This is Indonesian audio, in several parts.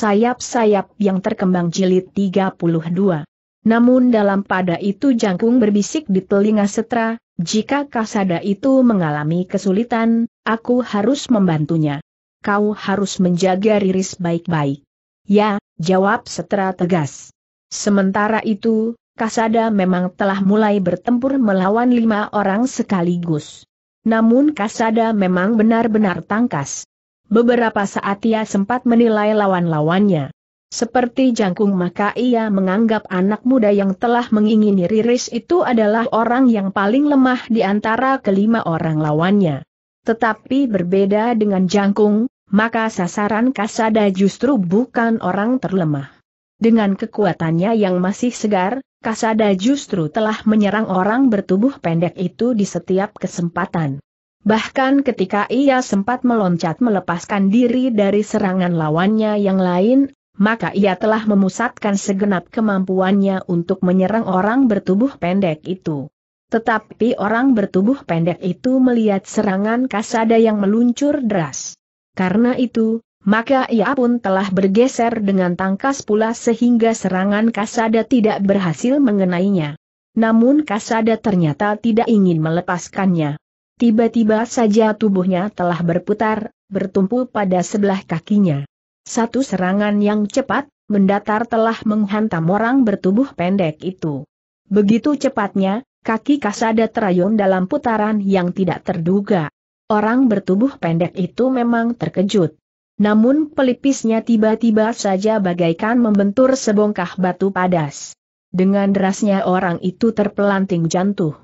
sayap-sayap yang terkembang jilid 32. Namun dalam pada itu jangkung berbisik di telinga setra, jika kasada itu mengalami kesulitan, aku harus membantunya. Kau harus menjaga Riris baik-baik. Ya, jawab setra tegas. Sementara itu, kasada memang telah mulai bertempur melawan lima orang sekaligus. Namun kasada memang benar-benar tangkas. Beberapa saat ia sempat menilai lawan-lawannya. Seperti jangkung maka ia menganggap anak muda yang telah mengingini Riris itu adalah orang yang paling lemah di antara kelima orang lawannya. Tetapi berbeda dengan jangkung, maka sasaran Kasada justru bukan orang terlemah. Dengan kekuatannya yang masih segar, Kasada justru telah menyerang orang bertubuh pendek itu di setiap kesempatan. Bahkan ketika ia sempat meloncat melepaskan diri dari serangan lawannya yang lain, maka ia telah memusatkan segenap kemampuannya untuk menyerang orang bertubuh pendek itu. Tetapi orang bertubuh pendek itu melihat serangan kasada yang meluncur deras. Karena itu, maka ia pun telah bergeser dengan tangkas pula sehingga serangan kasada tidak berhasil mengenainya. Namun kasada ternyata tidak ingin melepaskannya. Tiba-tiba saja tubuhnya telah berputar, bertumpu pada sebelah kakinya. Satu serangan yang cepat, mendatar telah menghantam orang bertubuh pendek itu. Begitu cepatnya, kaki Kasada terayun dalam putaran yang tidak terduga. Orang bertubuh pendek itu memang terkejut. Namun pelipisnya tiba-tiba saja bagaikan membentur sebongkah batu padas. Dengan derasnya orang itu terpelanting jantuh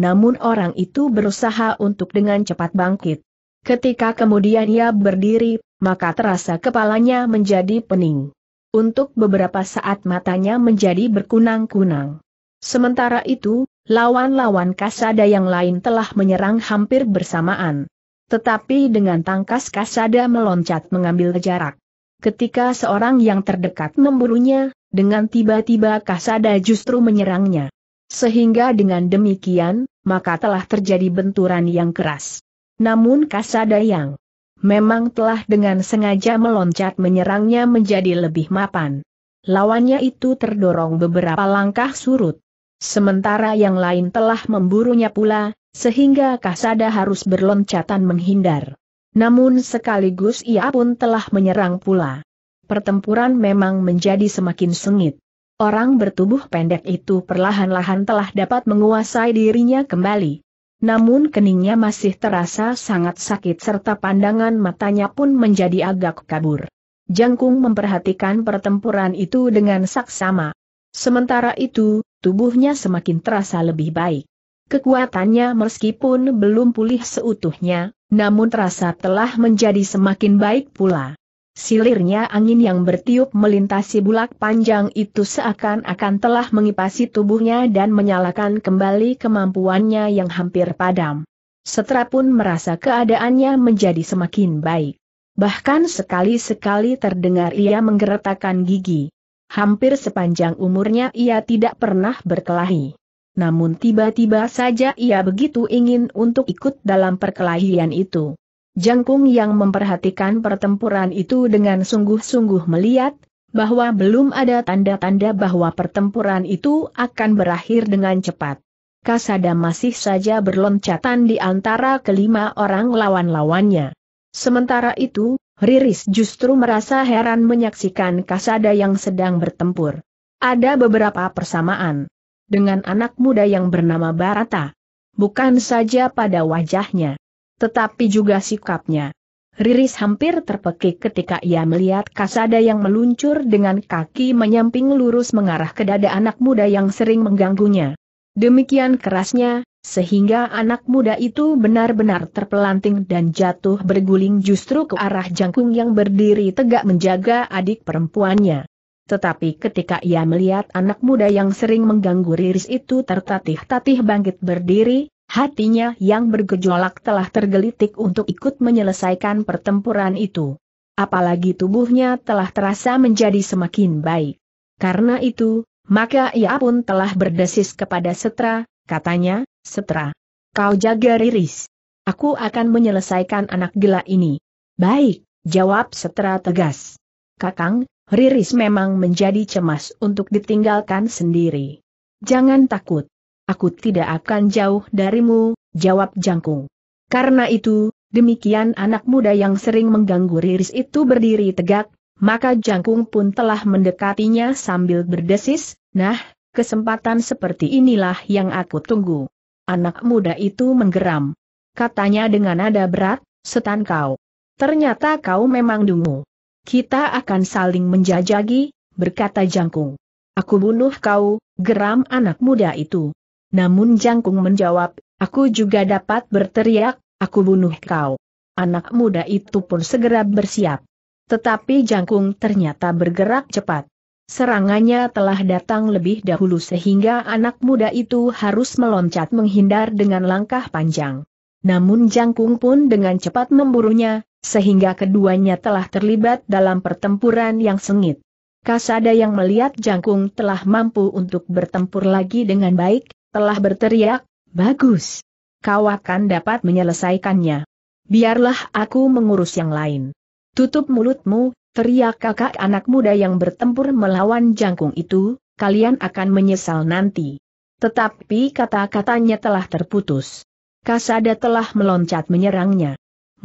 namun orang itu berusaha untuk dengan cepat bangkit. Ketika kemudian ia berdiri, maka terasa kepalanya menjadi pening. Untuk beberapa saat matanya menjadi berkunang-kunang. Sementara itu, lawan-lawan kasada yang lain telah menyerang hampir bersamaan. Tetapi dengan tangkas kasada meloncat mengambil jarak. Ketika seorang yang terdekat memburunya, dengan tiba-tiba kasada justru menyerangnya. Sehingga dengan demikian, maka telah terjadi benturan yang keras. Namun Kasada yang memang telah dengan sengaja meloncat menyerangnya menjadi lebih mapan. Lawannya itu terdorong beberapa langkah surut. Sementara yang lain telah memburunya pula, sehingga Kasada harus berloncatan menghindar. Namun sekaligus ia pun telah menyerang pula. Pertempuran memang menjadi semakin sengit. Orang bertubuh pendek itu perlahan-lahan telah dapat menguasai dirinya kembali. Namun keningnya masih terasa sangat sakit serta pandangan matanya pun menjadi agak kabur. Jangkung memperhatikan pertempuran itu dengan saksama. Sementara itu, tubuhnya semakin terasa lebih baik. Kekuatannya meskipun belum pulih seutuhnya, namun terasa telah menjadi semakin baik pula. Silirnya angin yang bertiup melintasi bulak panjang itu seakan-akan telah mengipasi tubuhnya dan menyalakan kembali kemampuannya yang hampir padam. Setra pun merasa keadaannya menjadi semakin baik. Bahkan sekali-sekali terdengar ia menggeretakkan gigi. Hampir sepanjang umurnya ia tidak pernah berkelahi. Namun tiba-tiba saja ia begitu ingin untuk ikut dalam perkelahian itu. Jangkung yang memperhatikan pertempuran itu dengan sungguh-sungguh melihat, bahwa belum ada tanda-tanda bahwa pertempuran itu akan berakhir dengan cepat. Kasada masih saja berloncatan di antara kelima orang lawan-lawannya. Sementara itu, Riris justru merasa heran menyaksikan Kasada yang sedang bertempur. Ada beberapa persamaan dengan anak muda yang bernama Barata. Bukan saja pada wajahnya tetapi juga sikapnya. Riris hampir terpekik ketika ia melihat kasada yang meluncur dengan kaki menyamping lurus mengarah ke dada anak muda yang sering mengganggunya. Demikian kerasnya, sehingga anak muda itu benar-benar terpelanting dan jatuh berguling justru ke arah jangkung yang berdiri tegak menjaga adik perempuannya. Tetapi ketika ia melihat anak muda yang sering mengganggu Riris itu tertatih-tatih bangkit berdiri, Hatinya yang bergejolak telah tergelitik untuk ikut menyelesaikan pertempuran itu. Apalagi tubuhnya telah terasa menjadi semakin baik. Karena itu, maka ia pun telah berdesis kepada Setra, katanya, Setra. Kau jaga Riris. Aku akan menyelesaikan anak gila ini. Baik, jawab Setra tegas. Kakang, Riris memang menjadi cemas untuk ditinggalkan sendiri. Jangan takut aku tidak akan jauh darimu, jawab Jangkung. Karena itu, demikian anak muda yang sering mengganggu Riris itu berdiri tegak, maka Jangkung pun telah mendekatinya sambil berdesis, nah, kesempatan seperti inilah yang aku tunggu. Anak muda itu menggeram. Katanya dengan nada berat, setan kau. Ternyata kau memang dungu. Kita akan saling menjajagi, berkata Jangkung. Aku bunuh kau, geram anak muda itu. Namun Jangkung menjawab, aku juga dapat berteriak, aku bunuh kau. Anak muda itu pun segera bersiap. Tetapi Jangkung ternyata bergerak cepat. Serangannya telah datang lebih dahulu sehingga anak muda itu harus meloncat menghindar dengan langkah panjang. Namun Jangkung pun dengan cepat memburunya, sehingga keduanya telah terlibat dalam pertempuran yang sengit. Kasada yang melihat Jangkung telah mampu untuk bertempur lagi dengan baik, telah berteriak, bagus. Kau akan dapat menyelesaikannya. Biarlah aku mengurus yang lain. Tutup mulutmu, teriak kakak anak muda yang bertempur melawan jangkung itu, kalian akan menyesal nanti. Tetapi kata-katanya telah terputus. Kasada telah meloncat menyerangnya.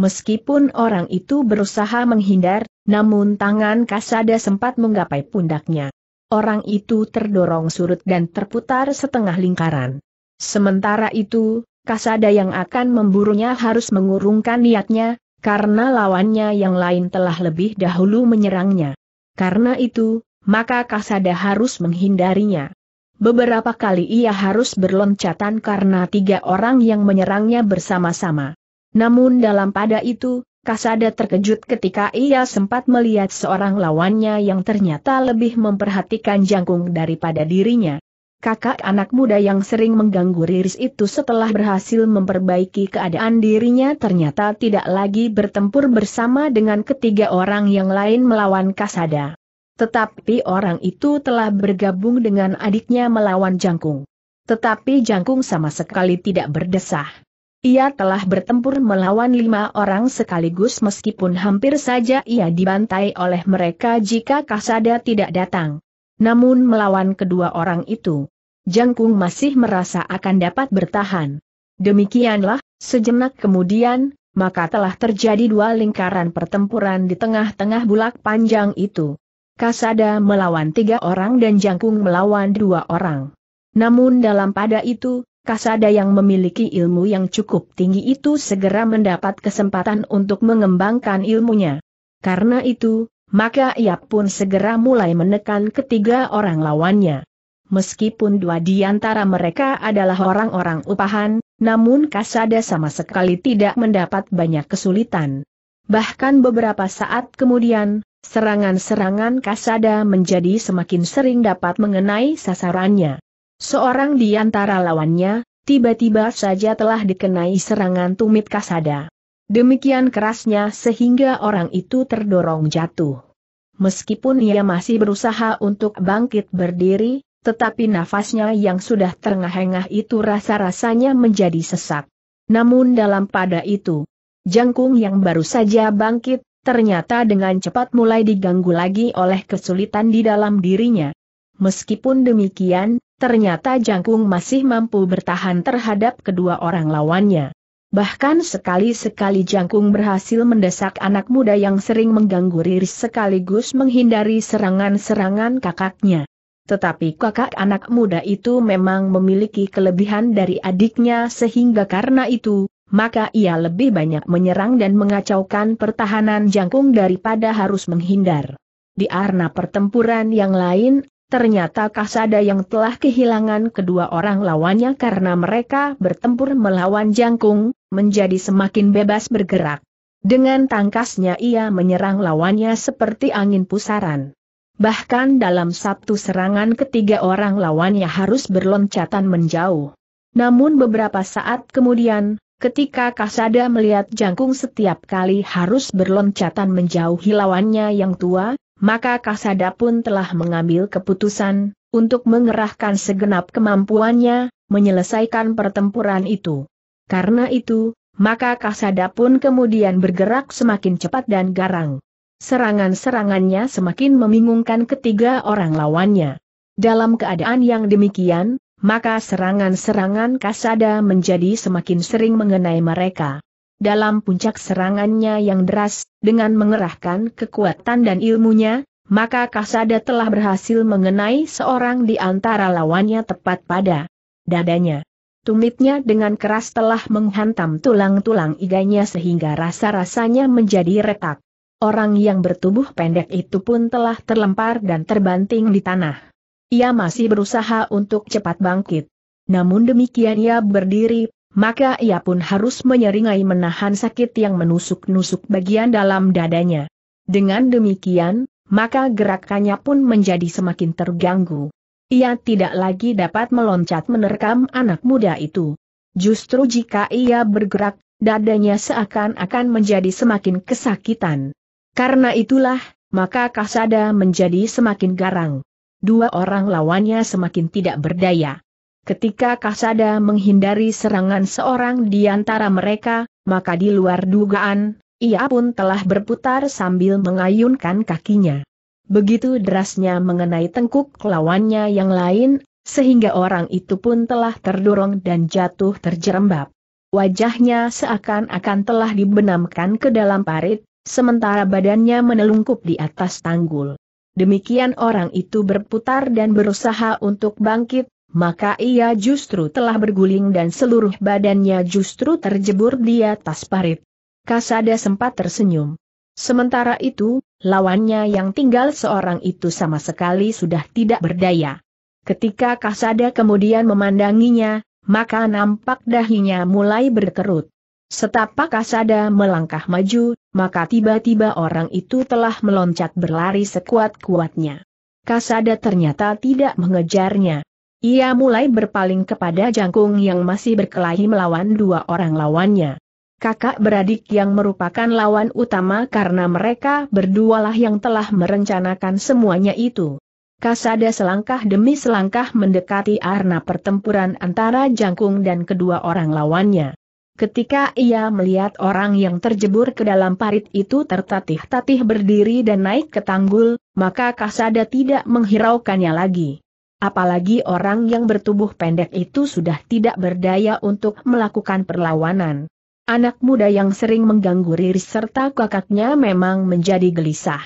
Meskipun orang itu berusaha menghindar, namun tangan Kasada sempat menggapai pundaknya orang itu terdorong surut dan terputar setengah lingkaran. Sementara itu, kasada yang akan memburunya harus mengurungkan niatnya, karena lawannya yang lain telah lebih dahulu menyerangnya. Karena itu, maka kasada harus menghindarinya. Beberapa kali ia harus berloncatan karena tiga orang yang menyerangnya bersama-sama. Namun dalam pada itu, Kasada terkejut ketika ia sempat melihat seorang lawannya yang ternyata lebih memperhatikan jangkung daripada dirinya. Kakak anak muda yang sering mengganggu Riris itu setelah berhasil memperbaiki keadaan dirinya ternyata tidak lagi bertempur bersama dengan ketiga orang yang lain melawan Kasada. Tetapi orang itu telah bergabung dengan adiknya melawan Jangkung. Tetapi Jangkung sama sekali tidak berdesah. Ia telah bertempur melawan lima orang sekaligus meskipun hampir saja ia dibantai oleh mereka jika Kasada tidak datang. Namun melawan kedua orang itu, Jangkung masih merasa akan dapat bertahan. Demikianlah, sejenak kemudian, maka telah terjadi dua lingkaran pertempuran di tengah-tengah bulak panjang itu. Kasada melawan tiga orang dan Jangkung melawan dua orang. Namun dalam pada itu, Kasada yang memiliki ilmu yang cukup tinggi itu segera mendapat kesempatan untuk mengembangkan ilmunya. Karena itu, maka ia pun segera mulai menekan ketiga orang lawannya. Meskipun dua di antara mereka adalah orang-orang upahan, namun Kasada sama sekali tidak mendapat banyak kesulitan. Bahkan beberapa saat kemudian, serangan-serangan Kasada menjadi semakin sering dapat mengenai sasarannya. Seorang di antara lawannya, tiba-tiba saja telah dikenai serangan tumit kasada. Demikian kerasnya sehingga orang itu terdorong jatuh. Meskipun ia masih berusaha untuk bangkit berdiri, tetapi nafasnya yang sudah terengah-engah itu rasa-rasanya menjadi sesak. Namun dalam pada itu, jangkung yang baru saja bangkit, ternyata dengan cepat mulai diganggu lagi oleh kesulitan di dalam dirinya. Meskipun demikian, Ternyata Jangkung masih mampu bertahan terhadap kedua orang lawannya. Bahkan sekali-sekali Jangkung berhasil mendesak anak muda yang sering mengganggu Riris sekaligus menghindari serangan-serangan kakaknya. Tetapi kakak anak muda itu memang memiliki kelebihan dari adiknya sehingga karena itu, maka ia lebih banyak menyerang dan mengacaukan pertahanan Jangkung daripada harus menghindar. Di arena pertempuran yang lain, Ternyata Kasada yang telah kehilangan kedua orang lawannya karena mereka bertempur melawan Jangkung, menjadi semakin bebas bergerak. Dengan tangkasnya ia menyerang lawannya seperti angin pusaran. Bahkan dalam satu serangan ketiga orang lawannya harus berloncatan menjauh. Namun beberapa saat kemudian, ketika Kasada melihat Jangkung setiap kali harus berloncatan menjauhi lawannya yang tua, maka Kasada pun telah mengambil keputusan, untuk mengerahkan segenap kemampuannya, menyelesaikan pertempuran itu. Karena itu, maka Kasada pun kemudian bergerak semakin cepat dan garang. Serangan-serangannya semakin membingungkan ketiga orang lawannya. Dalam keadaan yang demikian, maka serangan-serangan Kasada menjadi semakin sering mengenai mereka dalam puncak serangannya yang deras, dengan mengerahkan kekuatan dan ilmunya, maka Kasada telah berhasil mengenai seorang di antara lawannya tepat pada dadanya. Tumitnya dengan keras telah menghantam tulang-tulang iganya sehingga rasa-rasanya menjadi retak. Orang yang bertubuh pendek itu pun telah terlempar dan terbanting di tanah. Ia masih berusaha untuk cepat bangkit. Namun demikian ia berdiri, maka ia pun harus menyeringai menahan sakit yang menusuk-nusuk bagian dalam dadanya. Dengan demikian, maka gerakannya pun menjadi semakin terganggu. Ia tidak lagi dapat meloncat menerkam anak muda itu. Justru jika ia bergerak, dadanya seakan-akan menjadi semakin kesakitan. Karena itulah, maka Kasada menjadi semakin garang. Dua orang lawannya semakin tidak berdaya. Ketika Kasada menghindari serangan seorang di antara mereka, maka di luar dugaan, ia pun telah berputar sambil mengayunkan kakinya. Begitu derasnya mengenai tengkuk lawannya yang lain, sehingga orang itu pun telah terdorong dan jatuh terjerembab. Wajahnya seakan-akan telah dibenamkan ke dalam parit, sementara badannya menelungkup di atas tanggul. Demikian orang itu berputar dan berusaha untuk bangkit, maka ia justru telah berguling dan seluruh badannya justru terjebur di atas parit. Kasada sempat tersenyum. Sementara itu, lawannya yang tinggal seorang itu sama sekali sudah tidak berdaya. Ketika Kasada kemudian memandanginya, maka nampak dahinya mulai berkerut. Setapak Kasada melangkah maju, maka tiba-tiba orang itu telah meloncat berlari sekuat-kuatnya. Kasada ternyata tidak mengejarnya. Ia mulai berpaling kepada jangkung yang masih berkelahi melawan dua orang lawannya. Kakak beradik yang merupakan lawan utama karena mereka berdualah yang telah merencanakan semuanya itu. Kasada selangkah demi selangkah mendekati arna pertempuran antara jangkung dan kedua orang lawannya. Ketika ia melihat orang yang terjebur ke dalam parit itu tertatih-tatih berdiri dan naik ke tanggul, maka Kasada tidak menghiraukannya lagi. Apalagi orang yang bertubuh pendek itu sudah tidak berdaya untuk melakukan perlawanan. Anak muda yang sering mengganggu Riri serta kakaknya memang menjadi gelisah.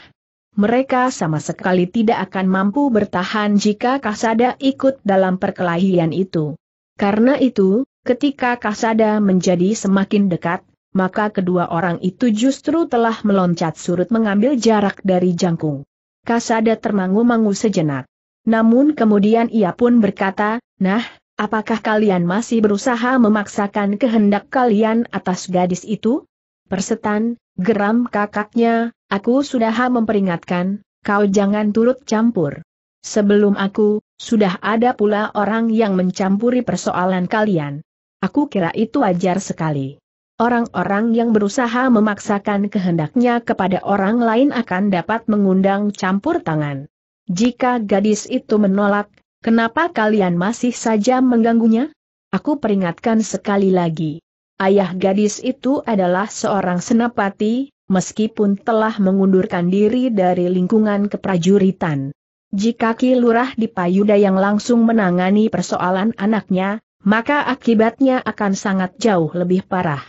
Mereka sama sekali tidak akan mampu bertahan jika Kasada ikut dalam perkelahian itu. Karena itu, ketika Kasada menjadi semakin dekat, maka kedua orang itu justru telah meloncat surut mengambil jarak dari jangkung. Kasada termangu-mangu sejenak. Namun kemudian ia pun berkata, nah, apakah kalian masih berusaha memaksakan kehendak kalian atas gadis itu? Persetan, geram kakaknya, aku sudah memperingatkan, kau jangan turut campur. Sebelum aku, sudah ada pula orang yang mencampuri persoalan kalian. Aku kira itu wajar sekali. Orang-orang yang berusaha memaksakan kehendaknya kepada orang lain akan dapat mengundang campur tangan. Jika gadis itu menolak, kenapa kalian masih saja mengganggunya? Aku peringatkan sekali lagi. Ayah gadis itu adalah seorang senapati, meskipun telah mengundurkan diri dari lingkungan keprajuritan. Jika Ki Lurah di Payuda yang langsung menangani persoalan anaknya, maka akibatnya akan sangat jauh lebih parah.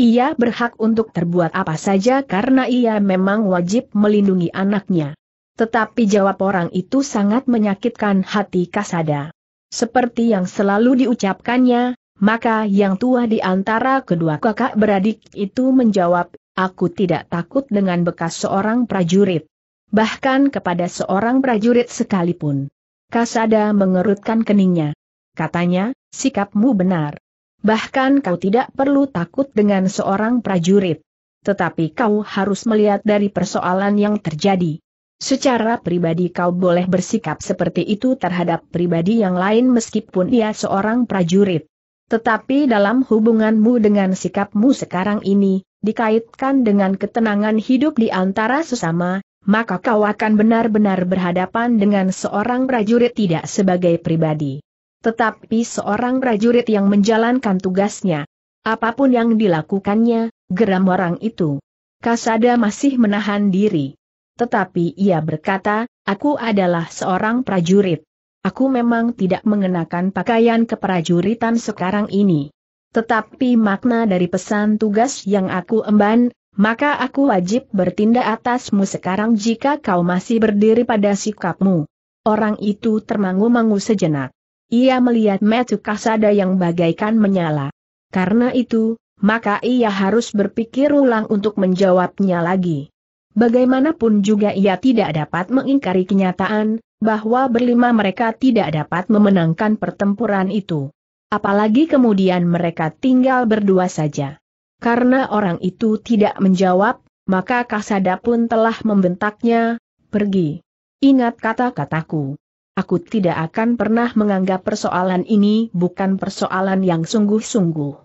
Ia berhak untuk terbuat apa saja karena ia memang wajib melindungi anaknya. Tetapi jawab orang itu sangat menyakitkan hati Kasada. Seperti yang selalu diucapkannya, maka yang tua di antara kedua kakak beradik itu menjawab, aku tidak takut dengan bekas seorang prajurit. Bahkan kepada seorang prajurit sekalipun. Kasada mengerutkan keningnya. Katanya, sikapmu benar. Bahkan kau tidak perlu takut dengan seorang prajurit. Tetapi kau harus melihat dari persoalan yang terjadi. Secara pribadi kau boleh bersikap seperti itu terhadap pribadi yang lain meskipun ia seorang prajurit. Tetapi dalam hubunganmu dengan sikapmu sekarang ini, dikaitkan dengan ketenangan hidup di antara sesama, maka kau akan benar-benar berhadapan dengan seorang prajurit tidak sebagai pribadi. Tetapi seorang prajurit yang menjalankan tugasnya. Apapun yang dilakukannya, geram orang itu. Kasada masih menahan diri. Tetapi ia berkata, aku adalah seorang prajurit. Aku memang tidak mengenakan pakaian keprajuritan sekarang ini. Tetapi makna dari pesan tugas yang aku emban, maka aku wajib bertindak atasmu sekarang jika kau masih berdiri pada sikapmu. Orang itu termangu-mangu sejenak. Ia melihat Metu Kasada yang bagaikan menyala. Karena itu, maka ia harus berpikir ulang untuk menjawabnya lagi. Bagaimanapun juga ia tidak dapat mengingkari kenyataan, bahwa berlima mereka tidak dapat memenangkan pertempuran itu. Apalagi kemudian mereka tinggal berdua saja. Karena orang itu tidak menjawab, maka Kasada pun telah membentaknya, pergi. Ingat kata-kataku. Aku tidak akan pernah menganggap persoalan ini bukan persoalan yang sungguh-sungguh.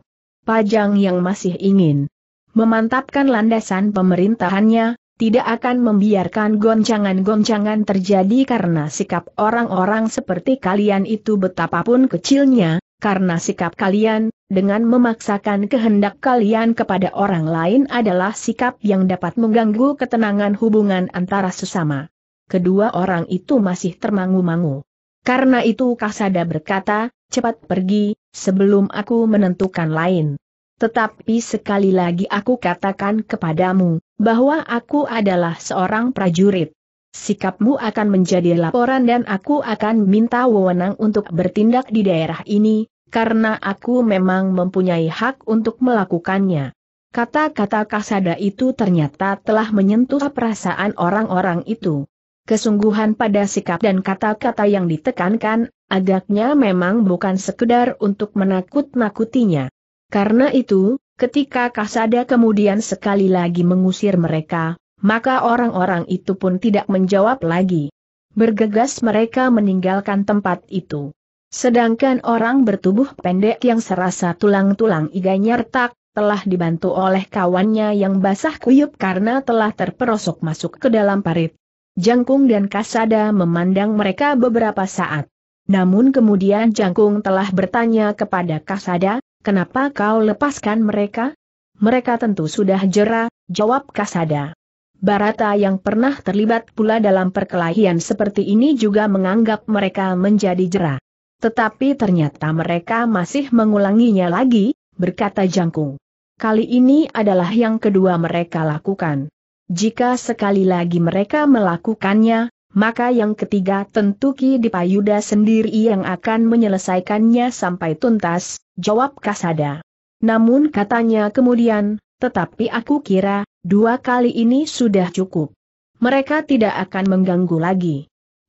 Pajang yang masih ingin memantapkan landasan pemerintahannya, tidak akan membiarkan goncangan-goncangan terjadi karena sikap orang-orang seperti kalian itu betapapun kecilnya, karena sikap kalian, dengan memaksakan kehendak kalian kepada orang lain adalah sikap yang dapat mengganggu ketenangan hubungan antara sesama. Kedua orang itu masih termangu-mangu. Karena itu Kasada berkata, cepat pergi, sebelum aku menentukan lain. Tetapi sekali lagi aku katakan kepadamu, bahwa aku adalah seorang prajurit. Sikapmu akan menjadi laporan dan aku akan minta wewenang untuk bertindak di daerah ini, karena aku memang mempunyai hak untuk melakukannya. Kata-kata kasada itu ternyata telah menyentuh perasaan orang-orang itu. Kesungguhan pada sikap dan kata-kata yang ditekankan, agaknya memang bukan sekedar untuk menakut-nakutinya. Karena itu, ketika Kasada kemudian sekali lagi mengusir mereka, maka orang-orang itu pun tidak menjawab lagi. Bergegas mereka meninggalkan tempat itu. Sedangkan orang bertubuh pendek yang serasa tulang-tulang iganya retak, telah dibantu oleh kawannya yang basah kuyup karena telah terperosok masuk ke dalam parit. Jangkung dan Kasada memandang mereka beberapa saat. Namun kemudian Jangkung telah bertanya kepada Kasada, Kenapa kau lepaskan mereka? Mereka tentu sudah jera, jawab Kasada. Barata yang pernah terlibat pula dalam perkelahian seperti ini juga menganggap mereka menjadi jera. Tetapi ternyata mereka masih mengulanginya lagi, berkata Jangkung. Kali ini adalah yang kedua mereka lakukan. Jika sekali lagi mereka melakukannya, maka yang ketiga tentu Ki Dipayuda sendiri yang akan menyelesaikannya sampai tuntas, jawab Kasada. Namun katanya kemudian, tetapi aku kira, dua kali ini sudah cukup. Mereka tidak akan mengganggu lagi.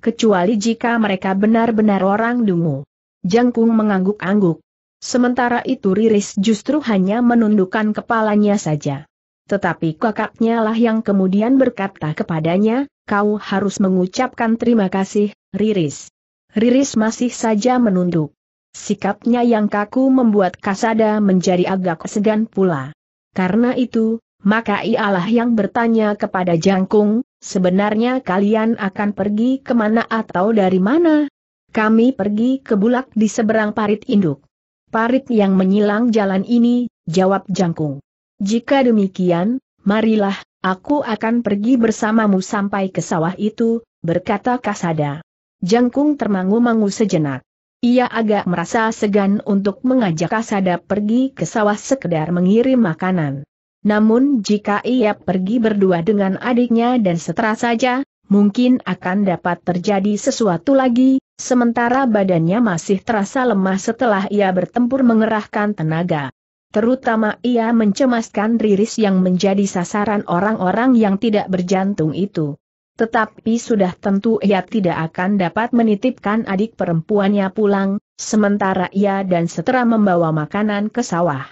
Kecuali jika mereka benar-benar orang dungu. Jangkung mengangguk-angguk. Sementara itu Riris justru hanya menundukkan kepalanya saja. Tetapi kakaknya lah yang kemudian berkata kepadanya, kau harus mengucapkan terima kasih, Riris. Riris masih saja menunduk. Sikapnya yang kaku membuat Kasada menjadi agak segan pula. Karena itu, maka ialah yang bertanya kepada Jangkung, sebenarnya kalian akan pergi kemana atau dari mana? Kami pergi ke Bulak di seberang parit induk. Parit yang menyilang jalan ini, jawab Jangkung. Jika demikian, marilah, Aku akan pergi bersamamu sampai ke sawah itu, berkata Kasada. Jangkung termangu-mangu sejenak. Ia agak merasa segan untuk mengajak Kasada pergi ke sawah sekedar mengirim makanan. Namun jika ia pergi berdua dengan adiknya dan setera saja, mungkin akan dapat terjadi sesuatu lagi, sementara badannya masih terasa lemah setelah ia bertempur mengerahkan tenaga. Terutama ia mencemaskan Riris yang menjadi sasaran orang-orang yang tidak berjantung itu. Tetapi sudah tentu ia tidak akan dapat menitipkan adik perempuannya pulang, sementara ia dan setera membawa makanan ke sawah.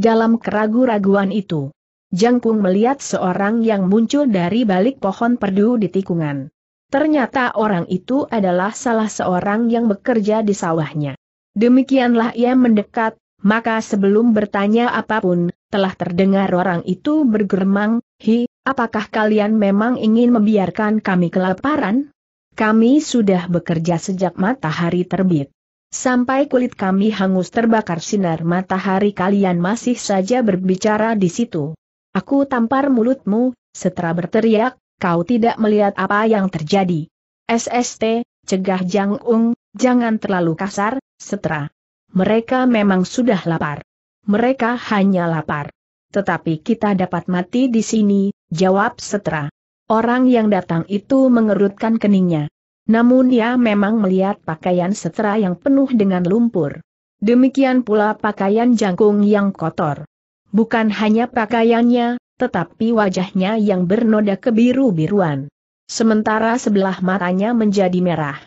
Dalam keragu-raguan itu, Jangkung melihat seorang yang muncul dari balik pohon perdu di tikungan. Ternyata orang itu adalah salah seorang yang bekerja di sawahnya. Demikianlah ia mendekat, maka sebelum bertanya apapun, telah terdengar orang itu bergermang, Hi, apakah kalian memang ingin membiarkan kami kelaparan? Kami sudah bekerja sejak matahari terbit. Sampai kulit kami hangus terbakar sinar matahari kalian masih saja berbicara di situ. Aku tampar mulutmu, setelah berteriak, kau tidak melihat apa yang terjadi. SST, cegah Jang Ung, jangan terlalu kasar, setra. Mereka memang sudah lapar. Mereka hanya lapar. Tetapi kita dapat mati di sini, jawab setra. Orang yang datang itu mengerutkan keningnya. Namun ia memang melihat pakaian setra yang penuh dengan lumpur. Demikian pula pakaian jangkung yang kotor. Bukan hanya pakaiannya, tetapi wajahnya yang bernoda kebiru-biruan. Sementara sebelah matanya menjadi merah.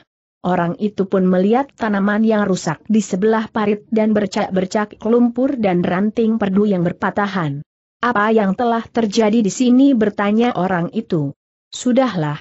Orang itu pun melihat tanaman yang rusak di sebelah parit dan bercak-bercak lumpur dan ranting perdu yang berpatahan. Apa yang telah terjadi di sini bertanya orang itu. Sudahlah.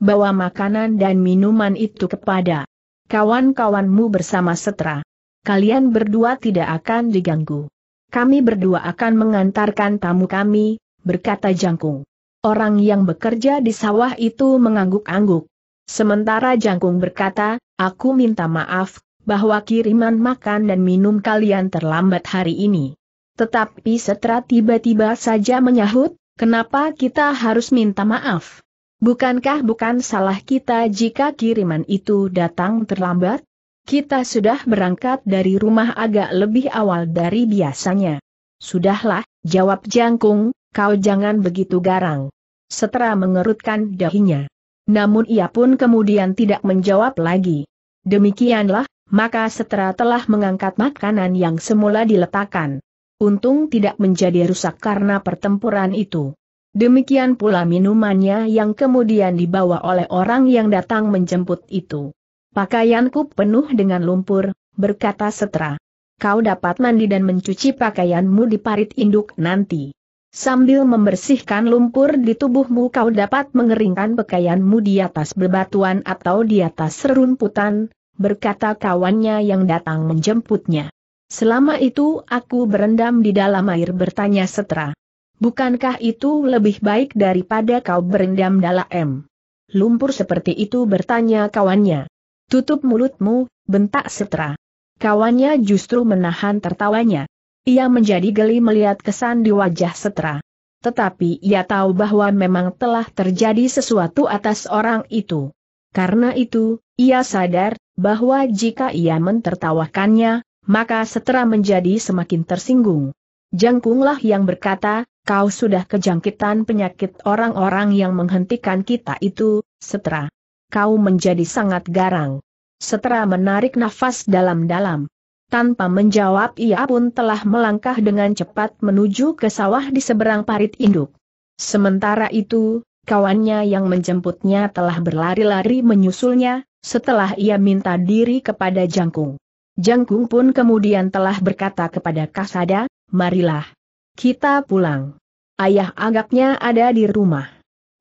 Bawa makanan dan minuman itu kepada kawan-kawanmu bersama setra. Kalian berdua tidak akan diganggu. Kami berdua akan mengantarkan tamu kami, berkata Jangkung. Orang yang bekerja di sawah itu mengangguk-angguk. Sementara Jangkung berkata, aku minta maaf, bahwa kiriman makan dan minum kalian terlambat hari ini. Tetapi setelah tiba-tiba saja menyahut, kenapa kita harus minta maaf? Bukankah bukan salah kita jika kiriman itu datang terlambat? Kita sudah berangkat dari rumah agak lebih awal dari biasanya. Sudahlah, jawab Jangkung, kau jangan begitu garang. Setelah mengerutkan dahinya. Namun ia pun kemudian tidak menjawab lagi. Demikianlah, maka setera telah mengangkat makanan yang semula diletakkan. Untung tidak menjadi rusak karena pertempuran itu. Demikian pula minumannya yang kemudian dibawa oleh orang yang datang menjemput itu. Pakaianku penuh dengan lumpur, berkata setera. Kau dapat mandi dan mencuci pakaianmu di parit induk nanti. Sambil membersihkan lumpur di tubuhmu kau dapat mengeringkan pakaianmu di atas bebatuan atau di atas serumputan, berkata kawannya yang datang menjemputnya. Selama itu aku berendam di dalam air bertanya Setra. Bukankah itu lebih baik daripada kau berendam dalam lumpur seperti itu bertanya kawannya. Tutup mulutmu, bentak Setra. Kawannya justru menahan tertawanya. Ia menjadi geli melihat kesan di wajah setra. Tetapi ia tahu bahwa memang telah terjadi sesuatu atas orang itu. Karena itu, ia sadar bahwa jika ia mentertawakannya, maka setra menjadi semakin tersinggung. Jangkunglah yang berkata, kau sudah kejangkitan penyakit orang-orang yang menghentikan kita itu, setra. Kau menjadi sangat garang. Setra menarik nafas dalam-dalam. Tanpa menjawab ia pun telah melangkah dengan cepat menuju ke sawah di seberang parit induk. Sementara itu, kawannya yang menjemputnya telah berlari-lari menyusulnya, setelah ia minta diri kepada Jangkung. Jangkung pun kemudian telah berkata kepada Kasada, marilah. Kita pulang. Ayah agaknya ada di rumah.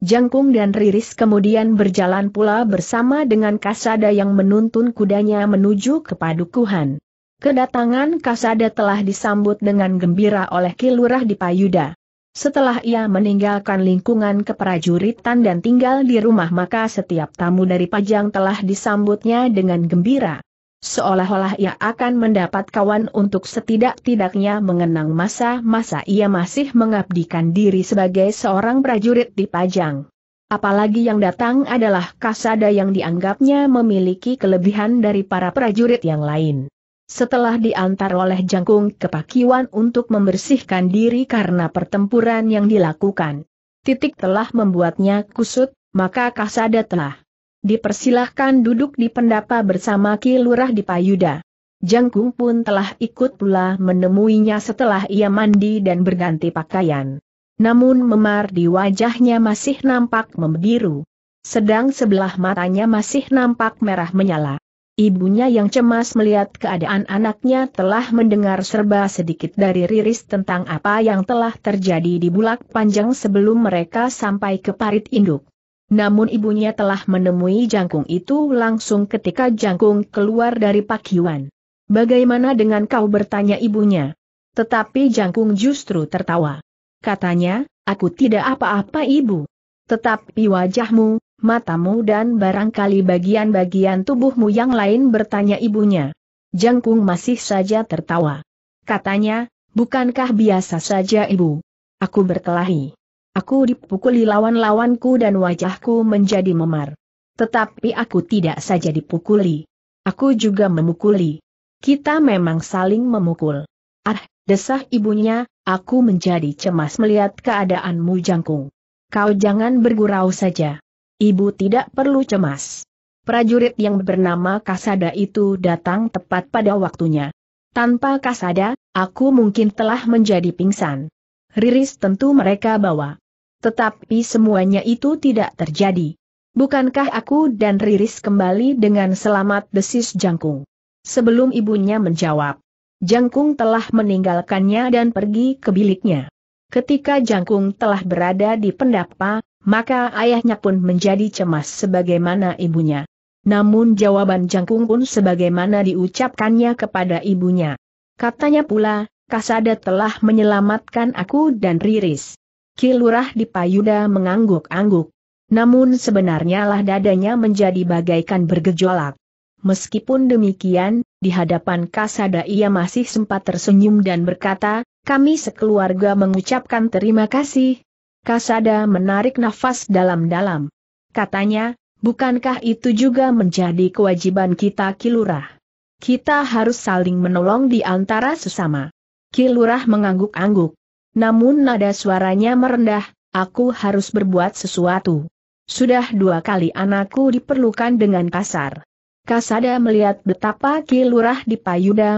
Jangkung dan Riris kemudian berjalan pula bersama dengan Kasada yang menuntun kudanya menuju ke padukuhan. Kedatangan Kasada telah disambut dengan gembira oleh Kilurah di Payuda. Setelah ia meninggalkan lingkungan keprajuritan dan tinggal di rumah maka setiap tamu dari Pajang telah disambutnya dengan gembira. Seolah-olah ia akan mendapat kawan untuk setidak-tidaknya mengenang masa-masa ia masih mengabdikan diri sebagai seorang prajurit di Pajang. Apalagi yang datang adalah Kasada yang dianggapnya memiliki kelebihan dari para prajurit yang lain. Setelah diantar oleh Jangkung ke Pakiwan untuk membersihkan diri karena pertempuran yang dilakukan. Titik telah membuatnya kusut, maka Kasada telah dipersilahkan duduk di pendapa bersama Ki Lurah di Payuda. Jangkung pun telah ikut pula menemuinya setelah ia mandi dan berganti pakaian. Namun memar di wajahnya masih nampak membiru. Sedang sebelah matanya masih nampak merah menyala. Ibunya yang cemas melihat keadaan anaknya telah mendengar serba sedikit dari Riris tentang apa yang telah terjadi di bulak panjang sebelum mereka sampai ke parit induk. Namun ibunya telah menemui jangkung itu langsung ketika jangkung keluar dari pakiwan. Bagaimana dengan kau bertanya ibunya? Tetapi jangkung justru tertawa. Katanya, aku tidak apa-apa ibu. Tetapi wajahmu, matamu dan barangkali bagian-bagian tubuhmu yang lain bertanya ibunya. Jangkung masih saja tertawa. Katanya, bukankah biasa saja ibu? Aku berkelahi. Aku dipukuli lawan-lawanku dan wajahku menjadi memar. Tetapi aku tidak saja dipukuli. Aku juga memukuli. Kita memang saling memukul. Ah, desah ibunya, aku menjadi cemas melihat keadaanmu jangkung. Kau jangan bergurau saja. Ibu tidak perlu cemas. Prajurit yang bernama Kasada itu datang tepat pada waktunya. Tanpa Kasada, aku mungkin telah menjadi pingsan. Riris tentu mereka bawa. Tetapi semuanya itu tidak terjadi. Bukankah aku dan Riris kembali dengan selamat desis Jangkung? Sebelum ibunya menjawab, Jangkung telah meninggalkannya dan pergi ke biliknya. Ketika Jangkung telah berada di pendapa, maka ayahnya pun menjadi cemas sebagaimana ibunya. Namun jawaban Jangkung pun sebagaimana diucapkannya kepada ibunya. Katanya pula, Kasada telah menyelamatkan aku dan Riris. Kilurah di Payuda mengangguk-angguk. Namun sebenarnya lah dadanya menjadi bagaikan bergejolak. Meskipun demikian, di hadapan Kasada ia masih sempat tersenyum dan berkata, kami sekeluarga mengucapkan terima kasih, Kasada menarik nafas dalam-dalam. Katanya, bukankah itu juga menjadi kewajiban kita kilurah? Kita harus saling menolong di antara sesama. Kilurah mengangguk-angguk. Namun nada suaranya merendah, aku harus berbuat sesuatu. Sudah dua kali anakku diperlukan dengan kasar. Kasada melihat betapa Kilurah di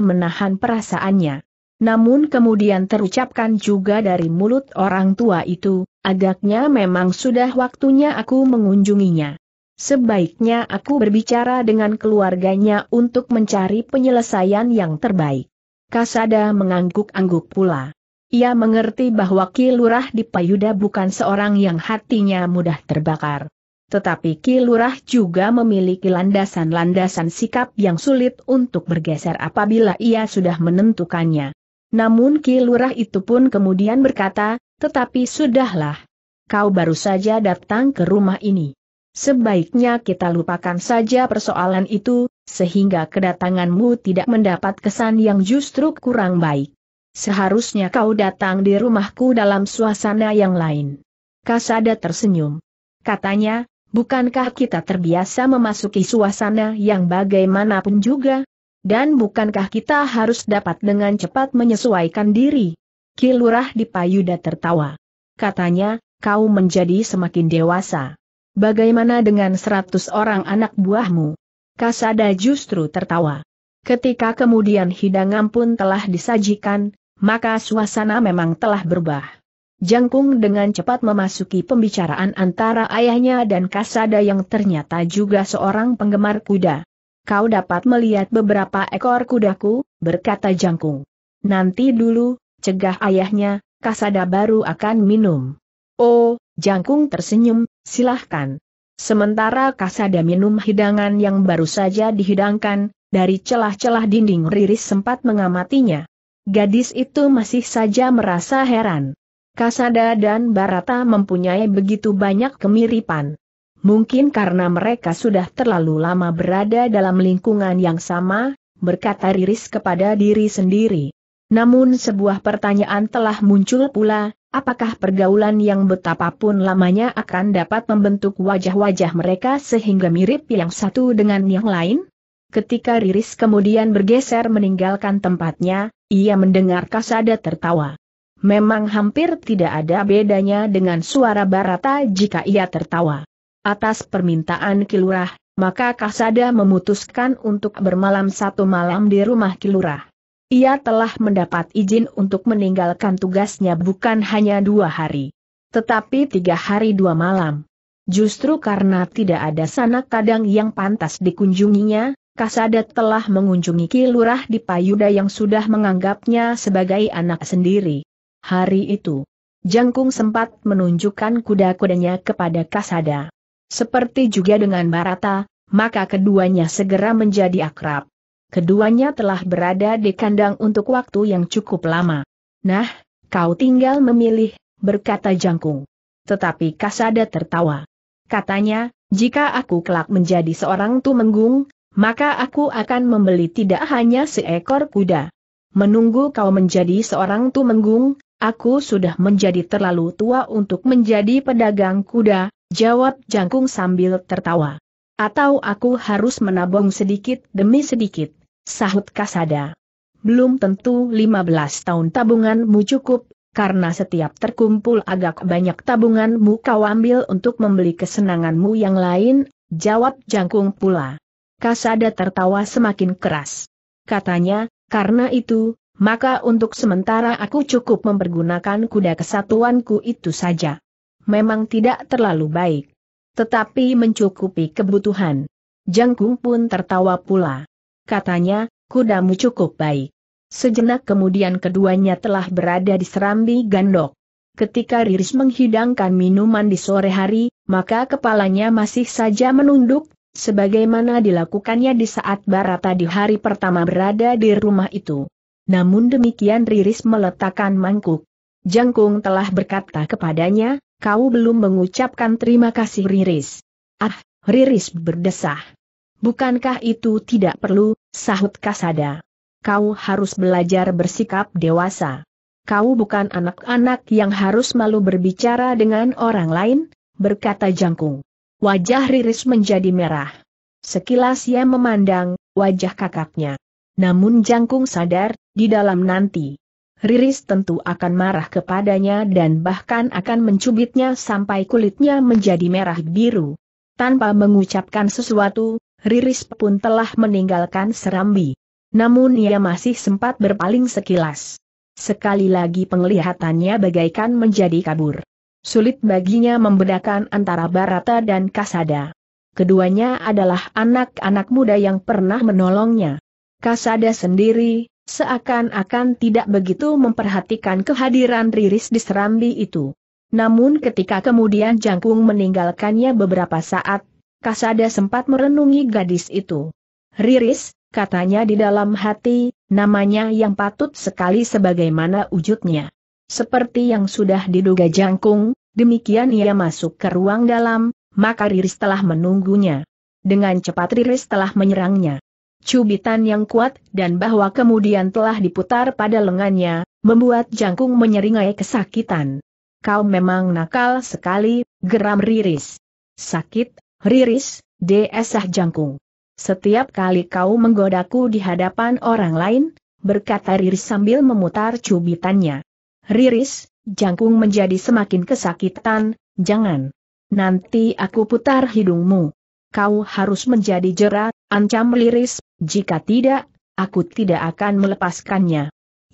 menahan perasaannya. Namun kemudian terucapkan juga dari mulut orang tua itu, agaknya memang sudah waktunya aku mengunjunginya. Sebaiknya aku berbicara dengan keluarganya untuk mencari penyelesaian yang terbaik. Kasada mengangguk-angguk pula. Ia mengerti bahwa Ki Lurah di Payuda bukan seorang yang hatinya mudah terbakar. Tetapi Ki Lurah juga memiliki landasan-landasan sikap yang sulit untuk bergeser apabila ia sudah menentukannya. Namun Ki Lurah itu pun kemudian berkata, tetapi sudahlah. Kau baru saja datang ke rumah ini. Sebaiknya kita lupakan saja persoalan itu, sehingga kedatanganmu tidak mendapat kesan yang justru kurang baik. Seharusnya kau datang di rumahku dalam suasana yang lain. Kasada tersenyum. Katanya, bukankah kita terbiasa memasuki suasana yang bagaimanapun juga? Dan bukankah kita harus dapat dengan cepat menyesuaikan diri? Kilurah di Payuda tertawa. Katanya, kau menjadi semakin dewasa. Bagaimana dengan seratus orang anak buahmu? Kasada justru tertawa. Ketika kemudian hidangan pun telah disajikan, maka suasana memang telah berubah. Jangkung dengan cepat memasuki pembicaraan antara ayahnya dan Kasada yang ternyata juga seorang penggemar kuda kau dapat melihat beberapa ekor kudaku, berkata Jangkung. Nanti dulu, cegah ayahnya, kasada baru akan minum. Oh, Jangkung tersenyum, silahkan. Sementara kasada minum hidangan yang baru saja dihidangkan, dari celah-celah dinding Riris sempat mengamatinya. Gadis itu masih saja merasa heran. Kasada dan Barata mempunyai begitu banyak kemiripan mungkin karena mereka sudah terlalu lama berada dalam lingkungan yang sama, berkata Riris kepada diri sendiri. Namun sebuah pertanyaan telah muncul pula, apakah pergaulan yang betapapun lamanya akan dapat membentuk wajah-wajah mereka sehingga mirip yang satu dengan yang lain? Ketika Riris kemudian bergeser meninggalkan tempatnya, ia mendengar Kasada tertawa. Memang hampir tidak ada bedanya dengan suara Barata jika ia tertawa. Atas permintaan Kilurah, maka Kasada memutuskan untuk bermalam satu malam di rumah Kilurah. Ia telah mendapat izin untuk meninggalkan tugasnya bukan hanya dua hari, tetapi tiga hari dua malam. Justru karena tidak ada sanak kadang yang pantas dikunjunginya, Kasada telah mengunjungi Kilurah di Payuda yang sudah menganggapnya sebagai anak sendiri. Hari itu, Jangkung sempat menunjukkan kuda-kudanya kepada Kasada seperti juga dengan Barata, maka keduanya segera menjadi akrab. Keduanya telah berada di kandang untuk waktu yang cukup lama. Nah, kau tinggal memilih, berkata Jangkung. Tetapi Kasada tertawa. Katanya, jika aku kelak menjadi seorang tumenggung, maka aku akan membeli tidak hanya seekor kuda. Menunggu kau menjadi seorang tumenggung, aku sudah menjadi terlalu tua untuk menjadi pedagang kuda, Jawab Jangkung sambil tertawa. Atau aku harus menabung sedikit demi sedikit, sahut Kasada. Belum tentu 15 tahun tabunganmu cukup, karena setiap terkumpul agak banyak tabunganmu kau ambil untuk membeli kesenanganmu yang lain, jawab Jangkung pula. Kasada tertawa semakin keras. Katanya, karena itu, maka untuk sementara aku cukup mempergunakan kuda kesatuanku itu saja memang tidak terlalu baik. Tetapi mencukupi kebutuhan. Jangkung pun tertawa pula. Katanya, kudamu cukup baik. Sejenak kemudian keduanya telah berada di serambi gandok. Ketika Riris menghidangkan minuman di sore hari, maka kepalanya masih saja menunduk, sebagaimana dilakukannya di saat Barata di hari pertama berada di rumah itu. Namun demikian Riris meletakkan mangkuk. Jangkung telah berkata kepadanya, kau belum mengucapkan terima kasih Riris. Ah, Riris berdesah. Bukankah itu tidak perlu, sahut Kasada. Kau harus belajar bersikap dewasa. Kau bukan anak-anak yang harus malu berbicara dengan orang lain, berkata Jangkung. Wajah Riris menjadi merah. Sekilas ia memandang, wajah kakaknya. Namun Jangkung sadar, di dalam nanti, Riris tentu akan marah kepadanya dan bahkan akan mencubitnya sampai kulitnya menjadi merah biru. Tanpa mengucapkan sesuatu, Riris pun telah meninggalkan Serambi. Namun ia masih sempat berpaling sekilas. Sekali lagi penglihatannya bagaikan menjadi kabur. Sulit baginya membedakan antara Barata dan Kasada. Keduanya adalah anak-anak muda yang pernah menolongnya. Kasada sendiri, Seakan-akan tidak begitu memperhatikan kehadiran Riris di Serambi itu. Namun ketika kemudian Jangkung meninggalkannya beberapa saat, Kasada sempat merenungi gadis itu. Riris, katanya di dalam hati, namanya yang patut sekali sebagaimana wujudnya. Seperti yang sudah diduga Jangkung, demikian ia masuk ke ruang dalam, maka Riris telah menunggunya. Dengan cepat Riris telah menyerangnya cubitan yang kuat dan bahwa kemudian telah diputar pada lengannya, membuat jangkung menyeringai kesakitan. Kau memang nakal sekali, geram Riris. Sakit, Riris, desah jangkung. Setiap kali kau menggodaku di hadapan orang lain, berkata Riris sambil memutar cubitannya. Riris, jangkung menjadi semakin kesakitan, jangan. Nanti aku putar hidungmu. Kau harus menjadi jerat, ancam Riris, jika tidak, aku tidak akan melepaskannya.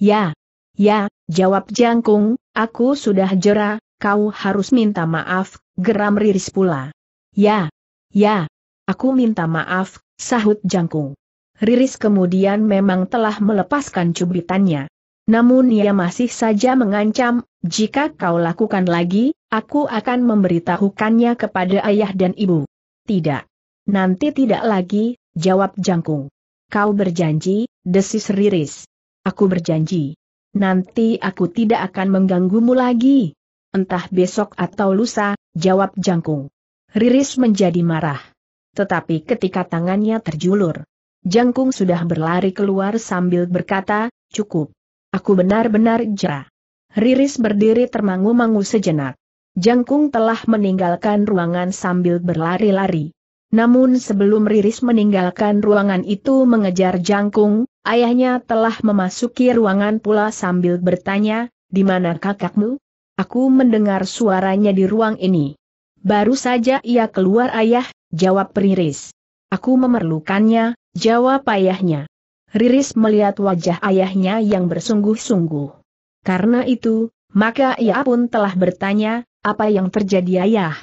Ya, ya, jawab Jangkung, aku sudah jera, kau harus minta maaf, geram Riris pula. Ya, ya, aku minta maaf, sahut Jangkung. Riris kemudian memang telah melepaskan cubitannya. Namun ia masih saja mengancam, jika kau lakukan lagi, aku akan memberitahukannya kepada ayah dan ibu. Tidak. Nanti tidak lagi, Jawab Jangkung. Kau berjanji, desis Riris. Aku berjanji. Nanti aku tidak akan mengganggumu lagi. Entah besok atau lusa, jawab Jangkung. Riris menjadi marah. Tetapi ketika tangannya terjulur, Jangkung sudah berlari keluar sambil berkata, cukup. Aku benar-benar jera. Riris berdiri termangu-mangu sejenak. Jangkung telah meninggalkan ruangan sambil berlari-lari. Namun sebelum Riris meninggalkan ruangan itu mengejar jangkung, ayahnya telah memasuki ruangan pula sambil bertanya, di mana kakakmu? Aku mendengar suaranya di ruang ini. Baru saja ia keluar ayah, jawab Riris. Aku memerlukannya, jawab ayahnya. Riris melihat wajah ayahnya yang bersungguh-sungguh. Karena itu, maka ia pun telah bertanya, apa yang terjadi ayah?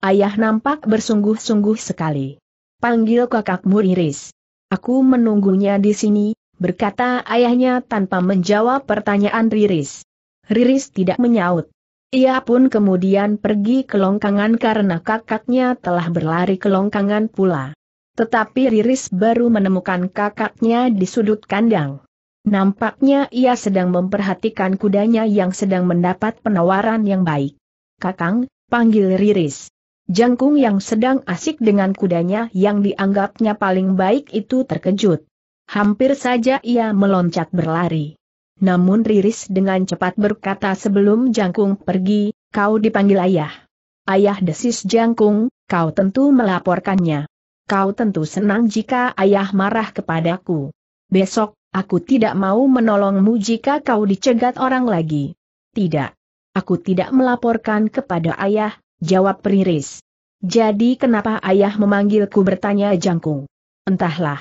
Ayah nampak bersungguh-sungguh sekali. Panggil kakakmu Riris. Aku menunggunya di sini, berkata ayahnya tanpa menjawab pertanyaan Riris. Riris tidak menyaut. Ia pun kemudian pergi ke longkangan karena kakaknya telah berlari ke longkangan pula. Tetapi Riris baru menemukan kakaknya di sudut kandang. Nampaknya ia sedang memperhatikan kudanya yang sedang mendapat penawaran yang baik. Kakang, panggil Riris. Jangkung yang sedang asik dengan kudanya yang dianggapnya paling baik itu terkejut. Hampir saja ia meloncat berlari. Namun Riris dengan cepat berkata sebelum Jangkung pergi, kau dipanggil ayah. Ayah desis Jangkung, kau tentu melaporkannya. Kau tentu senang jika ayah marah kepadaku. Besok, aku tidak mau menolongmu jika kau dicegat orang lagi. Tidak. Aku tidak melaporkan kepada ayah, Jawab Periris. Jadi kenapa ayah memanggilku bertanya Jangkung? Entahlah.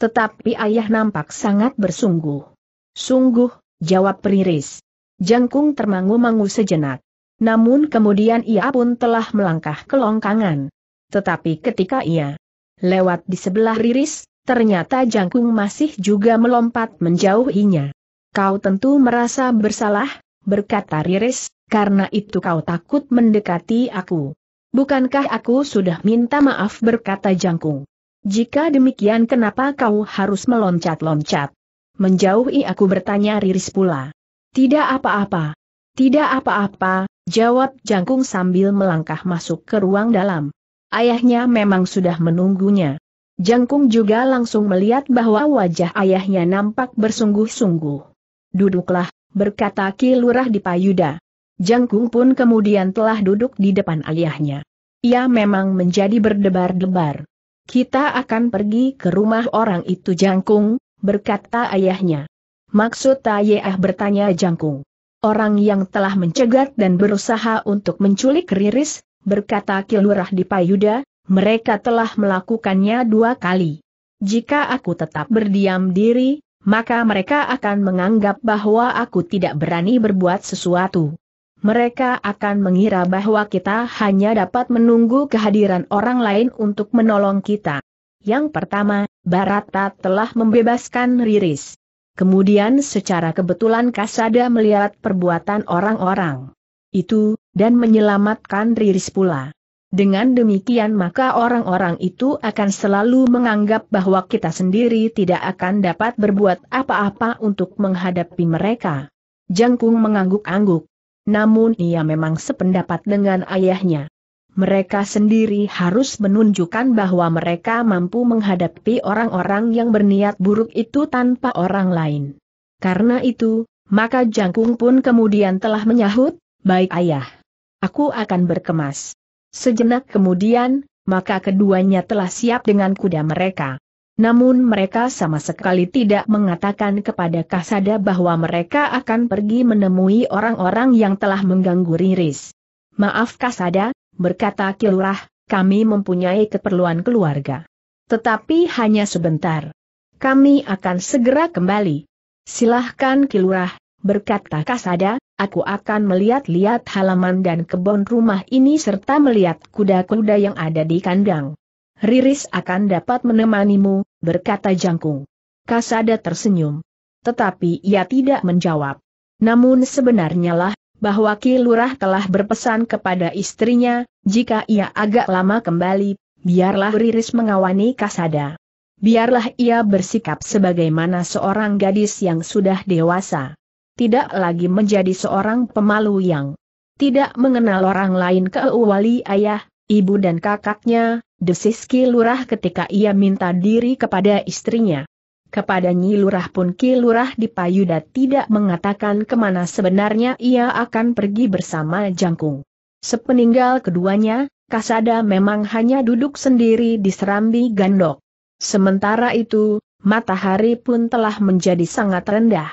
Tetapi ayah nampak sangat bersungguh. Sungguh, jawab Periris. Jangkung termangu-mangu sejenak. Namun kemudian ia pun telah melangkah ke longkangan. Tetapi ketika ia lewat di sebelah Riris, ternyata Jangkung masih juga melompat menjauhinya. Kau tentu merasa bersalah, berkata Riris, karena itu kau takut mendekati aku. Bukankah aku sudah minta maaf berkata jangkung? Jika demikian kenapa kau harus meloncat-loncat? Menjauhi aku bertanya Riris pula. Tidak apa-apa. Tidak apa-apa, jawab jangkung sambil melangkah masuk ke ruang dalam. Ayahnya memang sudah menunggunya. Jangkung juga langsung melihat bahwa wajah ayahnya nampak bersungguh-sungguh. Duduklah, berkata Ki Lurah di Payuda. Jangkung pun kemudian telah duduk di depan ayahnya. Ia memang menjadi berdebar-debar. Kita akan pergi ke rumah orang itu Jangkung, berkata ayahnya. Maksud Tayeah bertanya Jangkung. Orang yang telah mencegat dan berusaha untuk menculik Riris, berkata Kilurah di Payuda, mereka telah melakukannya dua kali. Jika aku tetap berdiam diri, maka mereka akan menganggap bahwa aku tidak berani berbuat sesuatu. Mereka akan mengira bahwa kita hanya dapat menunggu kehadiran orang lain untuk menolong kita. Yang pertama, Barata telah membebaskan Riris. Kemudian secara kebetulan Kasada melihat perbuatan orang-orang itu, dan menyelamatkan Riris pula. Dengan demikian maka orang-orang itu akan selalu menganggap bahwa kita sendiri tidak akan dapat berbuat apa-apa untuk menghadapi mereka. Jangkung mengangguk-angguk namun ia memang sependapat dengan ayahnya. Mereka sendiri harus menunjukkan bahwa mereka mampu menghadapi orang-orang yang berniat buruk itu tanpa orang lain. Karena itu, maka Jangkung pun kemudian telah menyahut, baik ayah. Aku akan berkemas. Sejenak kemudian, maka keduanya telah siap dengan kuda mereka. Namun mereka sama sekali tidak mengatakan kepada Kasada bahwa mereka akan pergi menemui orang-orang yang telah mengganggu Riris. Maaf Kasada, berkata Kilurah, kami mempunyai keperluan keluarga. Tetapi hanya sebentar. Kami akan segera kembali. Silahkan Kilurah, berkata Kasada, aku akan melihat-lihat halaman dan kebun rumah ini serta melihat kuda-kuda yang ada di kandang. Riris akan dapat menemanimu, berkata Jangkung. Kasada tersenyum. Tetapi ia tidak menjawab. Namun sebenarnya lah, bahwa Ki Lurah telah berpesan kepada istrinya, jika ia agak lama kembali, biarlah Riris mengawani Kasada. Biarlah ia bersikap sebagaimana seorang gadis yang sudah dewasa. Tidak lagi menjadi seorang pemalu yang tidak mengenal orang lain kecuali ayah, ibu dan kakaknya, desis Ki Lurah ketika ia minta diri kepada istrinya. Kepada Nyi Lurah pun Ki Lurah di Payuda tidak mengatakan kemana sebenarnya ia akan pergi bersama Jangkung. Sepeninggal keduanya, Kasada memang hanya duduk sendiri di serambi gandok. Sementara itu, matahari pun telah menjadi sangat rendah.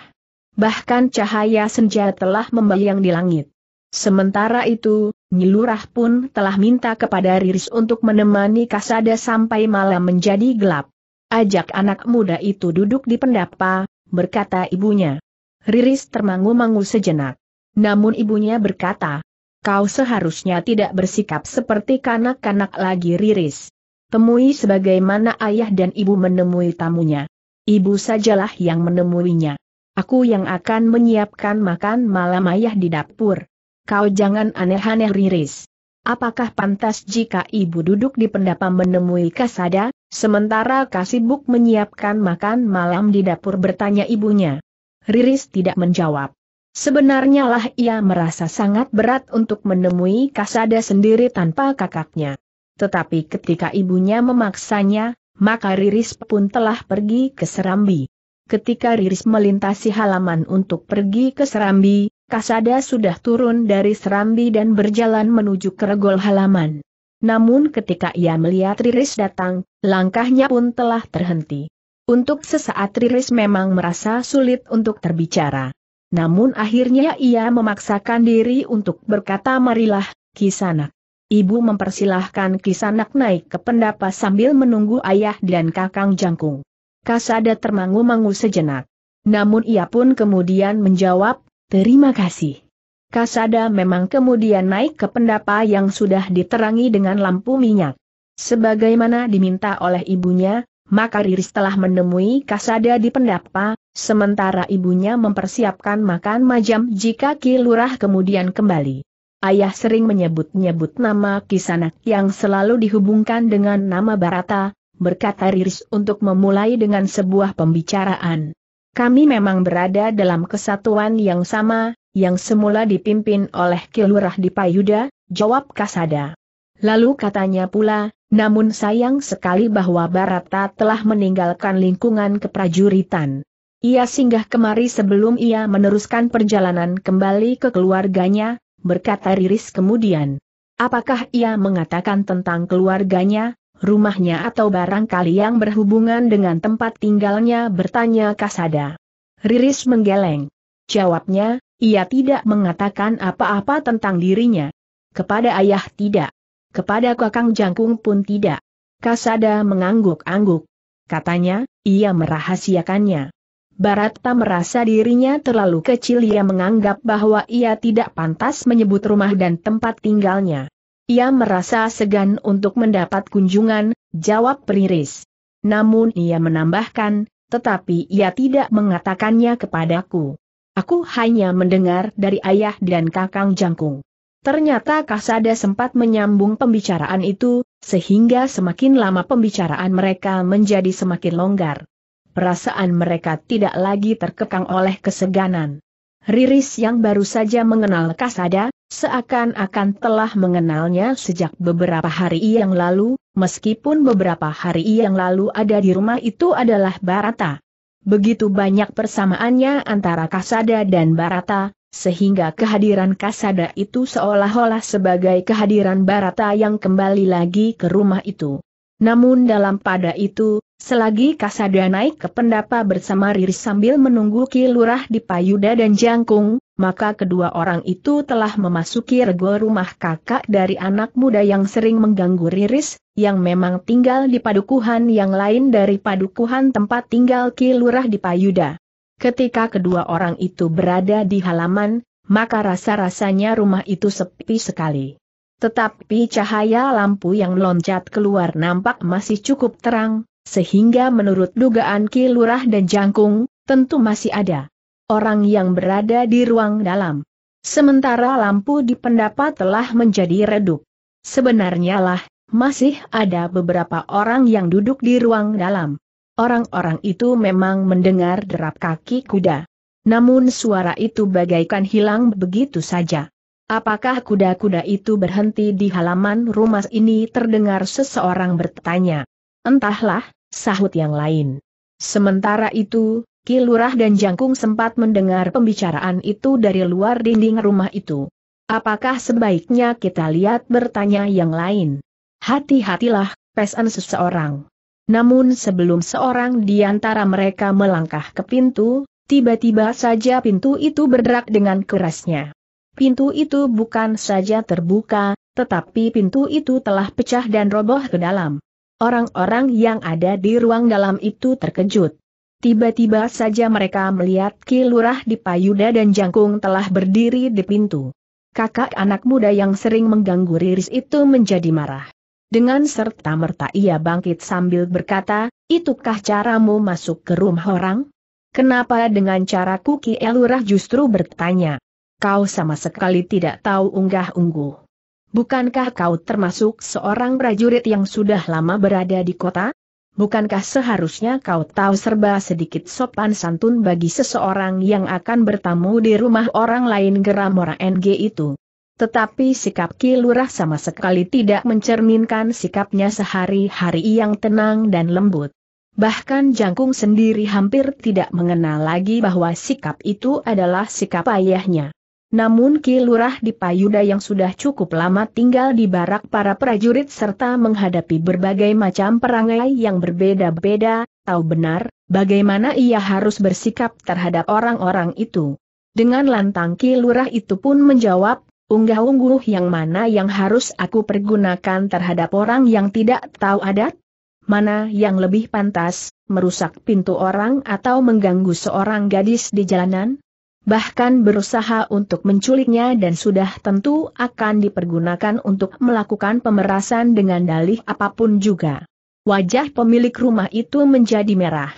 Bahkan cahaya senja telah membayang di langit. Sementara itu, Nyilurah pun telah minta kepada Riris untuk menemani Kasada sampai malam menjadi gelap. Ajak anak muda itu duduk di pendapa, berkata ibunya. Riris termangu-mangu sejenak. Namun ibunya berkata, kau seharusnya tidak bersikap seperti kanak-kanak lagi Riris. Temui sebagaimana ayah dan ibu menemui tamunya. Ibu sajalah yang menemuinya. Aku yang akan menyiapkan makan malam ayah di dapur. Kau jangan aneh-aneh riris. Apakah pantas jika ibu duduk di pendapa menemui Kasada, sementara Kasibuk menyiapkan makan malam di dapur bertanya ibunya? Riris tidak menjawab. Sebenarnya lah ia merasa sangat berat untuk menemui Kasada sendiri tanpa kakaknya. Tetapi ketika ibunya memaksanya, maka Riris pun telah pergi ke Serambi. Ketika Riris melintasi halaman untuk pergi ke Serambi, Kasada sudah turun dari serambi dan berjalan menuju keregol halaman. Namun ketika ia melihat Riris datang, langkahnya pun telah terhenti. Untuk sesaat Riris memang merasa sulit untuk terbicara. Namun akhirnya ia memaksakan diri untuk berkata marilah, Kisanak. Ibu mempersilahkan Kisanak naik ke pendapa sambil menunggu ayah dan kakang jangkung. Kasada termangu-mangu sejenak. Namun ia pun kemudian menjawab, Terima kasih. Kasada memang kemudian naik ke pendapa yang sudah diterangi dengan lampu minyak. Sebagaimana diminta oleh ibunya, maka Riris telah menemui Kasada di pendapa, sementara ibunya mempersiapkan makan majam jika Kilurah kemudian kembali. Ayah sering menyebut-nyebut nama Kisanak yang selalu dihubungkan dengan nama Barata, berkata Riris untuk memulai dengan sebuah pembicaraan. Kami memang berada dalam kesatuan yang sama, yang semula dipimpin oleh Kilurah Dipayuda, jawab Kasada. Lalu katanya pula, namun sayang sekali bahwa Barata telah meninggalkan lingkungan keprajuritan. Ia singgah kemari sebelum ia meneruskan perjalanan kembali ke keluarganya, berkata Riris kemudian. Apakah ia mengatakan tentang keluarganya, rumahnya atau barangkali yang berhubungan dengan tempat tinggalnya bertanya Kasada. Riris menggeleng. Jawabnya, ia tidak mengatakan apa-apa tentang dirinya. Kepada ayah tidak. Kepada kakang jangkung pun tidak. Kasada mengangguk-angguk. Katanya, ia merahasiakannya. Baratta merasa dirinya terlalu kecil ia menganggap bahwa ia tidak pantas menyebut rumah dan tempat tinggalnya. Ia merasa segan untuk mendapat kunjungan, jawab Riris. Namun ia menambahkan, tetapi ia tidak mengatakannya kepadaku. Aku hanya mendengar dari ayah dan kakang jangkung. Ternyata Kasada sempat menyambung pembicaraan itu, sehingga semakin lama pembicaraan mereka menjadi semakin longgar. Perasaan mereka tidak lagi terkekang oleh keseganan. Riris yang baru saja mengenal Kasada, Seakan-akan telah mengenalnya sejak beberapa hari yang lalu, meskipun beberapa hari yang lalu ada di rumah itu adalah Barata. Begitu banyak persamaannya antara Kasada dan Barata, sehingga kehadiran Kasada itu seolah-olah sebagai kehadiran Barata yang kembali lagi ke rumah itu. Namun dalam pada itu, selagi Kasada naik ke pendapa bersama Riri sambil menunggu Kilurah di Payuda dan Jangkung, maka kedua orang itu telah memasuki rego rumah kakak dari anak muda yang sering mengganggu Riris, yang memang tinggal di padukuhan yang lain dari padukuhan tempat tinggal Ki Lurah di Payuda. Ketika kedua orang itu berada di halaman, maka rasa-rasanya rumah itu sepi sekali. Tetapi cahaya lampu yang loncat keluar nampak masih cukup terang, sehingga menurut dugaan Ki Lurah dan Jangkung, tentu masih ada orang yang berada di ruang dalam. Sementara lampu di pendapat telah menjadi redup. Sebenarnya lah, masih ada beberapa orang yang duduk di ruang dalam. Orang-orang itu memang mendengar derap kaki kuda. Namun suara itu bagaikan hilang begitu saja. Apakah kuda-kuda itu berhenti di halaman rumah ini terdengar seseorang bertanya. Entahlah, sahut yang lain. Sementara itu, Kilurah dan Jangkung sempat mendengar pembicaraan itu dari luar dinding rumah itu. Apakah sebaiknya kita lihat bertanya yang lain? Hati-hatilah, pesan seseorang. Namun sebelum seorang di antara mereka melangkah ke pintu, tiba-tiba saja pintu itu berderak dengan kerasnya. Pintu itu bukan saja terbuka, tetapi pintu itu telah pecah dan roboh ke dalam. Orang-orang yang ada di ruang dalam itu terkejut. Tiba-tiba saja mereka melihat Ki Lurah di Payuda dan Jangkung telah berdiri di pintu. Kakak anak muda yang sering mengganggu Riris itu menjadi marah. Dengan serta merta ia bangkit sambil berkata, itukah caramu masuk ke rumah orang? Kenapa dengan caraku Ki Elurah justru bertanya? Kau sama sekali tidak tahu unggah-ungguh. Bukankah kau termasuk seorang prajurit yang sudah lama berada di kota? Bukankah seharusnya kau tahu serba sedikit sopan santun bagi seseorang yang akan bertamu di rumah orang lain geram orang NG itu? Tetapi sikap Ki Lurah sama sekali tidak mencerminkan sikapnya sehari-hari yang tenang dan lembut. Bahkan Jangkung sendiri hampir tidak mengenal lagi bahwa sikap itu adalah sikap ayahnya. Namun Ki Lurah di Payuda yang sudah cukup lama tinggal di barak para prajurit serta menghadapi berbagai macam perangai yang berbeda-beda, tahu benar bagaimana ia harus bersikap terhadap orang-orang itu. Dengan lantang Ki Lurah itu pun menjawab, unggah-ungguh yang mana yang harus aku pergunakan terhadap orang yang tidak tahu adat? Mana yang lebih pantas, merusak pintu orang atau mengganggu seorang gadis di jalanan? bahkan berusaha untuk menculiknya dan sudah tentu akan dipergunakan untuk melakukan pemerasan dengan dalih apapun juga. Wajah pemilik rumah itu menjadi merah.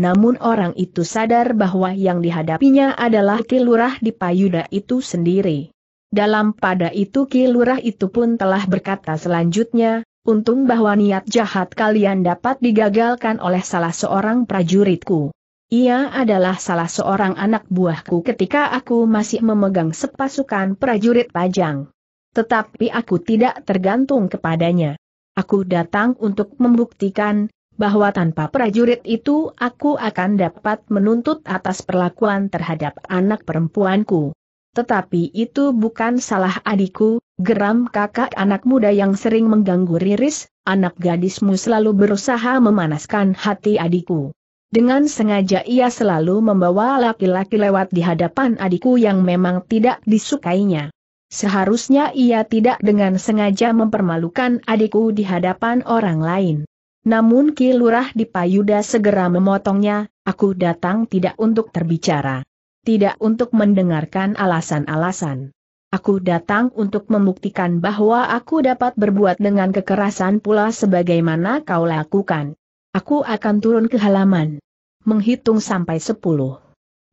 Namun orang itu sadar bahwa yang dihadapinya adalah kilurah di payuda itu sendiri. Dalam pada itu kilurah itu pun telah berkata selanjutnya, untung bahwa niat jahat kalian dapat digagalkan oleh salah seorang prajuritku. Ia adalah salah seorang anak buahku ketika aku masih memegang sepasukan prajurit pajang. Tetapi aku tidak tergantung kepadanya. Aku datang untuk membuktikan bahwa tanpa prajurit itu aku akan dapat menuntut atas perlakuan terhadap anak perempuanku. Tetapi itu bukan salah adikku, geram kakak anak muda yang sering mengganggu Riris, anak gadismu selalu berusaha memanaskan hati adikku. Dengan sengaja ia selalu membawa laki-laki lewat di hadapan adikku yang memang tidak disukainya. Seharusnya ia tidak dengan sengaja mempermalukan adikku di hadapan orang lain. Namun Ki Lurah di Payuda segera memotongnya, aku datang tidak untuk terbicara. Tidak untuk mendengarkan alasan-alasan. Aku datang untuk membuktikan bahwa aku dapat berbuat dengan kekerasan pula sebagaimana kau lakukan. Aku akan turun ke halaman. Menghitung sampai sepuluh.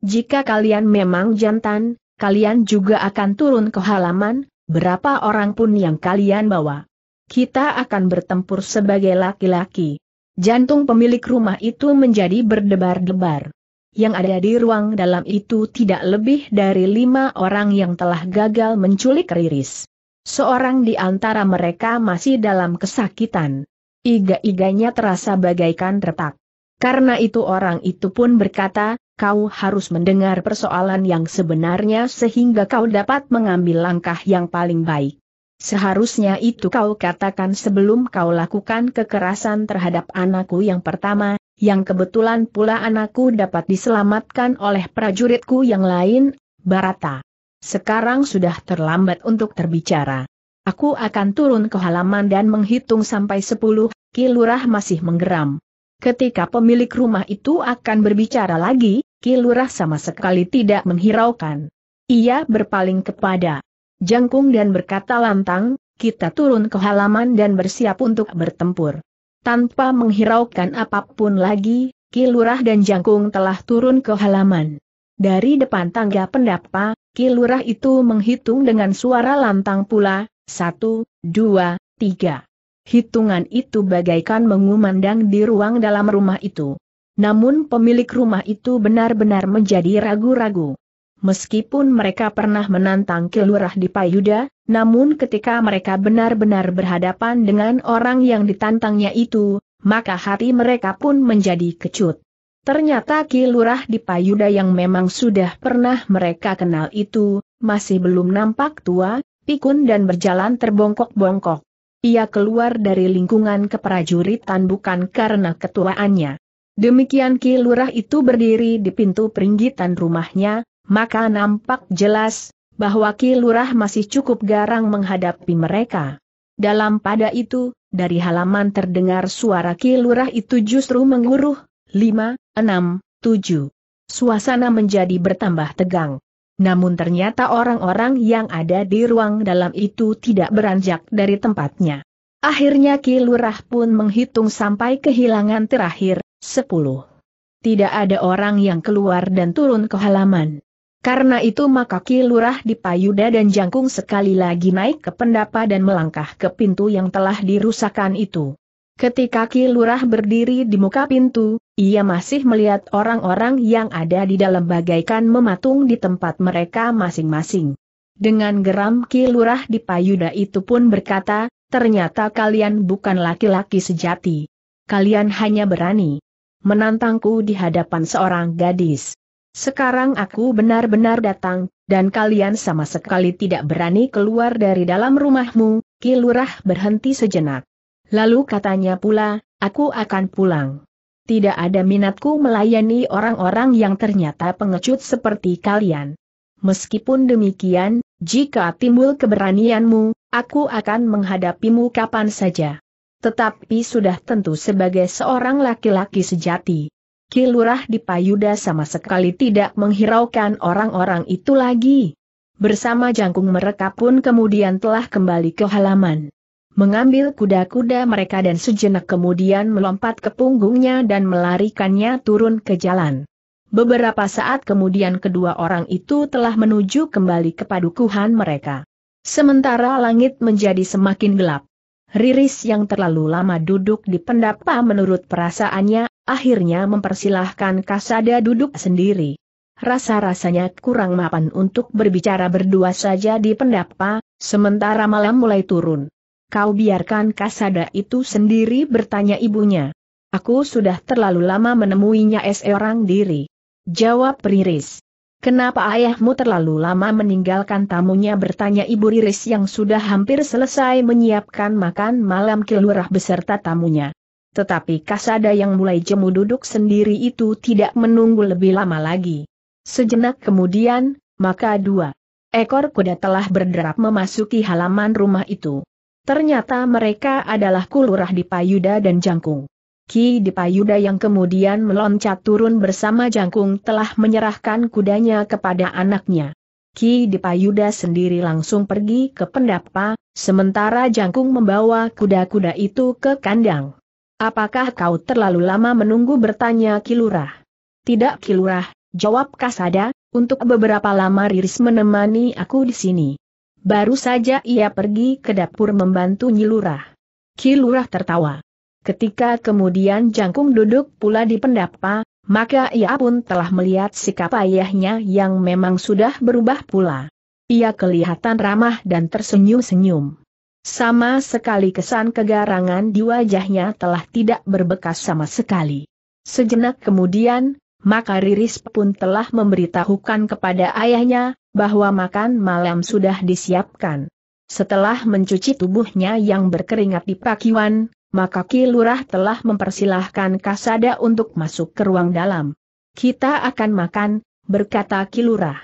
Jika kalian memang jantan, kalian juga akan turun ke halaman, berapa orang pun yang kalian bawa. Kita akan bertempur sebagai laki-laki. Jantung pemilik rumah itu menjadi berdebar-debar. Yang ada di ruang dalam itu tidak lebih dari lima orang yang telah gagal menculik Riris. Seorang di antara mereka masih dalam kesakitan. Iga-iganya terasa bagaikan retak. Karena itu orang itu pun berkata, kau harus mendengar persoalan yang sebenarnya sehingga kau dapat mengambil langkah yang paling baik. Seharusnya itu kau katakan sebelum kau lakukan kekerasan terhadap anakku yang pertama, yang kebetulan pula anakku dapat diselamatkan oleh prajuritku yang lain, Barata. Sekarang sudah terlambat untuk terbicara. Aku akan turun ke halaman dan menghitung sampai sepuluh, Kilurah masih menggeram. Ketika pemilik rumah itu akan berbicara lagi, Kilurah sama sekali tidak menghiraukan. Ia berpaling kepada Jangkung dan berkata lantang, kita turun ke halaman dan bersiap untuk bertempur. Tanpa menghiraukan apapun lagi, Kilurah dan Jangkung telah turun ke halaman. Dari depan tangga pendapa, Kilurah itu menghitung dengan suara lantang pula, satu, dua, tiga. Hitungan itu bagaikan mengumandang di ruang dalam rumah itu. Namun pemilik rumah itu benar-benar menjadi ragu-ragu. Meskipun mereka pernah menantang kelurah di Payuda, namun ketika mereka benar-benar berhadapan dengan orang yang ditantangnya itu, maka hati mereka pun menjadi kecut. Ternyata Ki di Payuda yang memang sudah pernah mereka kenal itu, masih belum nampak tua, pikun dan berjalan terbongkok-bongkok. Ia keluar dari lingkungan keprajuritan bukan karena ketuaannya. Demikian Ki Lurah itu berdiri di pintu peringgitan rumahnya, maka nampak jelas bahwa Ki Lurah masih cukup garang menghadapi mereka. Dalam pada itu, dari halaman terdengar suara Ki Lurah itu justru mengguruh, lima, enam, tujuh. Suasana menjadi bertambah tegang. Namun ternyata orang-orang yang ada di ruang dalam itu tidak beranjak dari tempatnya. Akhirnya Ki Lurah pun menghitung sampai kehilangan terakhir, sepuluh. Tidak ada orang yang keluar dan turun ke halaman. Karena itu maka Ki Lurah dipayuda dan jangkung sekali lagi naik ke pendapa dan melangkah ke pintu yang telah dirusakan itu. Ketika Ki Lurah berdiri di muka pintu, ia masih melihat orang-orang yang ada di dalam bagaikan mematung di tempat mereka masing-masing. Dengan geram Ki Lurah di payuda itu pun berkata, ternyata kalian bukan laki-laki sejati. Kalian hanya berani menantangku di hadapan seorang gadis. Sekarang aku benar-benar datang, dan kalian sama sekali tidak berani keluar dari dalam rumahmu, Ki Lurah berhenti sejenak. Lalu katanya pula, aku akan pulang. Tidak ada minatku melayani orang-orang yang ternyata pengecut seperti kalian. Meskipun demikian, jika timbul keberanianmu, aku akan menghadapimu kapan saja. Tetapi sudah tentu sebagai seorang laki-laki sejati. Kilurah di Payuda sama sekali tidak menghiraukan orang-orang itu lagi. Bersama jangkung mereka pun kemudian telah kembali ke halaman mengambil kuda-kuda mereka dan sejenak kemudian melompat ke punggungnya dan melarikannya turun ke jalan. Beberapa saat kemudian kedua orang itu telah menuju kembali ke padukuhan mereka. Sementara langit menjadi semakin gelap. Riris yang terlalu lama duduk di pendapa menurut perasaannya, akhirnya mempersilahkan Kasada duduk sendiri. Rasa-rasanya kurang mapan untuk berbicara berdua saja di pendapa, sementara malam mulai turun. Kau biarkan Kasada itu sendiri bertanya ibunya. Aku sudah terlalu lama menemuinya seorang diri. Jawab Riris. Kenapa ayahmu terlalu lama meninggalkan tamunya bertanya ibu Riris yang sudah hampir selesai menyiapkan makan malam kelurah beserta tamunya. Tetapi Kasada yang mulai jemu duduk sendiri itu tidak menunggu lebih lama lagi. Sejenak kemudian, maka dua ekor kuda telah berderap memasuki halaman rumah itu. Ternyata mereka adalah Kulurah Payuda dan Jangkung. Ki di Payuda yang kemudian meloncat turun bersama Jangkung telah menyerahkan kudanya kepada anaknya. Ki di Payuda sendiri langsung pergi ke pendapa, sementara Jangkung membawa kuda-kuda itu ke kandang. Apakah kau terlalu lama menunggu bertanya Kilurah? Tidak Kilurah, jawab Kasada, untuk beberapa lama Riris menemani aku di sini. Baru saja ia pergi ke dapur membantu Nyilurah. lurah tertawa. Ketika kemudian Jangkung duduk pula di pendapa, maka ia pun telah melihat sikap ayahnya yang memang sudah berubah pula. Ia kelihatan ramah dan tersenyum-senyum. Sama sekali kesan kegarangan di wajahnya telah tidak berbekas sama sekali. Sejenak kemudian, maka Riris pun telah memberitahukan kepada ayahnya, bahwa makan malam sudah disiapkan. Setelah mencuci tubuhnya yang berkeringat di pakiwan, maka kilurah telah mempersilahkan Kasada untuk masuk ke ruang dalam. Kita akan makan, berkata kilurah. Lurah.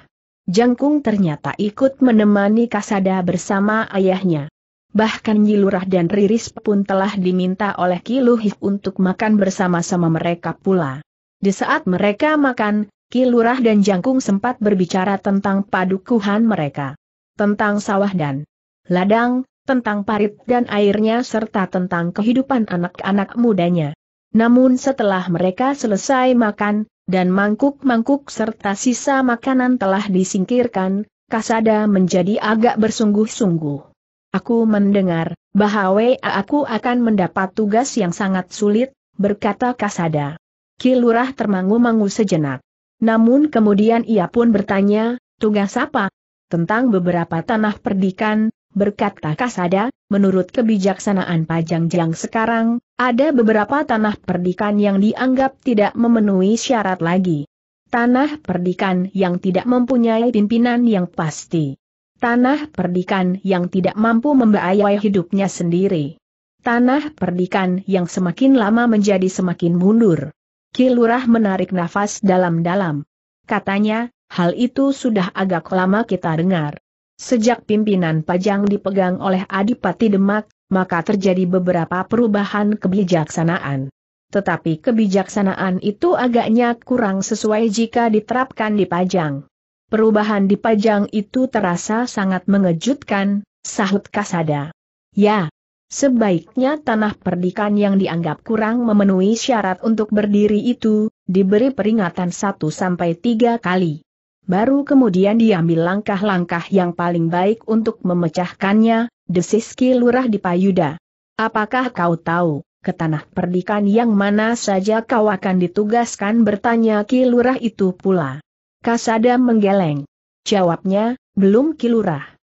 Jangkung ternyata ikut menemani Kasada bersama ayahnya. Bahkan Yilurah dan Riris pun telah diminta oleh Kiluhih untuk makan bersama-sama mereka pula. Di saat mereka makan, Kilurah dan Jangkung sempat berbicara tentang padukuhan mereka. Tentang sawah dan ladang, tentang parit dan airnya serta tentang kehidupan anak-anak mudanya. Namun setelah mereka selesai makan, dan mangkuk-mangkuk serta sisa makanan telah disingkirkan, Kasada menjadi agak bersungguh-sungguh. Aku mendengar, bahwa aku akan mendapat tugas yang sangat sulit, berkata Kasada. Kilurah termangu-mangu sejenak. Namun kemudian ia pun bertanya, tugas apa? Tentang beberapa tanah perdikan, berkata Kasada, menurut kebijaksanaan Pajangjang sekarang, ada beberapa tanah perdikan yang dianggap tidak memenuhi syarat lagi. Tanah perdikan yang tidak mempunyai pimpinan yang pasti. Tanah perdikan yang tidak mampu membayai hidupnya sendiri. Tanah perdikan yang semakin lama menjadi semakin mundur. Kilurah menarik nafas dalam-dalam. Katanya, hal itu sudah agak lama kita dengar. Sejak pimpinan Pajang dipegang oleh Adipati Demak, maka terjadi beberapa perubahan kebijaksanaan. Tetapi kebijaksanaan itu agaknya kurang sesuai jika diterapkan di Pajang. Perubahan di Pajang itu terasa sangat mengejutkan, sahut Kasada. Ya, Sebaiknya tanah perdikan yang dianggap kurang memenuhi syarat untuk berdiri itu, diberi peringatan satu sampai tiga kali. Baru kemudian diambil langkah-langkah yang paling baik untuk memecahkannya, desiski Lurah di Payuda. Apakah kau tahu, ke tanah perdikan yang mana saja kau akan ditugaskan bertanya kilurah itu pula. Kasada menggeleng. Jawabnya, belum kilurah.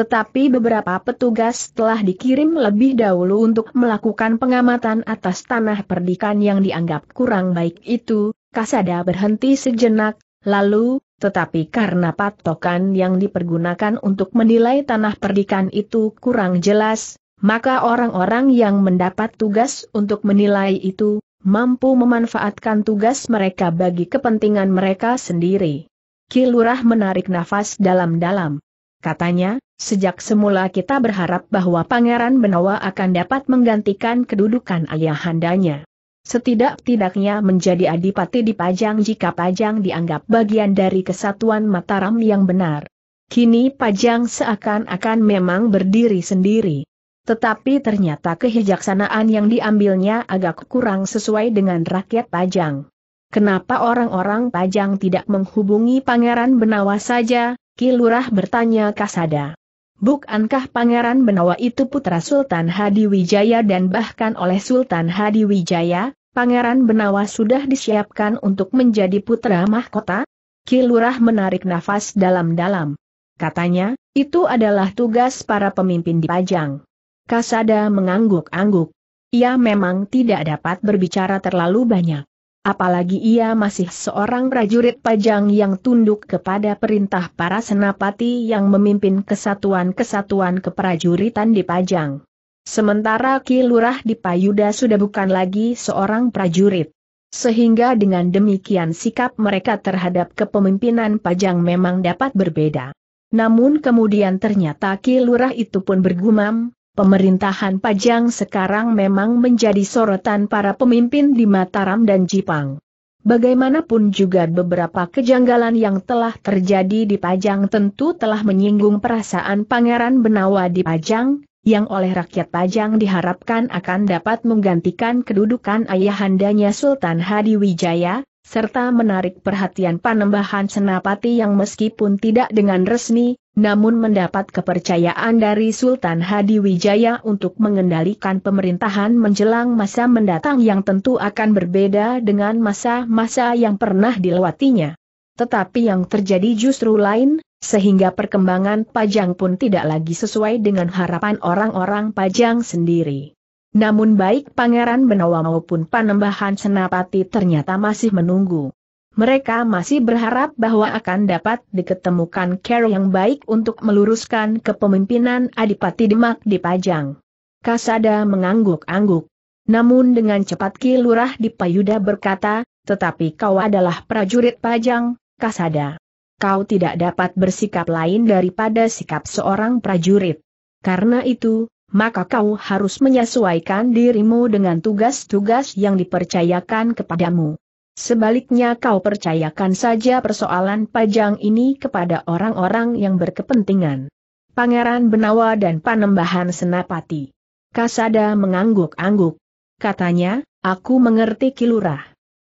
Tetapi beberapa petugas telah dikirim lebih dahulu untuk melakukan pengamatan atas tanah perdikan yang dianggap kurang baik itu, Kasada berhenti sejenak, lalu, tetapi karena patokan yang dipergunakan untuk menilai tanah perdikan itu kurang jelas, maka orang-orang yang mendapat tugas untuk menilai itu, mampu memanfaatkan tugas mereka bagi kepentingan mereka sendiri. Kilurah menarik nafas dalam-dalam. Katanya, Sejak semula kita berharap bahwa Pangeran Benawa akan dapat menggantikan kedudukan ayahandanya. Setidak-tidaknya menjadi adipati di Pajang jika Pajang dianggap bagian dari kesatuan Mataram yang benar. Kini Pajang seakan-akan memang berdiri sendiri. Tetapi ternyata kehijaksanaan yang diambilnya agak kurang sesuai dengan rakyat Pajang. Kenapa orang-orang Pajang tidak menghubungi Pangeran Benawa saja? Kilurah bertanya Kasada. Bukankah Pangeran Benawa itu putra Sultan Hadi Wijaya dan bahkan oleh Sultan Hadi Wijaya, Pangeran Benawa sudah disiapkan untuk menjadi putra mahkota? Kilurah menarik nafas dalam-dalam. Katanya, itu adalah tugas para pemimpin di Pajang. Kasada mengangguk-angguk. Ia memang tidak dapat berbicara terlalu banyak. Apalagi ia masih seorang prajurit pajang yang tunduk kepada perintah para senapati yang memimpin kesatuan-kesatuan keprajuritan di pajang. Sementara Ki Lurah di Payuda sudah bukan lagi seorang prajurit. Sehingga dengan demikian sikap mereka terhadap kepemimpinan pajang memang dapat berbeda. Namun kemudian ternyata Ki Lurah itu pun bergumam, pemerintahan Pajang sekarang memang menjadi sorotan para pemimpin di Mataram dan Jipang. Bagaimanapun juga beberapa kejanggalan yang telah terjadi di Pajang tentu telah menyinggung perasaan Pangeran Benawa di Pajang, yang oleh rakyat Pajang diharapkan akan dapat menggantikan kedudukan ayahandanya Sultan Hadi Wijaya, serta menarik perhatian Panembahan Senapati yang meskipun tidak dengan resmi, namun mendapat kepercayaan dari Sultan Hadi Wijaya untuk mengendalikan pemerintahan menjelang masa mendatang yang tentu akan berbeda dengan masa-masa yang pernah dilewatinya. Tetapi yang terjadi justru lain, sehingga perkembangan Pajang pun tidak lagi sesuai dengan harapan orang-orang Pajang sendiri. Namun baik Pangeran Benawa maupun Panembahan Senapati ternyata masih menunggu mereka masih berharap bahwa akan dapat diketemukan care yang baik untuk meluruskan kepemimpinan Adipati Demak di Pajang. Kasada mengangguk-angguk. Namun dengan cepat Ki Lurah di Payuda berkata, tetapi kau adalah prajurit Pajang, Kasada. Kau tidak dapat bersikap lain daripada sikap seorang prajurit. Karena itu, maka kau harus menyesuaikan dirimu dengan tugas-tugas yang dipercayakan kepadamu. Sebaliknya kau percayakan saja persoalan pajang ini kepada orang-orang yang berkepentingan. Pangeran Benawa dan Panembahan Senapati. Kasada mengangguk-angguk. Katanya, aku mengerti Kilurah.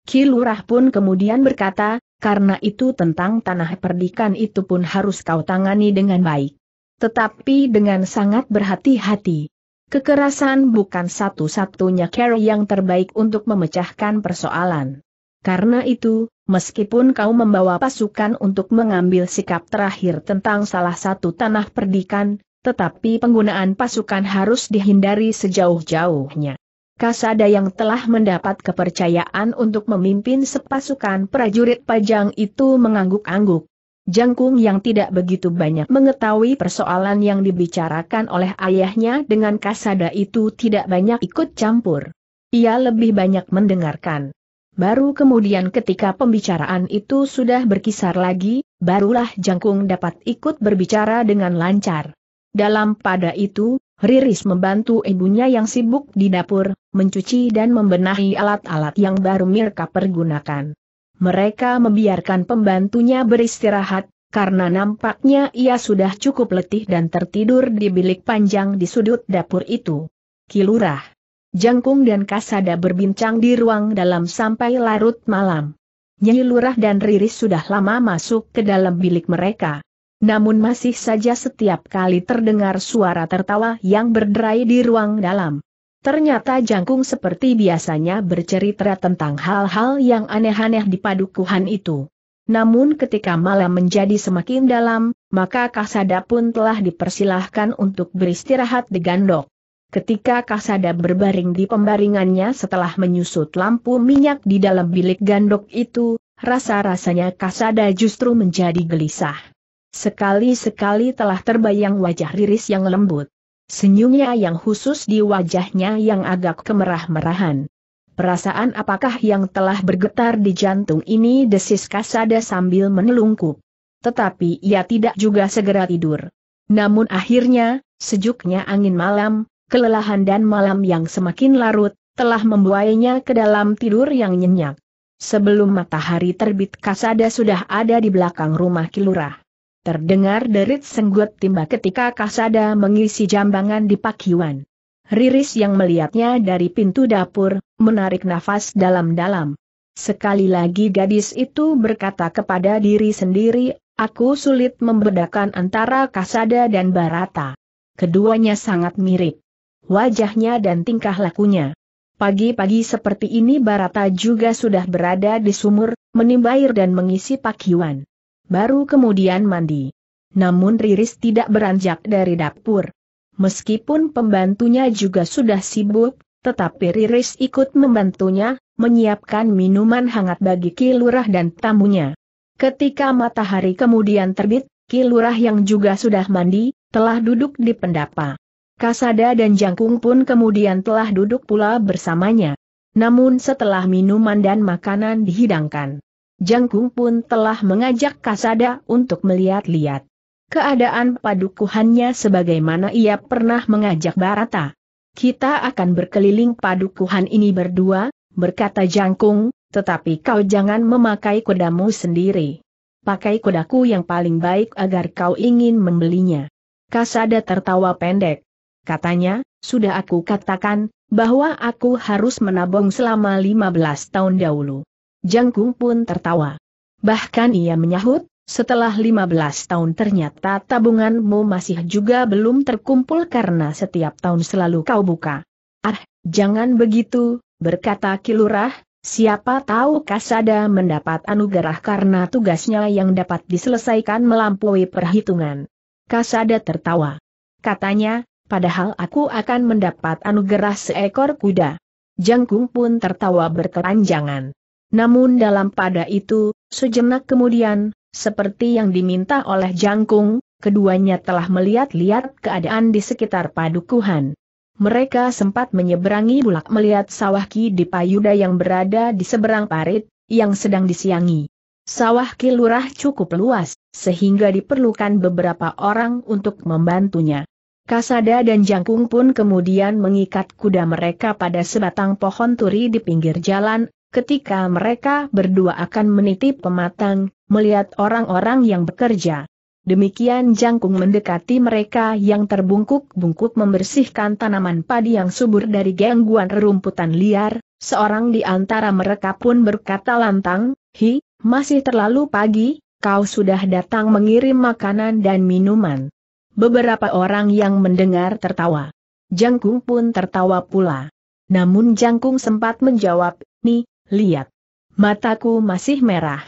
Kilurah pun kemudian berkata, karena itu tentang tanah perdikan itu pun harus kau tangani dengan baik. Tetapi dengan sangat berhati-hati. Kekerasan bukan satu-satunya cara yang terbaik untuk memecahkan persoalan. Karena itu, meskipun kau membawa pasukan untuk mengambil sikap terakhir tentang salah satu tanah perdikan, tetapi penggunaan pasukan harus dihindari sejauh-jauhnya. Kasada yang telah mendapat kepercayaan untuk memimpin sepasukan prajurit pajang itu mengangguk-angguk. Jangkung yang tidak begitu banyak mengetahui persoalan yang dibicarakan oleh ayahnya dengan Kasada itu tidak banyak ikut campur. Ia lebih banyak mendengarkan. Baru kemudian ketika pembicaraan itu sudah berkisar lagi, barulah Jangkung dapat ikut berbicara dengan lancar. Dalam pada itu, Riris membantu ibunya yang sibuk di dapur, mencuci dan membenahi alat-alat yang baru Mirka pergunakan. Mereka membiarkan pembantunya beristirahat, karena nampaknya ia sudah cukup letih dan tertidur di bilik panjang di sudut dapur itu. Kilurah, Jangkung dan Kasada berbincang di ruang dalam sampai larut malam. Nyi Lurah dan Riris sudah lama masuk ke dalam bilik mereka. Namun masih saja setiap kali terdengar suara tertawa yang berderai di ruang dalam. Ternyata Jangkung seperti biasanya bercerita tentang hal-hal yang aneh-aneh di padukuhan itu. Namun ketika malam menjadi semakin dalam, maka Kasada pun telah dipersilahkan untuk beristirahat di gandok. Ketika Kasada berbaring di pembaringannya setelah menyusut lampu minyak di dalam bilik gandok itu, rasa-rasanya Kasada justru menjadi gelisah. Sekali-sekali telah terbayang wajah Riris yang lembut. Senyumnya yang khusus di wajahnya yang agak kemerah-merahan. Perasaan apakah yang telah bergetar di jantung ini desis Kasada sambil menelungkup. Tetapi ia tidak juga segera tidur. Namun akhirnya, sejuknya angin malam, kelelahan dan malam yang semakin larut, telah membuainya ke dalam tidur yang nyenyak. Sebelum matahari terbit Kasada sudah ada di belakang rumah Kilurah. Terdengar derit senggut timba ketika Kasada mengisi jambangan di pakiwan. Riris yang melihatnya dari pintu dapur, menarik nafas dalam-dalam. Sekali lagi gadis itu berkata kepada diri sendiri, aku sulit membedakan antara Kasada dan Barata. Keduanya sangat mirip wajahnya dan tingkah lakunya. Pagi-pagi seperti ini Barata juga sudah berada di sumur, menimba air dan mengisi pakiwan. Baru kemudian mandi. Namun Riris tidak beranjak dari dapur. Meskipun pembantunya juga sudah sibuk, tetapi Riris ikut membantunya, menyiapkan minuman hangat bagi Kilurah dan tamunya. Ketika matahari kemudian terbit, Kilurah yang juga sudah mandi, telah duduk di pendapa. Kasada dan Jangkung pun kemudian telah duduk pula bersamanya. Namun setelah minuman dan makanan dihidangkan, Jangkung pun telah mengajak Kasada untuk melihat-lihat keadaan padukuhannya sebagaimana ia pernah mengajak Barata. Kita akan berkeliling padukuhan ini berdua, berkata Jangkung, tetapi kau jangan memakai kudamu sendiri. Pakai kudaku yang paling baik agar kau ingin membelinya. Kasada tertawa pendek, Katanya, sudah aku katakan, bahwa aku harus menabung selama 15 tahun dahulu. Jangkung pun tertawa. Bahkan ia menyahut, setelah 15 tahun ternyata tabunganmu masih juga belum terkumpul karena setiap tahun selalu kau buka. Ah, jangan begitu, berkata Kilurah, siapa tahu Kasada mendapat anugerah karena tugasnya yang dapat diselesaikan melampaui perhitungan. Kasada tertawa. Katanya, padahal aku akan mendapat anugerah seekor kuda. Jangkung pun tertawa berkepanjangan. Namun dalam pada itu, sejenak kemudian, seperti yang diminta oleh Jangkung, keduanya telah melihat-lihat keadaan di sekitar padukuhan. Mereka sempat menyeberangi bulak melihat sawah Ki Dipayuda yang berada di seberang parit, yang sedang disiangi. Sawah Ki Lurah cukup luas, sehingga diperlukan beberapa orang untuk membantunya. Kasada dan Jangkung pun kemudian mengikat kuda mereka pada sebatang pohon turi di pinggir jalan, ketika mereka berdua akan menitip pematang, melihat orang-orang yang bekerja. Demikian jangkung mendekati mereka yang terbungkuk-bungkuk membersihkan tanaman padi yang subur dari gangguan rumputan liar, seorang di antara mereka pun berkata lantang, Hi, masih terlalu pagi, kau sudah datang mengirim makanan dan minuman. Beberapa orang yang mendengar tertawa. Jangkung pun tertawa pula. Namun Jangkung sempat menjawab, Nih, lihat. Mataku masih merah.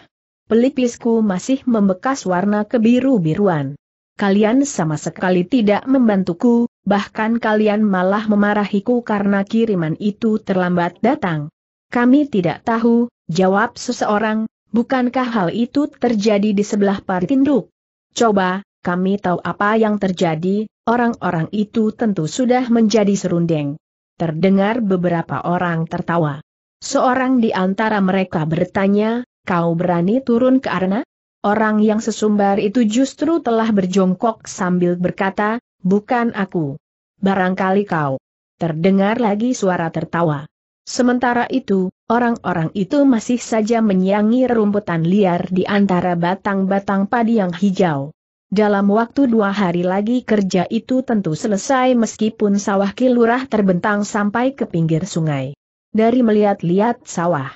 Pelipisku masih membekas warna kebiru-biruan. Kalian sama sekali tidak membantuku, bahkan kalian malah memarahiku karena kiriman itu terlambat datang. Kami tidak tahu, jawab seseorang, bukankah hal itu terjadi di sebelah partinduk? Coba, kami tahu apa yang terjadi, orang-orang itu tentu sudah menjadi serundeng. Terdengar beberapa orang tertawa. Seorang di antara mereka bertanya, kau berani turun ke arena? Orang yang sesumbar itu justru telah berjongkok sambil berkata, bukan aku. Barangkali kau. Terdengar lagi suara tertawa. Sementara itu, orang-orang itu masih saja menyiangi rumputan liar di antara batang-batang padi yang hijau. Dalam waktu dua hari lagi kerja itu tentu selesai meskipun sawah kilurah terbentang sampai ke pinggir sungai. Dari melihat-lihat sawah,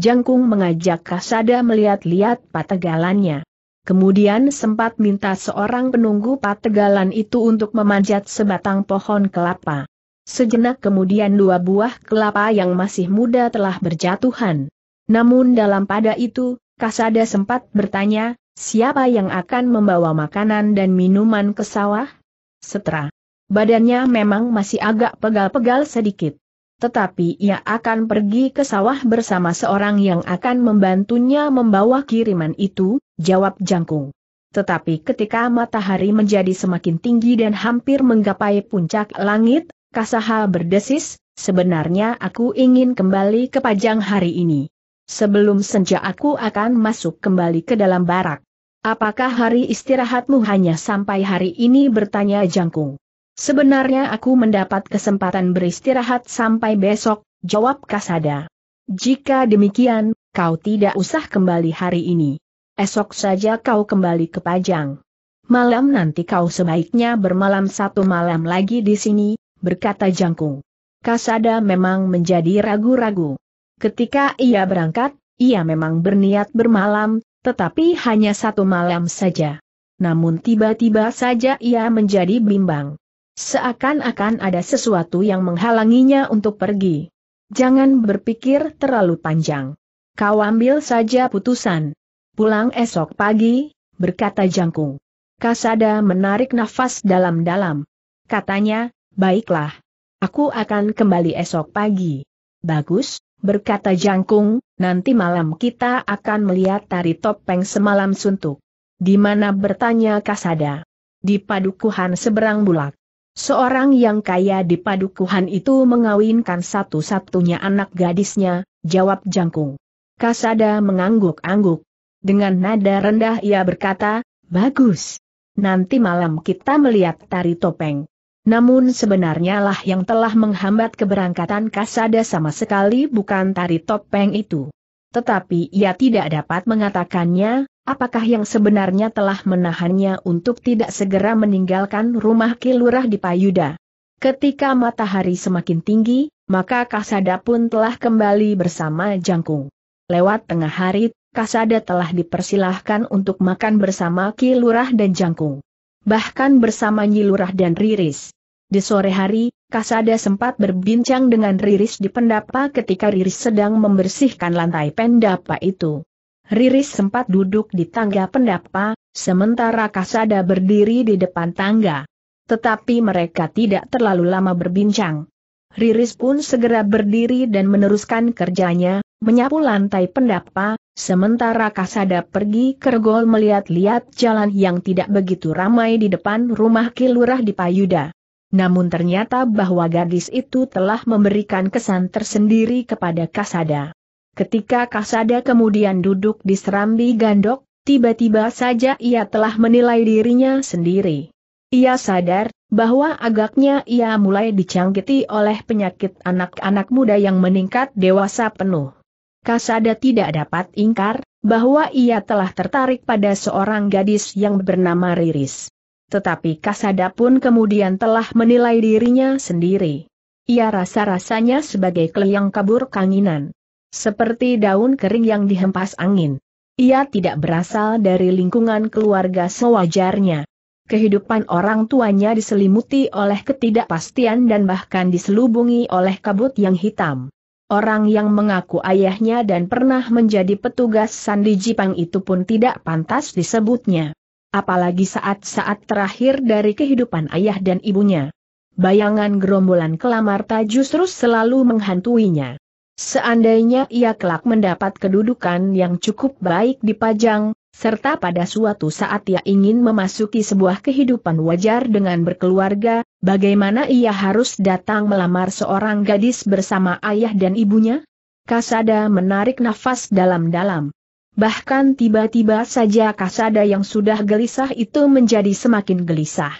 Jangkung mengajak Kasada melihat-lihat pategalannya. Kemudian sempat minta seorang penunggu pategalan itu untuk memanjat sebatang pohon kelapa. Sejenak kemudian dua buah kelapa yang masih muda telah berjatuhan. Namun dalam pada itu, Kasada sempat bertanya, Siapa yang akan membawa makanan dan minuman ke sawah? Setra. Badannya memang masih agak pegal-pegal sedikit. Tetapi ia akan pergi ke sawah bersama seorang yang akan membantunya membawa kiriman itu, jawab Jangkung. Tetapi ketika matahari menjadi semakin tinggi dan hampir menggapai puncak langit, Kasaha berdesis, sebenarnya aku ingin kembali ke Pajang hari ini. Sebelum senja aku akan masuk kembali ke dalam barak. Apakah hari istirahatmu hanya sampai hari ini bertanya Jangkung? Sebenarnya aku mendapat kesempatan beristirahat sampai besok, jawab Kasada. Jika demikian, kau tidak usah kembali hari ini. Esok saja kau kembali ke Pajang. Malam nanti kau sebaiknya bermalam satu malam lagi di sini, berkata Jangkung. Kasada memang menjadi ragu-ragu. Ketika ia berangkat, ia memang berniat bermalam, tetapi hanya satu malam saja. Namun tiba-tiba saja ia menjadi bimbang. Seakan-akan ada sesuatu yang menghalanginya untuk pergi. Jangan berpikir terlalu panjang. Kau ambil saja putusan. Pulang esok pagi, berkata Jangkung. Kasada menarik nafas dalam-dalam. Katanya, baiklah. Aku akan kembali esok pagi. Bagus, berkata Jangkung, nanti malam kita akan melihat tari topeng semalam suntuk. Di mana bertanya Kasada? Di padukuhan seberang bulak. Seorang yang kaya di padukuhan itu mengawinkan satu-satunya anak gadisnya, jawab Jangkung. Kasada mengangguk-angguk. Dengan nada rendah ia berkata, bagus. Nanti malam kita melihat tari topeng. Namun sebenarnya lah yang telah menghambat keberangkatan Kasada sama sekali bukan tari topeng itu. Tetapi ia tidak dapat mengatakannya, apakah yang sebenarnya telah menahannya untuk tidak segera meninggalkan rumah kilurah di Payuda. Ketika matahari semakin tinggi, maka Kasada pun telah kembali bersama Jangkung. Lewat tengah hari, Kasada telah dipersilahkan untuk makan bersama Kilurah dan Jangkung. Bahkan bersama Nyi Lurah dan Riris. Di sore hari, Kasada sempat berbincang dengan Riris di pendapa ketika Riris sedang membersihkan lantai pendapa itu. Riris sempat duduk di tangga pendapa, sementara Kasada berdiri di depan tangga. Tetapi mereka tidak terlalu lama berbincang. Riris pun segera berdiri dan meneruskan kerjanya, menyapu lantai pendapa, sementara Kasada pergi ke Regol melihat-lihat jalan yang tidak begitu ramai di depan rumah Kilurah di Payuda. Namun ternyata bahwa gadis itu telah memberikan kesan tersendiri kepada Kasada. Ketika Kasada kemudian duduk di serambi gandok, tiba-tiba saja ia telah menilai dirinya sendiri. Ia sadar, bahwa agaknya ia mulai dicangkiti oleh penyakit anak-anak muda yang meningkat dewasa penuh. Kasada tidak dapat ingkar, bahwa ia telah tertarik pada seorang gadis yang bernama Riris tetapi Kasada pun kemudian telah menilai dirinya sendiri. Ia rasa-rasanya sebagai keliang kabur kanginan. Seperti daun kering yang dihempas angin. Ia tidak berasal dari lingkungan keluarga sewajarnya. Kehidupan orang tuanya diselimuti oleh ketidakpastian dan bahkan diselubungi oleh kabut yang hitam. Orang yang mengaku ayahnya dan pernah menjadi petugas Sandi Jipang itu pun tidak pantas disebutnya apalagi saat-saat terakhir dari kehidupan ayah dan ibunya. Bayangan gerombolan Kelamarta justru selalu menghantuinya. Seandainya ia kelak mendapat kedudukan yang cukup baik di Pajang, serta pada suatu saat ia ingin memasuki sebuah kehidupan wajar dengan berkeluarga, bagaimana ia harus datang melamar seorang gadis bersama ayah dan ibunya? Kasada menarik nafas dalam-dalam. Bahkan tiba-tiba saja kasada yang sudah gelisah itu menjadi semakin gelisah.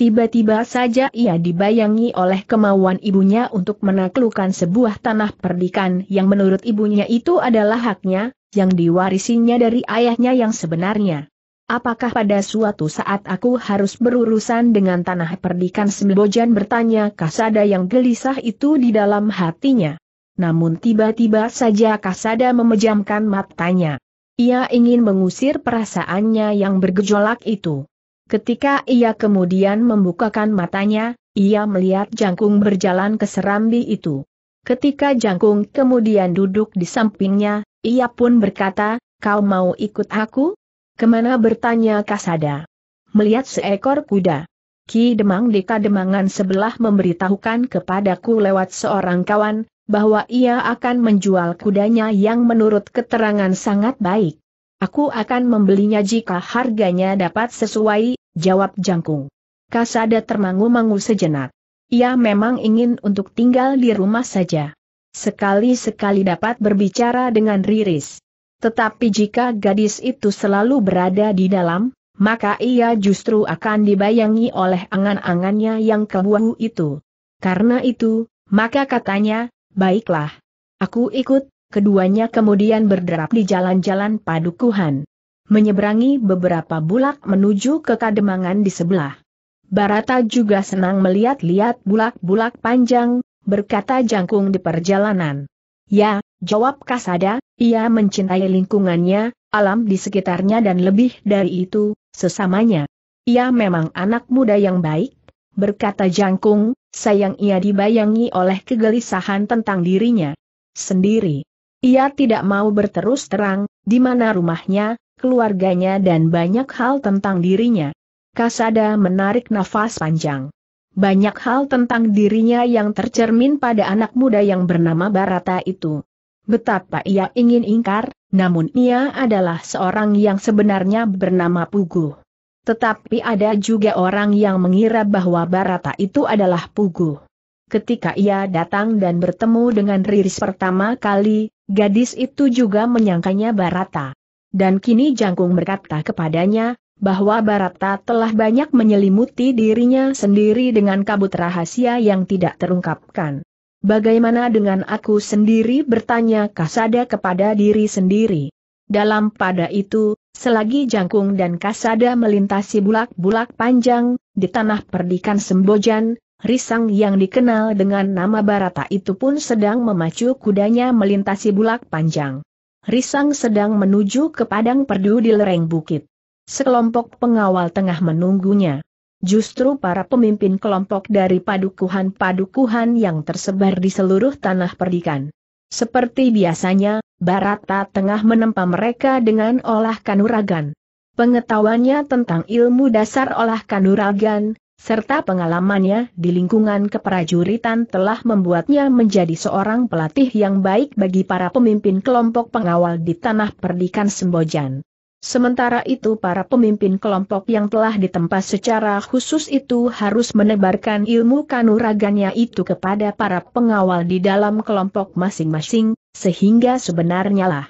Tiba-tiba saja ia dibayangi oleh kemauan ibunya untuk menaklukkan sebuah tanah perdikan yang menurut ibunya itu adalah haknya, yang diwarisinya dari ayahnya yang sebenarnya. Apakah pada suatu saat aku harus berurusan dengan tanah perdikan Sembojan bertanya Kasada yang gelisah itu di dalam hatinya. Namun tiba-tiba saja Kasada memejamkan matanya. Ia ingin mengusir perasaannya yang bergejolak itu. Ketika ia kemudian membukakan matanya, ia melihat jangkung berjalan ke serambi itu. Ketika jangkung kemudian duduk di sampingnya, ia pun berkata, kau mau ikut aku? Kemana bertanya Kasada? Melihat seekor kuda. Ki Demang di Demangan sebelah memberitahukan kepadaku lewat seorang kawan, bahwa ia akan menjual kudanya yang menurut keterangan sangat baik. Aku akan membelinya jika harganya dapat sesuai, jawab Jangkung. Kasada termangu-mangu sejenak. Ia memang ingin untuk tinggal di rumah saja. Sekali-sekali dapat berbicara dengan Riris. Tetapi jika gadis itu selalu berada di dalam, maka ia justru akan dibayangi oleh angan-angannya yang kebuahu itu. Karena itu, maka katanya, Baiklah. Aku ikut, keduanya kemudian berderap di jalan-jalan padukuhan. Menyeberangi beberapa bulak menuju ke kademangan di sebelah. Barata juga senang melihat-lihat bulak-bulak panjang, berkata jangkung di perjalanan. Ya, jawab Kasada, ia mencintai lingkungannya, alam di sekitarnya dan lebih dari itu, sesamanya. Ia memang anak muda yang baik, berkata Jangkung, sayang ia dibayangi oleh kegelisahan tentang dirinya sendiri. Ia tidak mau berterus terang, di mana rumahnya, keluarganya dan banyak hal tentang dirinya. Kasada menarik nafas panjang. Banyak hal tentang dirinya yang tercermin pada anak muda yang bernama Barata itu. Betapa ia ingin ingkar, namun ia adalah seorang yang sebenarnya bernama Puguh. Tetapi ada juga orang yang mengira bahwa Barata itu adalah Pugu. Ketika ia datang dan bertemu dengan Riris pertama kali, gadis itu juga menyangkanya Barata. Dan kini Jangkung berkata kepadanya, bahwa Barata telah banyak menyelimuti dirinya sendiri dengan kabut rahasia yang tidak terungkapkan. Bagaimana dengan aku sendiri bertanya Kasada kepada diri sendiri. Dalam pada itu, Selagi Jangkung dan Kasada melintasi bulak-bulak panjang, di tanah perdikan Sembojan, Risang yang dikenal dengan nama Barata itu pun sedang memacu kudanya melintasi bulak panjang. Risang sedang menuju ke padang perdu di lereng bukit. Sekelompok pengawal tengah menunggunya. Justru para pemimpin kelompok dari padukuhan-padukuhan yang tersebar di seluruh tanah perdikan. Seperti biasanya, Barata tengah menempa mereka dengan olah kanuragan. Pengetahuannya tentang ilmu dasar olah kanuragan, serta pengalamannya di lingkungan keprajuritan telah membuatnya menjadi seorang pelatih yang baik bagi para pemimpin kelompok pengawal di tanah perdikan Sembojan. Sementara itu para pemimpin kelompok yang telah ditempa secara khusus itu harus menebarkan ilmu kanuragannya itu kepada para pengawal di dalam kelompok masing-masing, sehingga sebenarnya lah.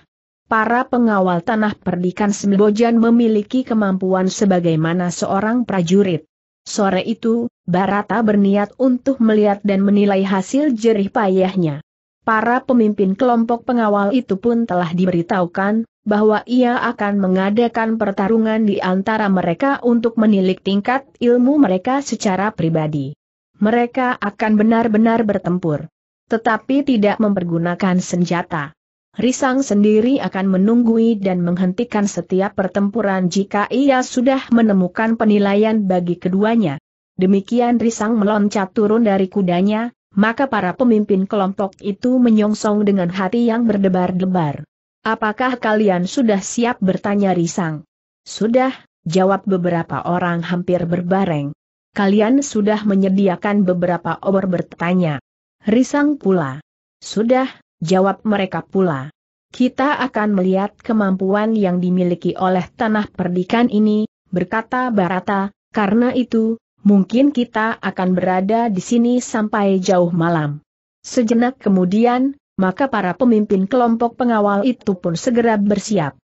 Para pengawal tanah perdikan Sembojan memiliki kemampuan sebagaimana seorang prajurit. Sore itu, Barata berniat untuk melihat dan menilai hasil jerih payahnya. Para pemimpin kelompok pengawal itu pun telah diberitahukan bahwa ia akan mengadakan pertarungan di antara mereka untuk menilik tingkat ilmu mereka secara pribadi. Mereka akan benar-benar bertempur. Tetapi tidak mempergunakan senjata. Risang sendiri akan menunggui dan menghentikan setiap pertempuran jika ia sudah menemukan penilaian bagi keduanya. Demikian Risang meloncat turun dari kudanya, maka para pemimpin kelompok itu menyongsong dengan hati yang berdebar-debar. Apakah kalian sudah siap bertanya Risang? Sudah, jawab beberapa orang hampir berbareng. Kalian sudah menyediakan beberapa obor bertanya. Risang pula. Sudah, jawab mereka pula. Kita akan melihat kemampuan yang dimiliki oleh tanah perdikan ini, berkata Barata, karena itu, mungkin kita akan berada di sini sampai jauh malam. Sejenak kemudian, maka para pemimpin kelompok pengawal itu pun segera bersiap.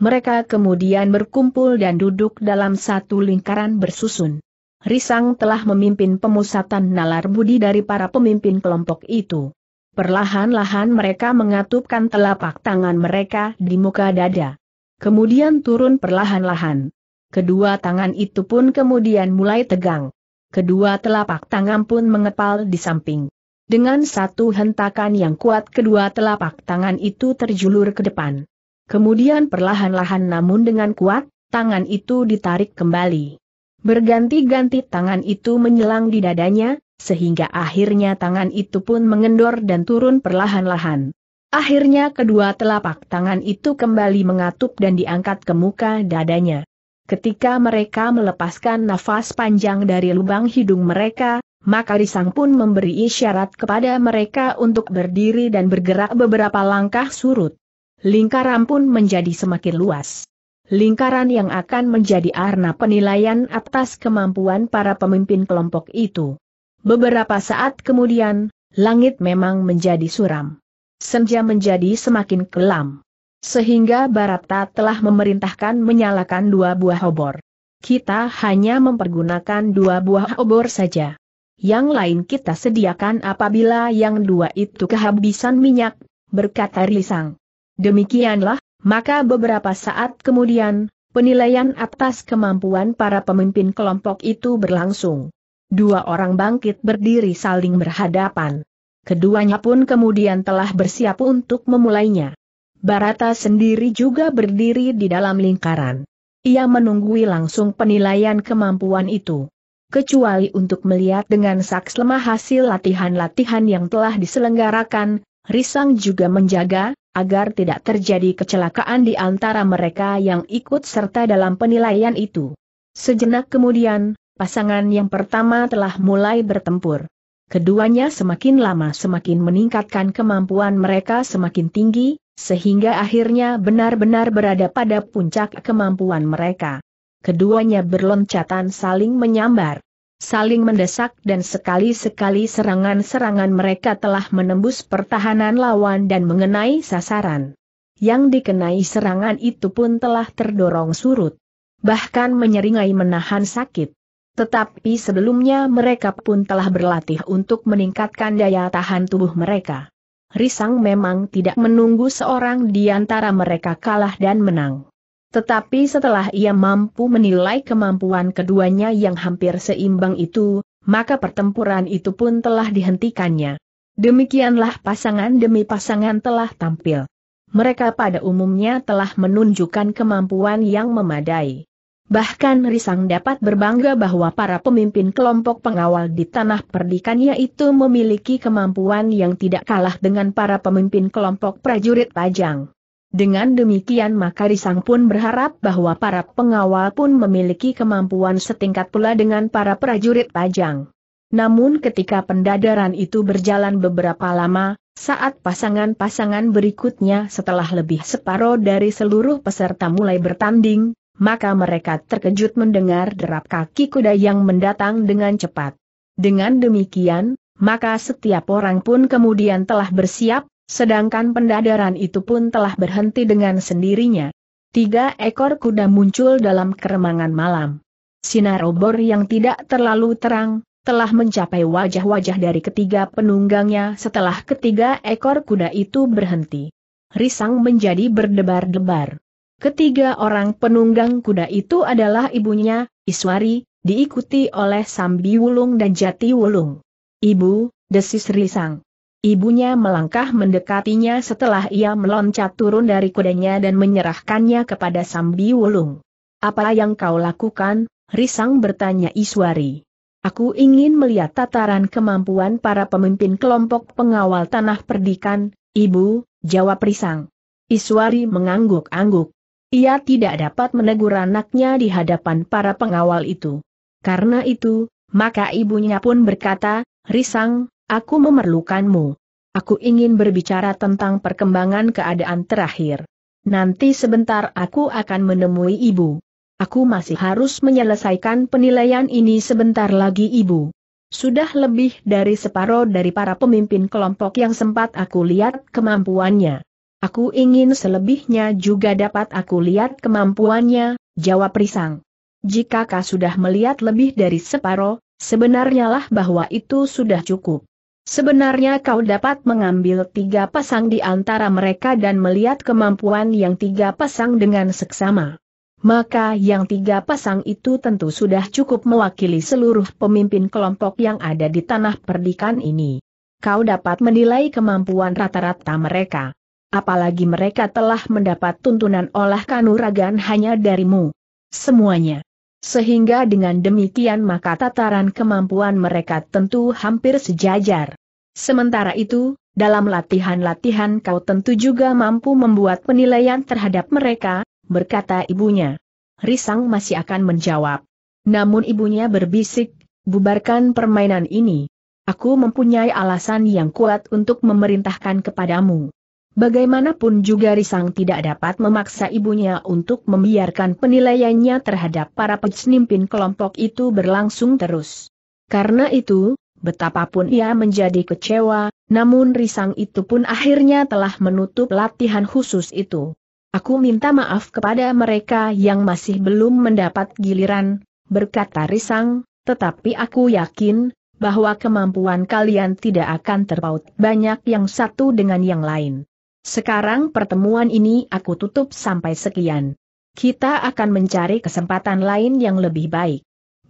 Mereka kemudian berkumpul dan duduk dalam satu lingkaran bersusun. Risang telah memimpin pemusatan nalar budi dari para pemimpin kelompok itu. Perlahan-lahan mereka mengatupkan telapak tangan mereka di muka dada. Kemudian turun perlahan-lahan. Kedua tangan itu pun kemudian mulai tegang. Kedua telapak tangan pun mengepal di samping. Dengan satu hentakan yang kuat kedua telapak tangan itu terjulur ke depan. Kemudian perlahan-lahan namun dengan kuat, tangan itu ditarik kembali. Berganti-ganti tangan itu menyelang di dadanya, sehingga akhirnya tangan itu pun mengendor dan turun perlahan-lahan. Akhirnya kedua telapak tangan itu kembali mengatup dan diangkat ke muka dadanya. Ketika mereka melepaskan nafas panjang dari lubang hidung mereka, maka Risang pun memberi isyarat kepada mereka untuk berdiri dan bergerak beberapa langkah surut. Lingkaran pun menjadi semakin luas. Lingkaran yang akan menjadi arna penilaian atas kemampuan para pemimpin kelompok itu. Beberapa saat kemudian, langit memang menjadi suram. Senja menjadi semakin kelam. Sehingga Barata telah memerintahkan menyalakan dua buah obor. Kita hanya mempergunakan dua buah obor saja yang lain kita sediakan apabila yang dua itu kehabisan minyak, berkata Risang. Demikianlah, maka beberapa saat kemudian, penilaian atas kemampuan para pemimpin kelompok itu berlangsung. Dua orang bangkit berdiri saling berhadapan. Keduanya pun kemudian telah bersiap untuk memulainya. Barata sendiri juga berdiri di dalam lingkaran. Ia menunggui langsung penilaian kemampuan itu kecuali untuk melihat dengan saks lemah hasil latihan-latihan yang telah diselenggarakan, Risang juga menjaga, agar tidak terjadi kecelakaan di antara mereka yang ikut serta dalam penilaian itu. Sejenak kemudian, pasangan yang pertama telah mulai bertempur. Keduanya semakin lama semakin meningkatkan kemampuan mereka semakin tinggi, sehingga akhirnya benar-benar berada pada puncak kemampuan mereka keduanya berloncatan saling menyambar. Saling mendesak dan sekali-sekali serangan-serangan mereka telah menembus pertahanan lawan dan mengenai sasaran. Yang dikenai serangan itu pun telah terdorong surut. Bahkan menyeringai menahan sakit. Tetapi sebelumnya mereka pun telah berlatih untuk meningkatkan daya tahan tubuh mereka. Risang memang tidak menunggu seorang di antara mereka kalah dan menang. Tetapi setelah ia mampu menilai kemampuan keduanya yang hampir seimbang itu, maka pertempuran itu pun telah dihentikannya. Demikianlah pasangan demi pasangan telah tampil. Mereka pada umumnya telah menunjukkan kemampuan yang memadai. Bahkan Risang dapat berbangga bahwa para pemimpin kelompok pengawal di tanah perdikannya itu memiliki kemampuan yang tidak kalah dengan para pemimpin kelompok prajurit pajang. Dengan demikian maka Risang pun berharap bahwa para pengawal pun memiliki kemampuan setingkat pula dengan para prajurit pajang. Namun ketika pendadaran itu berjalan beberapa lama, saat pasangan-pasangan berikutnya setelah lebih separuh dari seluruh peserta mulai bertanding, maka mereka terkejut mendengar derap kaki kuda yang mendatang dengan cepat. Dengan demikian, maka setiap orang pun kemudian telah bersiap, Sedangkan pendadaran itu pun telah berhenti dengan sendirinya. Tiga ekor kuda muncul dalam keremangan malam. Sinar obor yang tidak terlalu terang, telah mencapai wajah-wajah dari ketiga penunggangnya setelah ketiga ekor kuda itu berhenti. Risang menjadi berdebar-debar. Ketiga orang penunggang kuda itu adalah ibunya, Iswari, diikuti oleh Sambi Wulung dan Jati Wulung. Ibu, desis Risang. Ibunya melangkah mendekatinya setelah ia meloncat turun dari kudanya dan menyerahkannya kepada Sambi Wulung. Apa yang kau lakukan? Risang bertanya Iswari. Aku ingin melihat tataran kemampuan para pemimpin kelompok pengawal tanah perdikan, Ibu, jawab Risang. Iswari mengangguk-angguk. Ia tidak dapat menegur anaknya di hadapan para pengawal itu. Karena itu, maka ibunya pun berkata, Risang, Aku memerlukanmu. Aku ingin berbicara tentang perkembangan keadaan terakhir. Nanti sebentar aku akan menemui ibu. Aku masih harus menyelesaikan penilaian ini sebentar lagi ibu. Sudah lebih dari separuh dari para pemimpin kelompok yang sempat aku lihat kemampuannya. Aku ingin selebihnya juga dapat aku lihat kemampuannya, jawab Risang. Jika kau sudah melihat lebih dari separuh, sebenarnya lah bahwa itu sudah cukup. Sebenarnya kau dapat mengambil tiga pasang di antara mereka dan melihat kemampuan yang tiga pasang dengan seksama. Maka yang tiga pasang itu tentu sudah cukup mewakili seluruh pemimpin kelompok yang ada di tanah perdikan ini. Kau dapat menilai kemampuan rata-rata mereka. Apalagi mereka telah mendapat tuntunan olah kanuragan hanya darimu. Semuanya. Sehingga dengan demikian maka tataran kemampuan mereka tentu hampir sejajar. Sementara itu, dalam latihan-latihan kau tentu juga mampu membuat penilaian terhadap mereka, berkata ibunya. Risang masih akan menjawab. Namun ibunya berbisik, bubarkan permainan ini. Aku mempunyai alasan yang kuat untuk memerintahkan kepadamu. Bagaimanapun juga Risang tidak dapat memaksa ibunya untuk membiarkan penilaiannya terhadap para pemimpin kelompok itu berlangsung terus. Karena itu, Betapapun ia menjadi kecewa, namun risang itu pun akhirnya telah menutup latihan khusus itu. Aku minta maaf kepada mereka yang masih belum mendapat giliran, berkata risang, tetapi aku yakin, bahwa kemampuan kalian tidak akan terpaut banyak yang satu dengan yang lain. Sekarang pertemuan ini aku tutup sampai sekian. Kita akan mencari kesempatan lain yang lebih baik.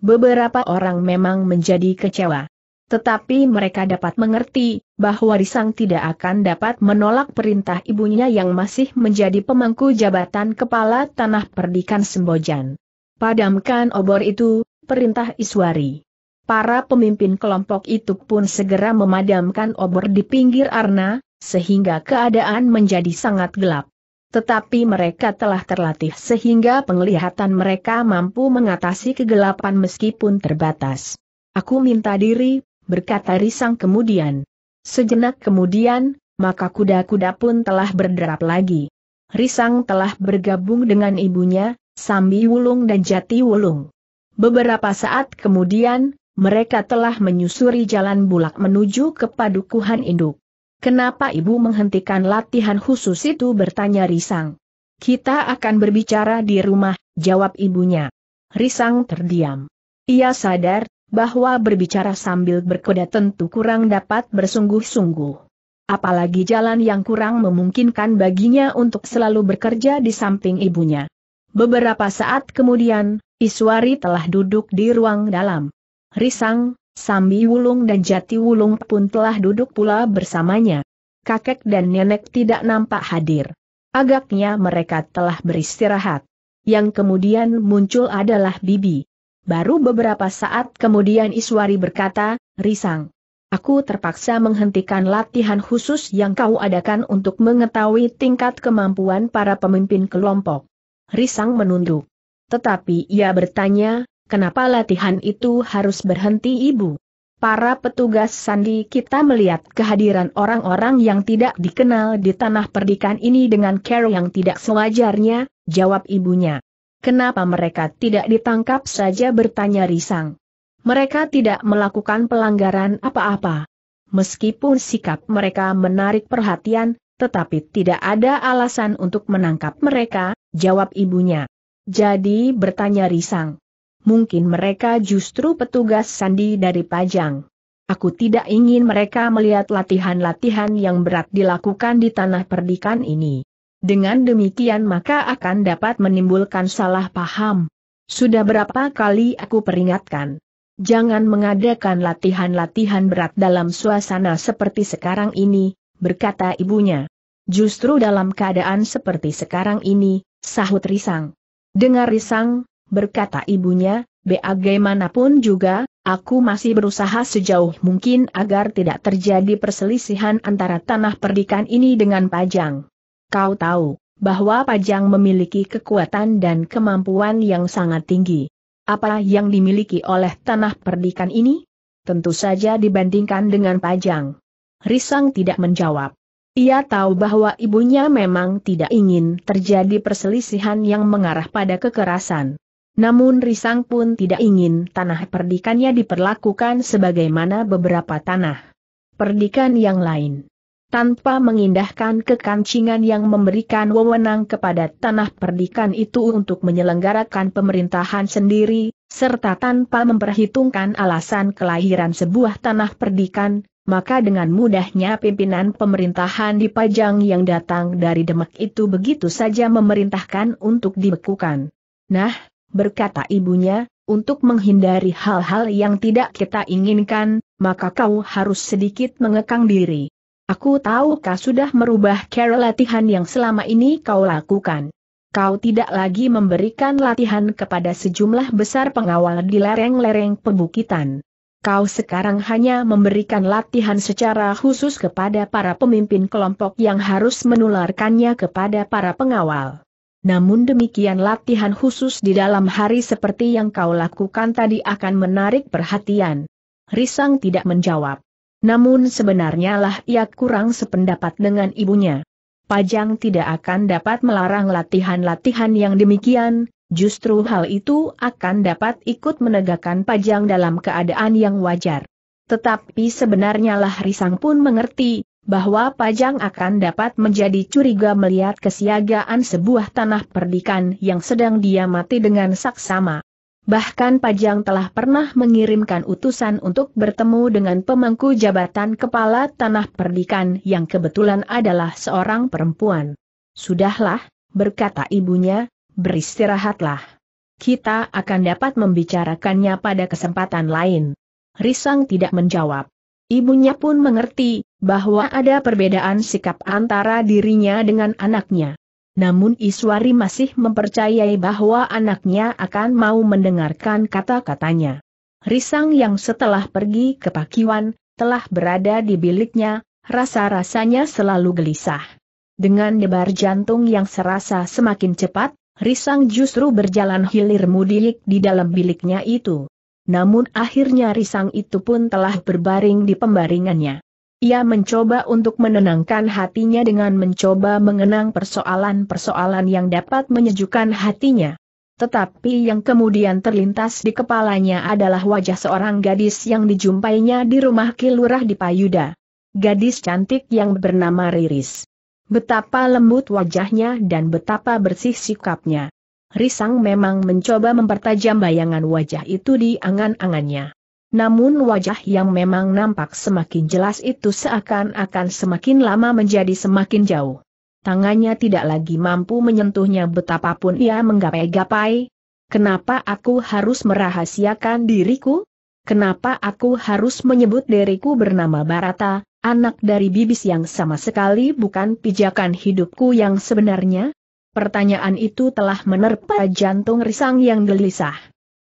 Beberapa orang memang menjadi kecewa. Tetapi mereka dapat mengerti, bahwa Risang tidak akan dapat menolak perintah ibunya yang masih menjadi pemangku jabatan kepala tanah perdikan Sembojan. Padamkan obor itu, perintah Iswari. Para pemimpin kelompok itu pun segera memadamkan obor di pinggir Arna, sehingga keadaan menjadi sangat gelap. Tetapi mereka telah terlatih sehingga penglihatan mereka mampu mengatasi kegelapan meskipun terbatas. Aku minta diri, berkata Risang kemudian. Sejenak kemudian, maka kuda-kuda pun telah berderap lagi. Risang telah bergabung dengan ibunya, Sambi Wulung dan Jati Wulung. Beberapa saat kemudian, mereka telah menyusuri jalan bulak menuju ke padukuhan induk. Kenapa ibu menghentikan latihan khusus itu bertanya Risang. Kita akan berbicara di rumah, jawab ibunya. Risang terdiam. Ia sadar, bahwa berbicara sambil berkuda tentu kurang dapat bersungguh-sungguh. Apalagi jalan yang kurang memungkinkan baginya untuk selalu bekerja di samping ibunya. Beberapa saat kemudian, Iswari telah duduk di ruang dalam. Risang, Sambi Wulung dan Jati Wulung pun telah duduk pula bersamanya. Kakek dan nenek tidak nampak hadir. Agaknya mereka telah beristirahat. Yang kemudian muncul adalah Bibi. Baru beberapa saat kemudian Iswari berkata, Risang. Aku terpaksa menghentikan latihan khusus yang kau adakan untuk mengetahui tingkat kemampuan para pemimpin kelompok. Risang menunduk. Tetapi ia bertanya, kenapa latihan itu harus berhenti ibu? Para petugas sandi kita melihat kehadiran orang-orang yang tidak dikenal di tanah perdikan ini dengan care yang tidak sewajarnya, jawab ibunya. Kenapa mereka tidak ditangkap saja bertanya Risang. Mereka tidak melakukan pelanggaran apa-apa. Meskipun sikap mereka menarik perhatian, tetapi tidak ada alasan untuk menangkap mereka, jawab ibunya. Jadi bertanya Risang. Mungkin mereka justru petugas sandi dari Pajang. Aku tidak ingin mereka melihat latihan-latihan yang berat dilakukan di tanah perdikan ini. Dengan demikian maka akan dapat menimbulkan salah paham. Sudah berapa kali aku peringatkan. Jangan mengadakan latihan-latihan berat dalam suasana seperti sekarang ini, berkata ibunya. Justru dalam keadaan seperti sekarang ini, sahut Risang. Dengar Risang, berkata ibunya, bagaimanapun juga, aku masih berusaha sejauh mungkin agar tidak terjadi perselisihan antara tanah perdikan ini dengan Pajang. Kau tahu bahwa Pajang memiliki kekuatan dan kemampuan yang sangat tinggi. Apa yang dimiliki oleh tanah perdikan ini? Tentu saja dibandingkan dengan Pajang. Risang tidak menjawab. Ia tahu bahwa ibunya memang tidak ingin terjadi perselisihan yang mengarah pada kekerasan. Namun Risang pun tidak ingin tanah perdikannya diperlakukan sebagaimana beberapa tanah perdikan yang lain tanpa mengindahkan kekancingan yang memberikan wewenang kepada tanah perdikan itu untuk menyelenggarakan pemerintahan sendiri, serta tanpa memperhitungkan alasan kelahiran sebuah tanah perdikan, maka dengan mudahnya pimpinan pemerintahan di pajang yang datang dari Demak itu begitu saja memerintahkan untuk dibekukan. Nah, berkata ibunya, untuk menghindari hal-hal yang tidak kita inginkan, maka kau harus sedikit mengekang diri. Aku tahu kau sudah merubah cara latihan yang selama ini kau lakukan. Kau tidak lagi memberikan latihan kepada sejumlah besar pengawal di lereng-lereng pembukitan. Kau sekarang hanya memberikan latihan secara khusus kepada para pemimpin kelompok yang harus menularkannya kepada para pengawal. Namun demikian latihan khusus di dalam hari seperti yang kau lakukan tadi akan menarik perhatian. Risang tidak menjawab. Namun sebenarnya lah ia kurang sependapat dengan ibunya. Pajang tidak akan dapat melarang latihan-latihan yang demikian, justru hal itu akan dapat ikut menegakkan Pajang dalam keadaan yang wajar. Tetapi sebenarnya lah Risang pun mengerti, bahwa Pajang akan dapat menjadi curiga melihat kesiagaan sebuah tanah perdikan yang sedang diamati dengan saksama. Bahkan Pajang telah pernah mengirimkan utusan untuk bertemu dengan pemangku jabatan kepala tanah perdikan yang kebetulan adalah seorang perempuan. Sudahlah, berkata ibunya, beristirahatlah. Kita akan dapat membicarakannya pada kesempatan lain. Risang tidak menjawab. Ibunya pun mengerti bahwa ada perbedaan sikap antara dirinya dengan anaknya namun Iswari masih mempercayai bahwa anaknya akan mau mendengarkan kata-katanya. Risang yang setelah pergi ke Pakiwan, telah berada di biliknya, rasa-rasanya selalu gelisah. Dengan debar jantung yang serasa semakin cepat, Risang justru berjalan hilir mudik di dalam biliknya itu. Namun akhirnya Risang itu pun telah berbaring di pembaringannya. Ia mencoba untuk menenangkan hatinya dengan mencoba mengenang persoalan-persoalan yang dapat menyejukkan hatinya. Tetapi yang kemudian terlintas di kepalanya adalah wajah seorang gadis yang dijumpainya di rumah kilurah di Payuda. Gadis cantik yang bernama Riris. Betapa lembut wajahnya dan betapa bersih sikapnya. Risang memang mencoba mempertajam bayangan wajah itu di angan-angannya. Namun wajah yang memang nampak semakin jelas itu seakan-akan semakin lama menjadi semakin jauh. Tangannya tidak lagi mampu menyentuhnya betapapun ia menggapai-gapai. Kenapa aku harus merahasiakan diriku? Kenapa aku harus menyebut diriku bernama Barata, anak dari bibis yang sama sekali bukan pijakan hidupku yang sebenarnya? Pertanyaan itu telah menerpa jantung risang yang gelisah.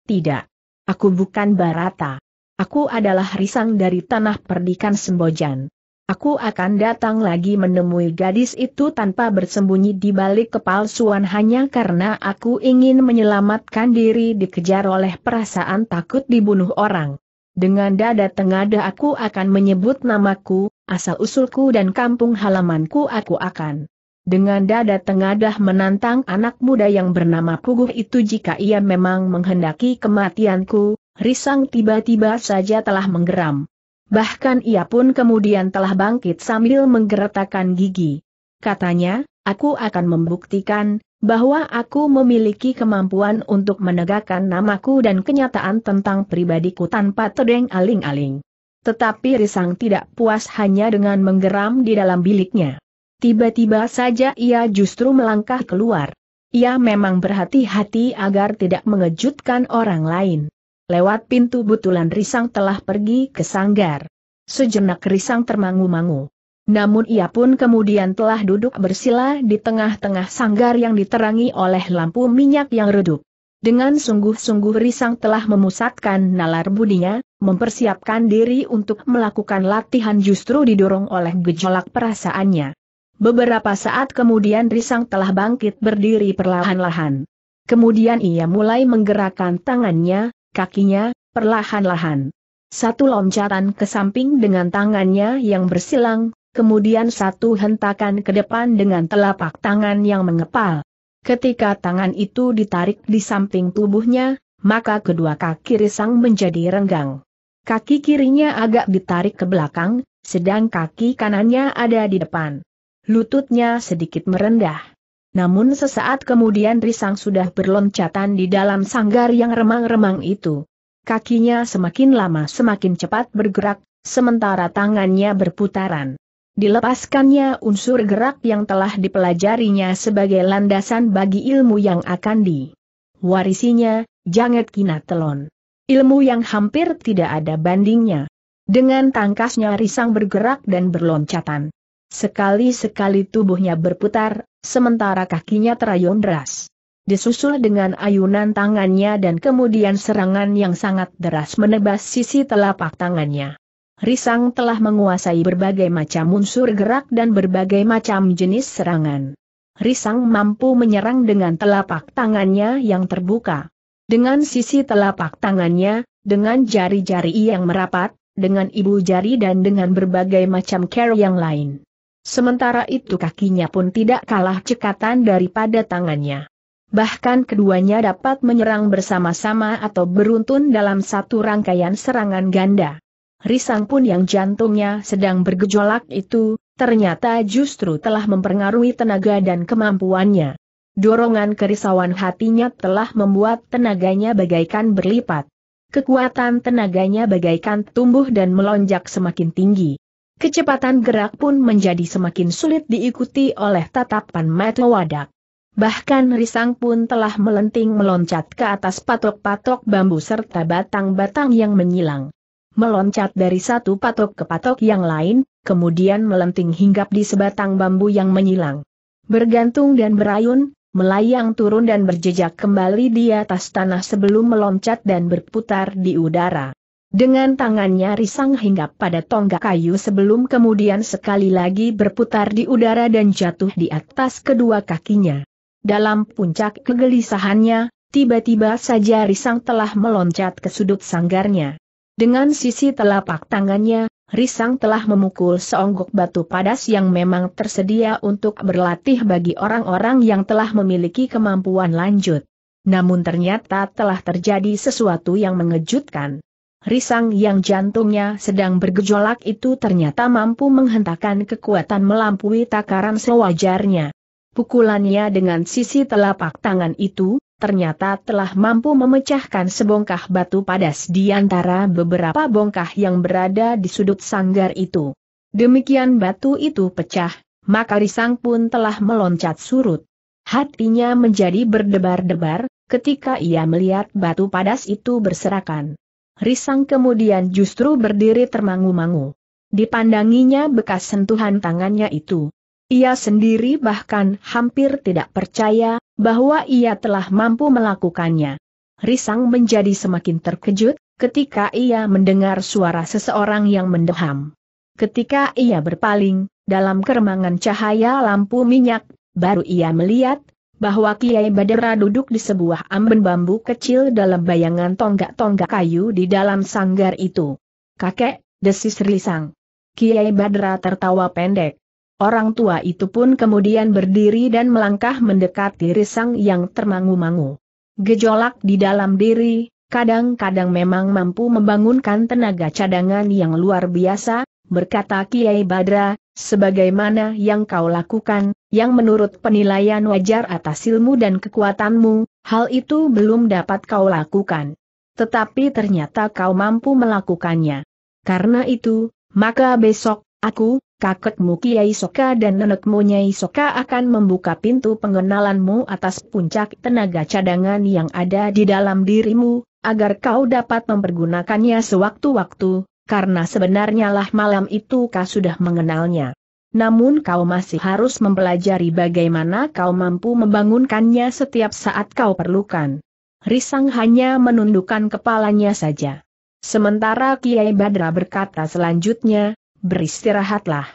Tidak. Aku bukan Barata. Aku adalah risang dari tanah perdikan Sembojan. Aku akan datang lagi menemui gadis itu tanpa bersembunyi di balik kepalsuan hanya karena aku ingin menyelamatkan diri dikejar oleh perasaan takut dibunuh orang. Dengan dada tengada aku akan menyebut namaku, asal-usulku dan kampung halamanku aku akan. Dengan dada tengadah menantang anak muda yang bernama Puguh itu jika ia memang menghendaki kematianku, Risang tiba-tiba saja telah menggeram. Bahkan ia pun kemudian telah bangkit sambil menggeretakkan gigi. Katanya, aku akan membuktikan, bahwa aku memiliki kemampuan untuk menegakkan namaku dan kenyataan tentang pribadiku tanpa terdeng aling-aling. Tetapi Risang tidak puas hanya dengan menggeram di dalam biliknya. Tiba-tiba saja ia justru melangkah keluar. Ia memang berhati-hati agar tidak mengejutkan orang lain. Lewat pintu butulan Risang telah pergi ke sanggar. Sejenak Risang termangu-mangu. Namun ia pun kemudian telah duduk bersila di tengah-tengah sanggar yang diterangi oleh lampu minyak yang redup. Dengan sungguh-sungguh Risang telah memusatkan nalar budinya, mempersiapkan diri untuk melakukan latihan justru didorong oleh gejolak perasaannya. Beberapa saat kemudian Risang telah bangkit berdiri perlahan-lahan. Kemudian ia mulai menggerakkan tangannya, kakinya, perlahan-lahan. Satu loncatan ke samping dengan tangannya yang bersilang, kemudian satu hentakan ke depan dengan telapak tangan yang mengepal. Ketika tangan itu ditarik di samping tubuhnya, maka kedua kaki Risang menjadi renggang. Kaki kirinya agak ditarik ke belakang, sedang kaki kanannya ada di depan. Lututnya sedikit merendah. Namun sesaat kemudian Risang sudah berloncatan di dalam sanggar yang remang-remang itu. Kakinya semakin lama semakin cepat bergerak, sementara tangannya berputaran. Dilepaskannya unsur gerak yang telah dipelajarinya sebagai landasan bagi ilmu yang akan diwarisinya, janget kinatelon. Ilmu yang hampir tidak ada bandingnya. Dengan tangkasnya risang bergerak dan berloncatan. Sekali-sekali tubuhnya berputar, sementara kakinya terayun deras. Disusul dengan ayunan tangannya dan kemudian serangan yang sangat deras menebas sisi telapak tangannya. Risang telah menguasai berbagai macam unsur gerak dan berbagai macam jenis serangan. Risang mampu menyerang dengan telapak tangannya yang terbuka. Dengan sisi telapak tangannya, dengan jari-jari yang merapat, dengan ibu jari dan dengan berbagai macam care yang lain. Sementara itu kakinya pun tidak kalah cekatan daripada tangannya. Bahkan keduanya dapat menyerang bersama-sama atau beruntun dalam satu rangkaian serangan ganda. Risang pun yang jantungnya sedang bergejolak itu, ternyata justru telah mempengaruhi tenaga dan kemampuannya. Dorongan kerisauan hatinya telah membuat tenaganya bagaikan berlipat. Kekuatan tenaganya bagaikan tumbuh dan melonjak semakin tinggi. Kecepatan gerak pun menjadi semakin sulit diikuti oleh tatapan mata wadak. Bahkan risang pun telah melenting meloncat ke atas patok-patok bambu serta batang-batang yang menyilang. Meloncat dari satu patok ke patok yang lain, kemudian melenting hinggap di sebatang bambu yang menyilang. Bergantung dan berayun, melayang turun dan berjejak kembali di atas tanah sebelum meloncat dan berputar di udara. Dengan tangannya risang hingga pada tonggak kayu sebelum kemudian sekali lagi berputar di udara dan jatuh di atas kedua kakinya. Dalam puncak kegelisahannya, tiba-tiba saja risang telah meloncat ke sudut sanggarnya. Dengan sisi telapak tangannya, Risang telah memukul seonggok batu padas yang memang tersedia untuk berlatih bagi orang-orang yang telah memiliki kemampuan lanjut. Namun ternyata telah terjadi sesuatu yang mengejutkan. Risang yang jantungnya sedang bergejolak itu ternyata mampu menghentakkan kekuatan melampaui takaran sewajarnya. Pukulannya dengan sisi telapak tangan itu, ternyata telah mampu memecahkan sebongkah batu padas di antara beberapa bongkah yang berada di sudut sanggar itu. Demikian batu itu pecah, maka Risang pun telah meloncat surut. Hatinya menjadi berdebar-debar, ketika ia melihat batu padas itu berserakan. Risang kemudian justru berdiri termangu-mangu. Dipandanginya bekas sentuhan tangannya itu. Ia sendiri bahkan hampir tidak percaya bahwa ia telah mampu melakukannya. Risang menjadi semakin terkejut ketika ia mendengar suara seseorang yang mendeham. Ketika ia berpaling, dalam keremangan cahaya lampu minyak, baru ia melihat bahwa Kiai Badera duduk di sebuah amben bambu kecil dalam bayangan tonggak-tonggak kayu di dalam sanggar itu. Kakek, desis risang. Kiai Badra tertawa pendek. Orang tua itu pun kemudian berdiri dan melangkah mendekati risang yang termangu-mangu. Gejolak di dalam diri, kadang-kadang memang mampu membangunkan tenaga cadangan yang luar biasa, berkata Kiai Badra, Sebagaimana yang kau lakukan, yang menurut penilaian wajar atas ilmu dan kekuatanmu, hal itu belum dapat kau lakukan. Tetapi ternyata kau mampu melakukannya. Karena itu, maka besok, aku, kakekmu Kiai Soka dan nenekmu Nyai Soka akan membuka pintu pengenalanmu atas puncak tenaga cadangan yang ada di dalam dirimu, agar kau dapat mempergunakannya sewaktu-waktu, karena sebenarnya lah malam itu kau sudah mengenalnya. Namun kau masih harus mempelajari bagaimana kau mampu membangunkannya setiap saat kau perlukan. Risang hanya menundukkan kepalanya saja. Sementara Kiai Badra berkata selanjutnya, beristirahatlah.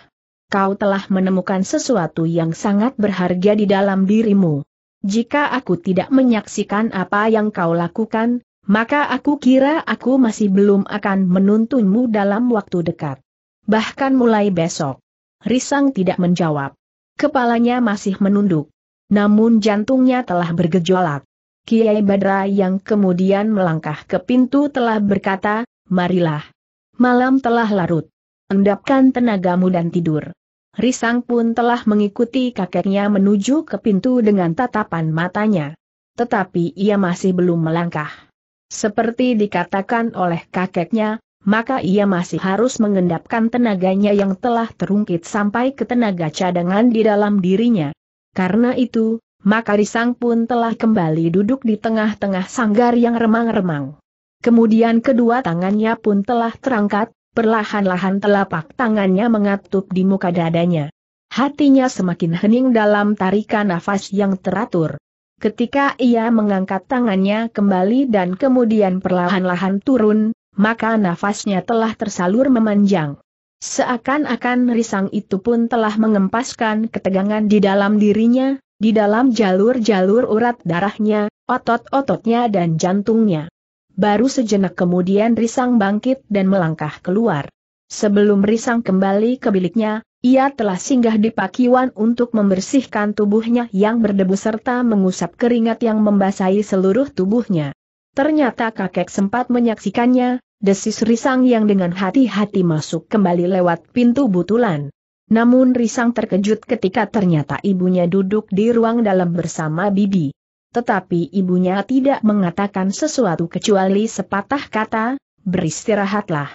Kau telah menemukan sesuatu yang sangat berharga di dalam dirimu. Jika aku tidak menyaksikan apa yang kau lakukan, maka aku kira aku masih belum akan menuntunmu dalam waktu dekat. Bahkan mulai besok. Risang tidak menjawab. Kepalanya masih menunduk. Namun jantungnya telah bergejolak. Kiai Badra yang kemudian melangkah ke pintu telah berkata, marilah. Malam telah larut. Endapkan tenagamu dan tidur. Risang pun telah mengikuti kakeknya menuju ke pintu dengan tatapan matanya. Tetapi ia masih belum melangkah. Seperti dikatakan oleh kakeknya, maka ia masih harus mengendapkan tenaganya yang telah terungkit sampai ke tenaga cadangan di dalam dirinya. Karena itu, maka Risang pun telah kembali duduk di tengah-tengah sanggar yang remang-remang. Kemudian kedua tangannya pun telah terangkat, perlahan-lahan telapak tangannya mengatup di muka dadanya. Hatinya semakin hening dalam tarikan nafas yang teratur. Ketika ia mengangkat tangannya kembali dan kemudian perlahan-lahan turun, maka nafasnya telah tersalur memanjang. Seakan-akan risang itu pun telah mengempaskan ketegangan di dalam dirinya, di dalam jalur-jalur urat darahnya, otot-ototnya dan jantungnya. Baru sejenak kemudian risang bangkit dan melangkah keluar. Sebelum risang kembali ke biliknya, ia telah singgah di pakiwan untuk membersihkan tubuhnya yang berdebu serta mengusap keringat yang membasahi seluruh tubuhnya. Ternyata kakek sempat menyaksikannya, desis Risang yang dengan hati-hati masuk kembali lewat pintu butulan. Namun Risang terkejut ketika ternyata ibunya duduk di ruang dalam bersama Bibi. Tetapi ibunya tidak mengatakan sesuatu kecuali sepatah kata, beristirahatlah.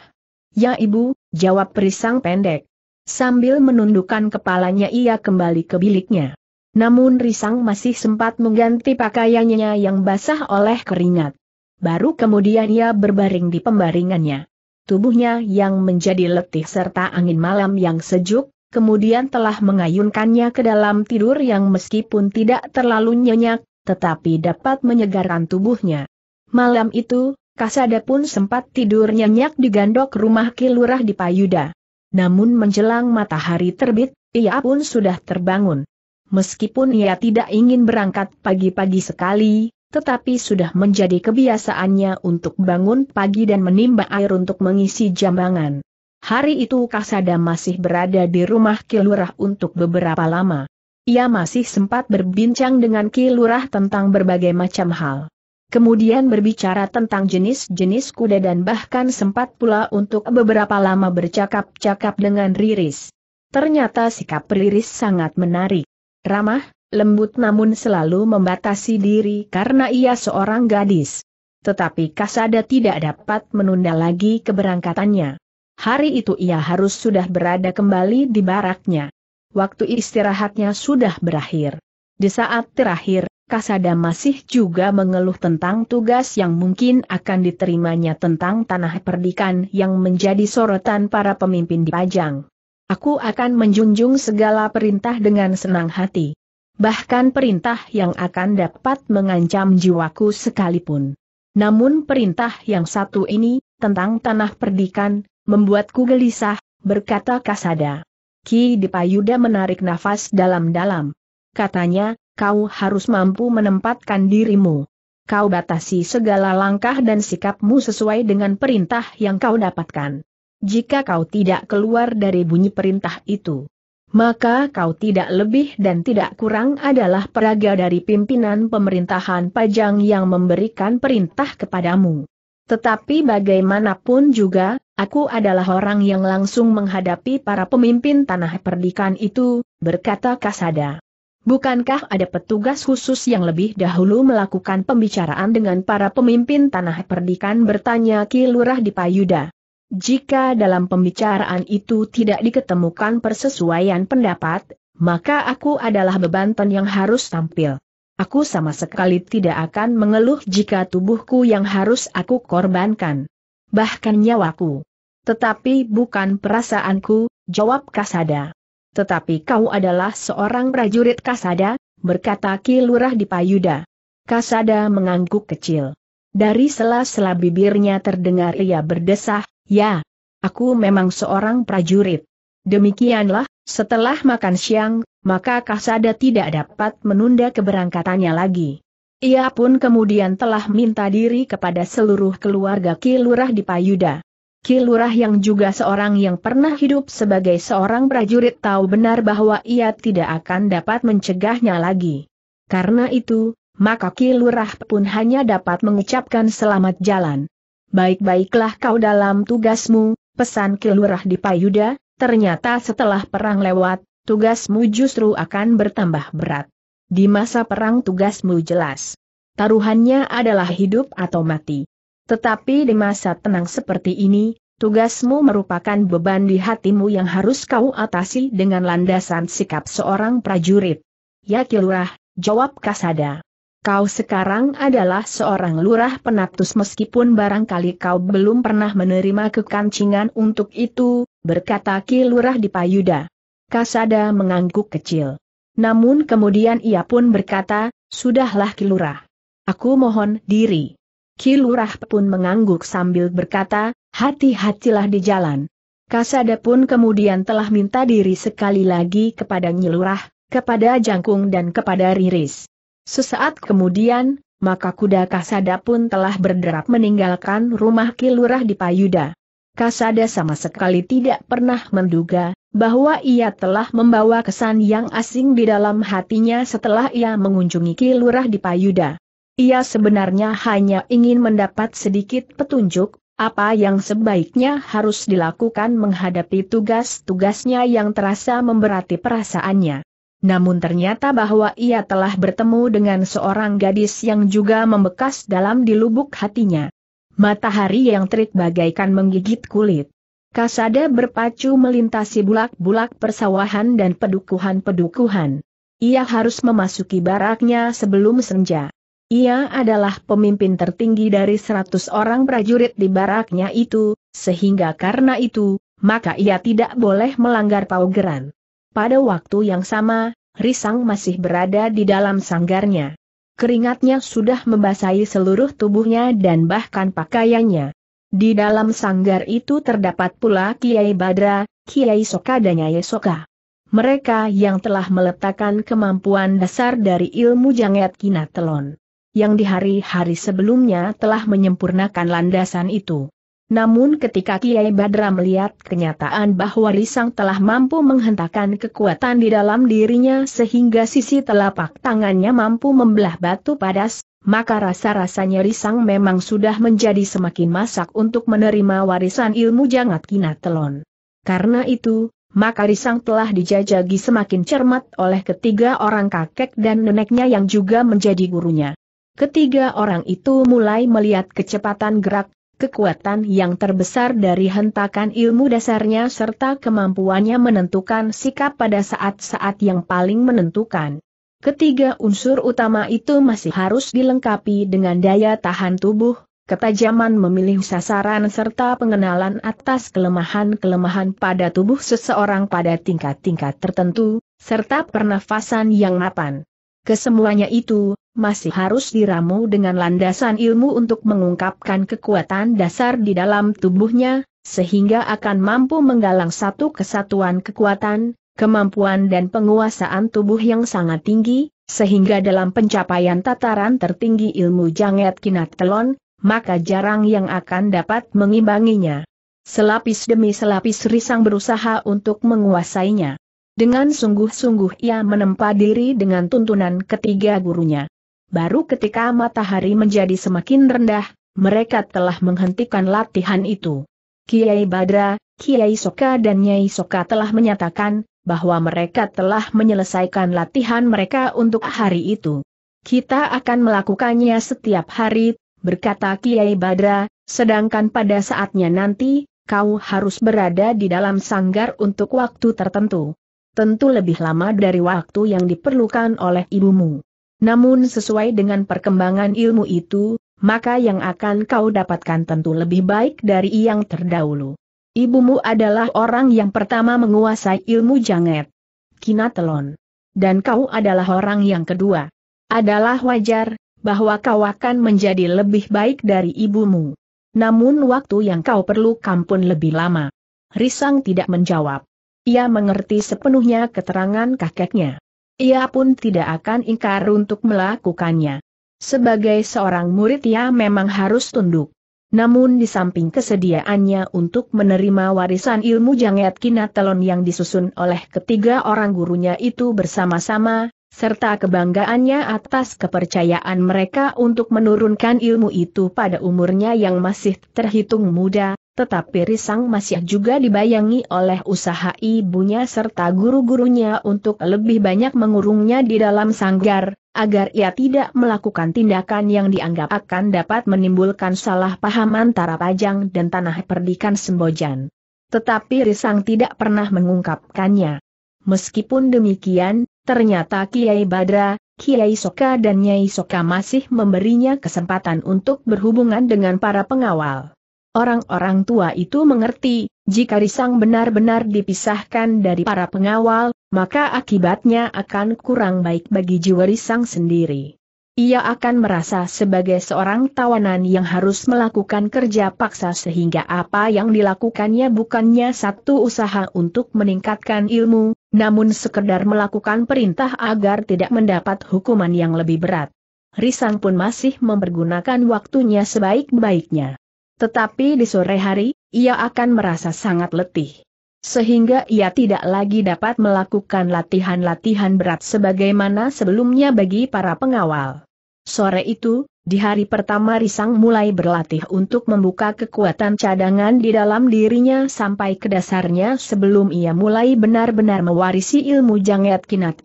Ya ibu, jawab Risang pendek. Sambil menundukkan kepalanya ia kembali ke biliknya. Namun Risang masih sempat mengganti pakaiannya yang basah oleh keringat. Baru kemudian ia berbaring di pembaringannya. Tubuhnya yang menjadi letih serta angin malam yang sejuk, kemudian telah mengayunkannya ke dalam tidur yang meskipun tidak terlalu nyenyak, tetapi dapat menyegarkan tubuhnya. Malam itu, Kasada pun sempat tidur nyenyak di gandok rumah Kilurah di Payuda. Namun menjelang matahari terbit, ia pun sudah terbangun. Meskipun ia tidak ingin berangkat pagi-pagi sekali, tetapi sudah menjadi kebiasaannya untuk bangun pagi dan menimba air untuk mengisi jambangan. Hari itu Kasada masih berada di rumah Kilurah untuk beberapa lama. Ia masih sempat berbincang dengan Kilurah tentang berbagai macam hal kemudian berbicara tentang jenis-jenis kuda dan bahkan sempat pula untuk beberapa lama bercakap-cakap dengan Riris. Ternyata sikap Riris sangat menarik. Ramah, lembut namun selalu membatasi diri karena ia seorang gadis. Tetapi Kasada tidak dapat menunda lagi keberangkatannya. Hari itu ia harus sudah berada kembali di baraknya. Waktu istirahatnya sudah berakhir. Di saat terakhir, Kasada masih juga mengeluh tentang tugas yang mungkin akan diterimanya tentang tanah perdikan yang menjadi sorotan para pemimpin di Pajang. Aku akan menjunjung segala perintah dengan senang hati. Bahkan perintah yang akan dapat mengancam jiwaku sekalipun. Namun perintah yang satu ini, tentang tanah perdikan, membuatku gelisah, berkata Kasada. Ki Dipayuda menarik nafas dalam-dalam. Katanya, kau harus mampu menempatkan dirimu. Kau batasi segala langkah dan sikapmu sesuai dengan perintah yang kau dapatkan. Jika kau tidak keluar dari bunyi perintah itu, maka kau tidak lebih dan tidak kurang adalah peraga dari pimpinan pemerintahan Pajang yang memberikan perintah kepadamu. Tetapi bagaimanapun juga, aku adalah orang yang langsung menghadapi para pemimpin tanah perdikan itu, berkata Kasada. Bukankah ada petugas khusus yang lebih dahulu melakukan pembicaraan dengan para pemimpin tanah perdikan bertanya Ki Lurah di Payuda? Jika dalam pembicaraan itu tidak diketemukan persesuaian pendapat, maka aku adalah bebanten yang harus tampil. Aku sama sekali tidak akan mengeluh jika tubuhku yang harus aku korbankan. Bahkan nyawaku. Tetapi bukan perasaanku, jawab Kasada. Tetapi kau adalah seorang prajurit Kasada, berkata Kilurah Lurah di Payuda. Kasada mengangguk kecil. Dari sela-sela bibirnya terdengar ia berdesah, ya, aku memang seorang prajurit. Demikianlah, setelah makan siang, maka Kasada tidak dapat menunda keberangkatannya lagi. Ia pun kemudian telah minta diri kepada seluruh keluarga Kilurah di Payuda. Kilurah yang juga seorang yang pernah hidup sebagai seorang prajurit tahu benar bahwa ia tidak akan dapat mencegahnya lagi. Karena itu, maka Kilurah pun hanya dapat mengucapkan selamat jalan. Baik-baiklah kau dalam tugasmu, pesan Kilurah di Payuda, ternyata setelah perang lewat, tugasmu justru akan bertambah berat. Di masa perang tugasmu jelas. Taruhannya adalah hidup atau mati. Tetapi di masa tenang seperti ini, tugasmu merupakan beban di hatimu yang harus kau atasi dengan landasan sikap seorang prajurit. Ya Kilurah, jawab Kasada. Kau sekarang adalah seorang lurah penatus meskipun barangkali kau belum pernah menerima kekancingan untuk itu, berkata Kilurah di Payuda. Kasada mengangguk kecil. Namun kemudian ia pun berkata, sudahlah Kilurah. Aku mohon diri. Kilurah pun mengangguk sambil berkata, hati-hatilah di jalan. Kasada pun kemudian telah minta diri sekali lagi kepada Nyilurah, kepada Jangkung dan kepada Riris. Sesaat kemudian, maka kuda Kasada pun telah berderap meninggalkan rumah Kilurah di Payuda. Kasada sama sekali tidak pernah menduga bahwa ia telah membawa kesan yang asing di dalam hatinya setelah ia mengunjungi Kilurah di Payuda. Ia sebenarnya hanya ingin mendapat sedikit petunjuk, apa yang sebaiknya harus dilakukan menghadapi tugas-tugasnya yang terasa memberati perasaannya. Namun ternyata bahwa ia telah bertemu dengan seorang gadis yang juga membekas dalam di lubuk hatinya. Matahari yang terik bagaikan menggigit kulit. Kasada berpacu melintasi bulak-bulak persawahan dan pedukuhan-pedukuhan. Ia harus memasuki baraknya sebelum senja. Ia adalah pemimpin tertinggi dari seratus orang prajurit di baraknya itu, sehingga karena itu, maka ia tidak boleh melanggar paugeran. Pada waktu yang sama, Risang masih berada di dalam sanggarnya. Keringatnya sudah membasahi seluruh tubuhnya dan bahkan pakaiannya. Di dalam sanggar itu terdapat pula Kiai Badra, Kiai Soka dan Nyai Soka. Mereka yang telah meletakkan kemampuan dasar dari ilmu jangat kinatelon yang di hari-hari sebelumnya telah menyempurnakan landasan itu. Namun ketika Kiai Badra melihat kenyataan bahwa Risang telah mampu menghentakkan kekuatan di dalam dirinya sehingga sisi telapak tangannya mampu membelah batu padas, maka rasa-rasanya Risang memang sudah menjadi semakin masak untuk menerima warisan ilmu jangat kinatelon. Karena itu, maka Risang telah dijajagi semakin cermat oleh ketiga orang kakek dan neneknya yang juga menjadi gurunya. Ketiga orang itu mulai melihat kecepatan gerak, kekuatan yang terbesar dari hentakan ilmu dasarnya serta kemampuannya menentukan sikap pada saat-saat yang paling menentukan. Ketiga unsur utama itu masih harus dilengkapi dengan daya tahan tubuh, ketajaman memilih sasaran serta pengenalan atas kelemahan-kelemahan pada tubuh seseorang pada tingkat-tingkat tertentu, serta pernafasan yang mapan. Kesemuanya itu, masih harus diramu dengan landasan ilmu untuk mengungkapkan kekuatan dasar di dalam tubuhnya, sehingga akan mampu menggalang satu kesatuan kekuatan, kemampuan dan penguasaan tubuh yang sangat tinggi, sehingga dalam pencapaian tataran tertinggi ilmu janget Kinatelon, maka jarang yang akan dapat mengimbanginya. Selapis demi selapis risang berusaha untuk menguasainya. Dengan sungguh-sungguh ia menempa diri dengan tuntunan ketiga gurunya. Baru ketika matahari menjadi semakin rendah, mereka telah menghentikan latihan itu. Kiai Badra, Kiai Soka dan Nyai Soka telah menyatakan, bahwa mereka telah menyelesaikan latihan mereka untuk hari itu. Kita akan melakukannya setiap hari, berkata Kiai Badra, sedangkan pada saatnya nanti, kau harus berada di dalam sanggar untuk waktu tertentu tentu lebih lama dari waktu yang diperlukan oleh ibumu. Namun sesuai dengan perkembangan ilmu itu, maka yang akan kau dapatkan tentu lebih baik dari yang terdahulu. Ibumu adalah orang yang pertama menguasai ilmu janget. Kinatelon. Dan kau adalah orang yang kedua. Adalah wajar, bahwa kau akan menjadi lebih baik dari ibumu. Namun waktu yang kau perlu kampun lebih lama. Risang tidak menjawab. Ia mengerti sepenuhnya keterangan kakeknya. Ia pun tidak akan ingkar untuk melakukannya. Sebagai seorang murid ia memang harus tunduk. Namun di samping kesediaannya untuk menerima warisan ilmu kina kinatelon yang disusun oleh ketiga orang gurunya itu bersama-sama, serta kebanggaannya atas kepercayaan mereka untuk menurunkan ilmu itu pada umurnya yang masih terhitung muda, tetapi Risang masih juga dibayangi oleh usaha ibunya serta guru-gurunya untuk lebih banyak mengurungnya di dalam sanggar, agar ia tidak melakukan tindakan yang dianggap akan dapat menimbulkan salah paham antara Pajang dan tanah perdikan Sembojan. Tetapi Risang tidak pernah mengungkapkannya. Meskipun demikian, ternyata Kiai Badra, Kiai Soka dan Nyai Soka masih memberinya kesempatan untuk berhubungan dengan para pengawal. Orang-orang tua itu mengerti, jika Risang benar-benar dipisahkan dari para pengawal, maka akibatnya akan kurang baik bagi jiwa Risang sendiri. Ia akan merasa sebagai seorang tawanan yang harus melakukan kerja paksa sehingga apa yang dilakukannya bukannya satu usaha untuk meningkatkan ilmu, namun sekedar melakukan perintah agar tidak mendapat hukuman yang lebih berat. Risang pun masih mempergunakan waktunya sebaik-baiknya. Tetapi di sore hari, ia akan merasa sangat letih. Sehingga ia tidak lagi dapat melakukan latihan-latihan berat sebagaimana sebelumnya bagi para pengawal. Sore itu, di hari pertama Risang mulai berlatih untuk membuka kekuatan cadangan di dalam dirinya sampai ke dasarnya sebelum ia mulai benar-benar mewarisi ilmu Janget Kinat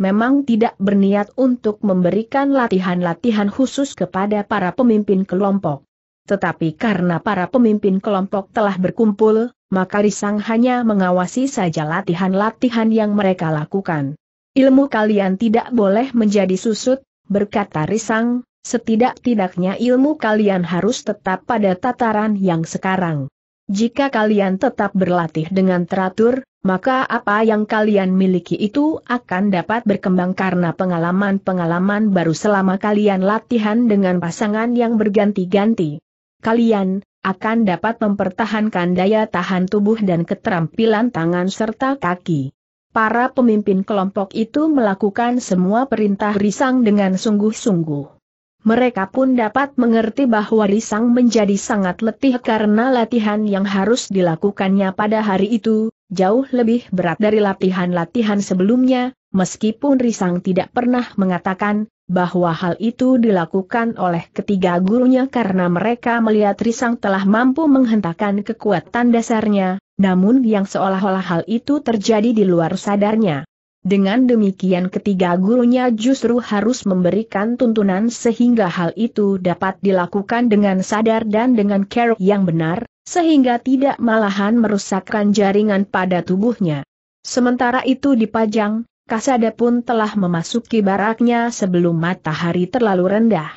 memang tidak berniat untuk memberikan latihan-latihan khusus kepada para pemimpin kelompok. Tetapi karena para pemimpin kelompok telah berkumpul, maka Risang hanya mengawasi saja latihan-latihan yang mereka lakukan. Ilmu kalian tidak boleh menjadi susut, berkata Risang, setidak-tidaknya ilmu kalian harus tetap pada tataran yang sekarang. Jika kalian tetap berlatih dengan teratur, maka apa yang kalian miliki itu akan dapat berkembang karena pengalaman-pengalaman baru selama kalian latihan dengan pasangan yang berganti-ganti kalian akan dapat mempertahankan daya tahan tubuh dan keterampilan tangan serta kaki. Para pemimpin kelompok itu melakukan semua perintah Risang dengan sungguh-sungguh. Mereka pun dapat mengerti bahwa Risang menjadi sangat letih karena latihan yang harus dilakukannya pada hari itu, jauh lebih berat dari latihan-latihan sebelumnya, meskipun Risang tidak pernah mengatakan, bahwa hal itu dilakukan oleh ketiga gurunya karena mereka melihat Risang telah mampu menghentakkan kekuatan dasarnya, namun yang seolah-olah hal itu terjadi di luar sadarnya. Dengan demikian ketiga gurunya justru harus memberikan tuntunan sehingga hal itu dapat dilakukan dengan sadar dan dengan care yang benar, sehingga tidak malahan merusakkan jaringan pada tubuhnya. Sementara itu dipajang, Kasada pun telah memasuki baraknya sebelum matahari terlalu rendah.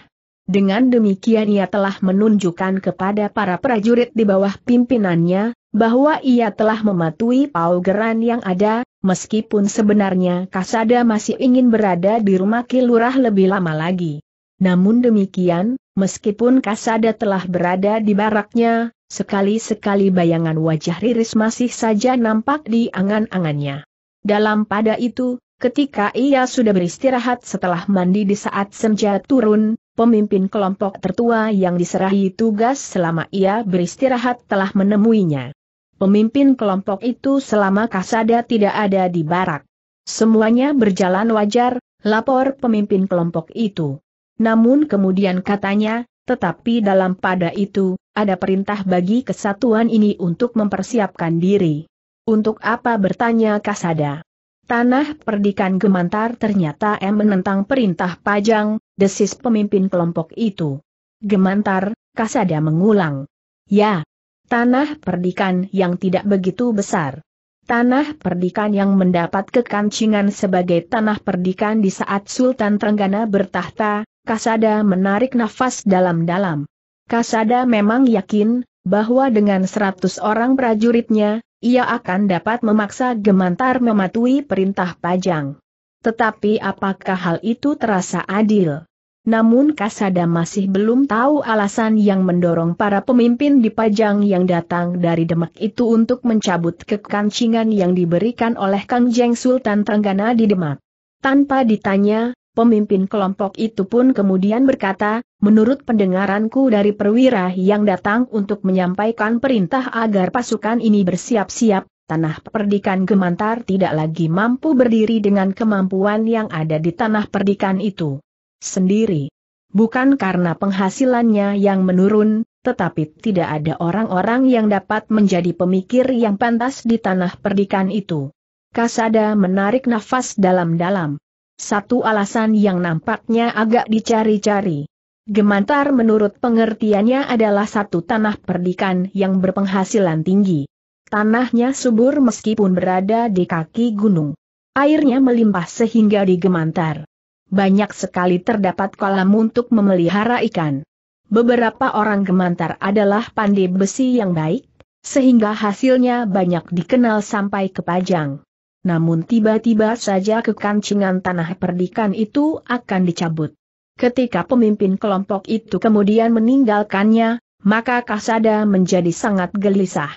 Dengan demikian ia telah menunjukkan kepada para prajurit di bawah pimpinannya, bahwa ia telah mematuhi paugeran yang ada, meskipun sebenarnya Kasada masih ingin berada di rumah Kilurah lebih lama lagi. Namun demikian, meskipun Kasada telah berada di baraknya, sekali-sekali bayangan wajah Riris masih saja nampak di angan-angannya. Dalam pada itu, ketika ia sudah beristirahat setelah mandi di saat senja turun, pemimpin kelompok tertua yang diserahi tugas selama ia beristirahat telah menemuinya. Pemimpin kelompok itu selama kasada tidak ada di barak. Semuanya berjalan wajar, lapor pemimpin kelompok itu. Namun kemudian katanya, tetapi dalam pada itu, ada perintah bagi kesatuan ini untuk mempersiapkan diri. Untuk apa bertanya Kasada? Tanah perdikan gemantar ternyata M menentang perintah pajang, desis pemimpin kelompok itu. Gemantar, Kasada mengulang. Ya, tanah perdikan yang tidak begitu besar. Tanah perdikan yang mendapat kekancingan sebagai tanah perdikan di saat Sultan Trenggana bertahta, Kasada menarik nafas dalam-dalam. Kasada memang yakin, bahwa dengan 100 orang prajuritnya, ia akan dapat memaksa gemantar mematuhi perintah pajang. Tetapi apakah hal itu terasa adil? Namun Kasada masih belum tahu alasan yang mendorong para pemimpin di Pajang yang datang dari Demak itu untuk mencabut kekancingan yang diberikan oleh Kang Jeng Sultan Tenggana di Demak. Tanpa ditanya, Pemimpin kelompok itu pun kemudian berkata, menurut pendengaranku dari perwira yang datang untuk menyampaikan perintah agar pasukan ini bersiap-siap, tanah perdikan gemantar tidak lagi mampu berdiri dengan kemampuan yang ada di tanah perdikan itu sendiri. Bukan karena penghasilannya yang menurun, tetapi tidak ada orang-orang yang dapat menjadi pemikir yang pantas di tanah perdikan itu. Kasada menarik nafas dalam-dalam satu alasan yang nampaknya agak dicari-cari. Gemantar menurut pengertiannya adalah satu tanah perdikan yang berpenghasilan tinggi. Tanahnya subur meskipun berada di kaki gunung. Airnya melimpah sehingga di gemantar. Banyak sekali terdapat kolam untuk memelihara ikan. Beberapa orang gemantar adalah pandai besi yang baik, sehingga hasilnya banyak dikenal sampai ke Pajang. Namun tiba-tiba saja kekancingan tanah perdikan itu akan dicabut. Ketika pemimpin kelompok itu kemudian meninggalkannya, maka Kasada menjadi sangat gelisah.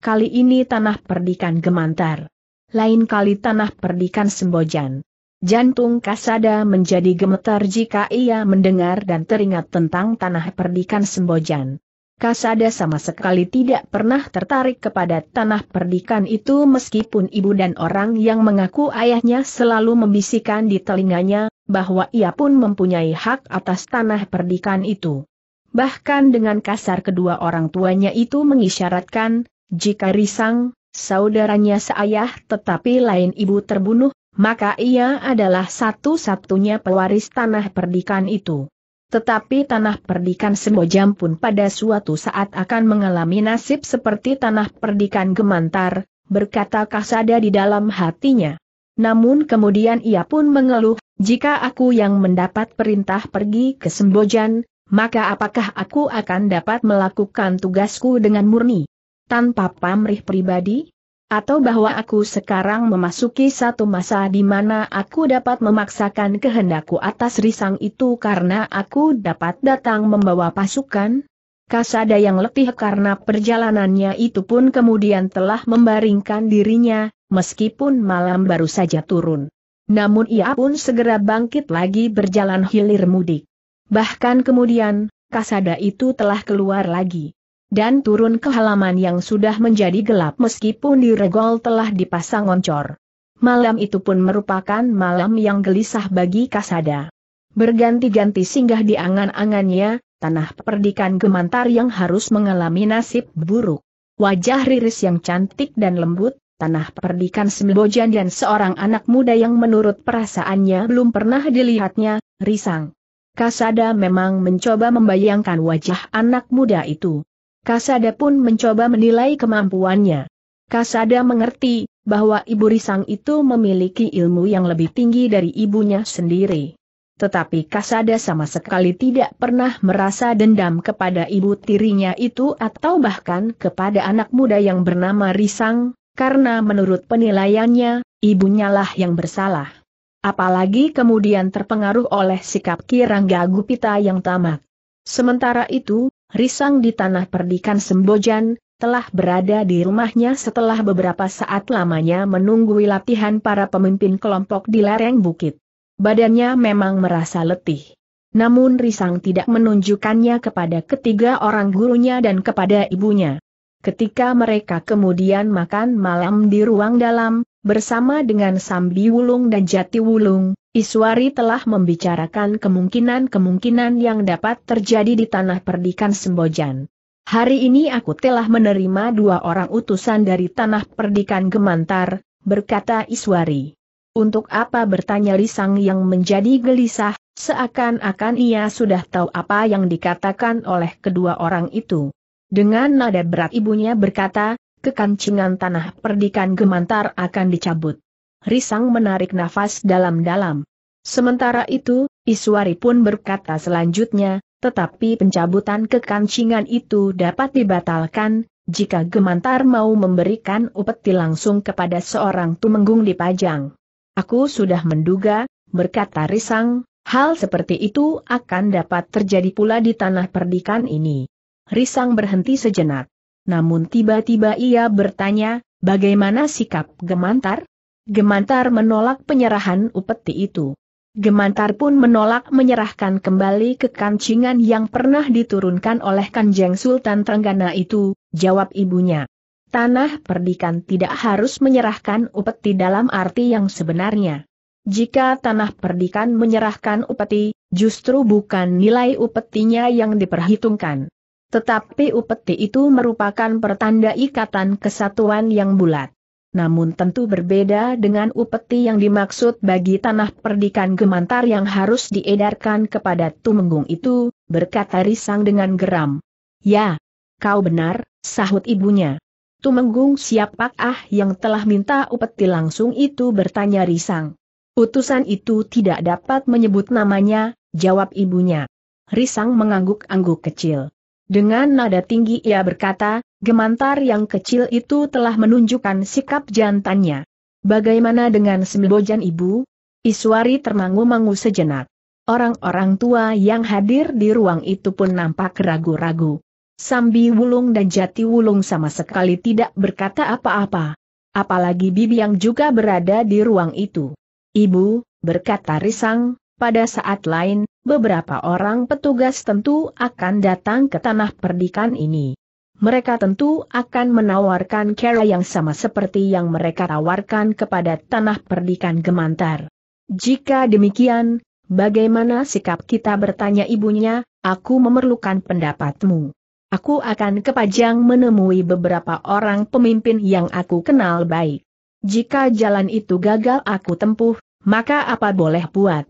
Kali ini tanah perdikan gemantar. Lain kali tanah perdikan sembojan. Jantung Kasada menjadi gemetar jika ia mendengar dan teringat tentang tanah perdikan sembojan. Kasada sama sekali tidak pernah tertarik kepada tanah perdikan itu meskipun ibu dan orang yang mengaku ayahnya selalu membisikkan di telinganya, bahwa ia pun mempunyai hak atas tanah perdikan itu. Bahkan dengan kasar kedua orang tuanya itu mengisyaratkan, jika Risang, saudaranya seayah tetapi lain ibu terbunuh, maka ia adalah satu-satunya pewaris tanah perdikan itu. Tetapi tanah perdikan Sembojam pun pada suatu saat akan mengalami nasib seperti tanah perdikan Gemantar, berkata Kasada di dalam hatinya. Namun kemudian ia pun mengeluh, jika aku yang mendapat perintah pergi ke Sembojan, maka apakah aku akan dapat melakukan tugasku dengan murni? Tanpa pamrih pribadi? Atau bahwa aku sekarang memasuki satu masa di mana aku dapat memaksakan kehendakku atas risang itu karena aku dapat datang membawa pasukan? Kasada yang lebih karena perjalanannya itu pun kemudian telah membaringkan dirinya, meskipun malam baru saja turun. Namun ia pun segera bangkit lagi berjalan hilir mudik. Bahkan kemudian, Kasada itu telah keluar lagi dan turun ke halaman yang sudah menjadi gelap meskipun di diregol telah dipasang oncor. Malam itu pun merupakan malam yang gelisah bagi Kasada. Berganti-ganti singgah di angan-angannya, tanah perdikan gemantar yang harus mengalami nasib buruk. Wajah Riris yang cantik dan lembut, tanah perdikan Sembojan dan seorang anak muda yang menurut perasaannya belum pernah dilihatnya, risang. Kasada memang mencoba membayangkan wajah anak muda itu. Kasada pun mencoba menilai kemampuannya. Kasada mengerti bahwa Ibu Risang itu memiliki ilmu yang lebih tinggi dari ibunya sendiri. Tetapi Kasada sama sekali tidak pernah merasa dendam kepada ibu tirinya itu atau bahkan kepada anak muda yang bernama Risang, karena menurut penilaiannya, ibunya lah yang bersalah. Apalagi kemudian terpengaruh oleh sikap Kirangga Gupita yang tamak. Sementara itu, risang di tanah perdikan Sembojan, telah berada di rumahnya setelah beberapa saat lamanya menunggu latihan para pemimpin kelompok di lereng bukit. Badannya memang merasa letih. Namun Risang tidak menunjukkannya kepada ketiga orang gurunya dan kepada ibunya. Ketika mereka kemudian makan malam di ruang dalam, bersama dengan Sambi Wulung dan Jati Wulung, Iswari telah membicarakan kemungkinan-kemungkinan yang dapat terjadi di tanah perdikan Sembojan. Hari ini aku telah menerima dua orang utusan dari tanah perdikan Gemantar, berkata Iswari. Untuk apa bertanya Risang yang menjadi gelisah, seakan-akan ia sudah tahu apa yang dikatakan oleh kedua orang itu. Dengan nada berat ibunya berkata, kekancingan tanah perdikan gemantar akan dicabut. Risang menarik nafas dalam-dalam. Sementara itu, Iswari pun berkata selanjutnya, tetapi pencabutan kekancingan itu dapat dibatalkan, jika gemantar mau memberikan upeti langsung kepada seorang tumenggung di pajang. Aku sudah menduga, berkata Risang, hal seperti itu akan dapat terjadi pula di tanah perdikan ini. Risang berhenti sejenak. Namun tiba-tiba ia bertanya, bagaimana sikap Gemantar? Gemantar menolak penyerahan upeti itu. Gemantar pun menolak menyerahkan kembali kekancingan yang pernah diturunkan oleh Kanjeng Sultan Trenggana itu, jawab ibunya. Tanah perdikan tidak harus menyerahkan upeti dalam arti yang sebenarnya. Jika tanah perdikan menyerahkan upeti, justru bukan nilai upetinya yang diperhitungkan. Tetapi upeti itu merupakan pertanda ikatan kesatuan yang bulat. Namun tentu berbeda dengan upeti yang dimaksud bagi tanah perdikan gemantar yang harus diedarkan kepada Tumenggung itu, berkata Risang dengan geram. Ya, kau benar, sahut ibunya. Tumenggung siapakah yang telah minta upeti langsung itu bertanya Risang. Utusan itu tidak dapat menyebut namanya, jawab ibunya. Risang mengangguk-angguk kecil. Dengan nada tinggi ia berkata, gemantar yang kecil itu telah menunjukkan sikap jantannya. Bagaimana dengan sembojan ibu? Iswari termangu-mangu sejenak. Orang-orang tua yang hadir di ruang itu pun nampak ragu-ragu. Sambi Wulung dan Jati Wulung sama sekali tidak berkata apa-apa. Apalagi Bibi yang juga berada di ruang itu. Ibu, berkata Risang, pada saat lain, beberapa orang petugas tentu akan datang ke tanah perdikan ini. Mereka tentu akan menawarkan cara yang sama seperti yang mereka tawarkan kepada tanah perdikan gemantar. Jika demikian, bagaimana sikap kita bertanya ibunya, aku memerlukan pendapatmu. Aku akan ke Pajang menemui beberapa orang pemimpin yang aku kenal baik. Jika jalan itu gagal aku tempuh, maka apa boleh buat?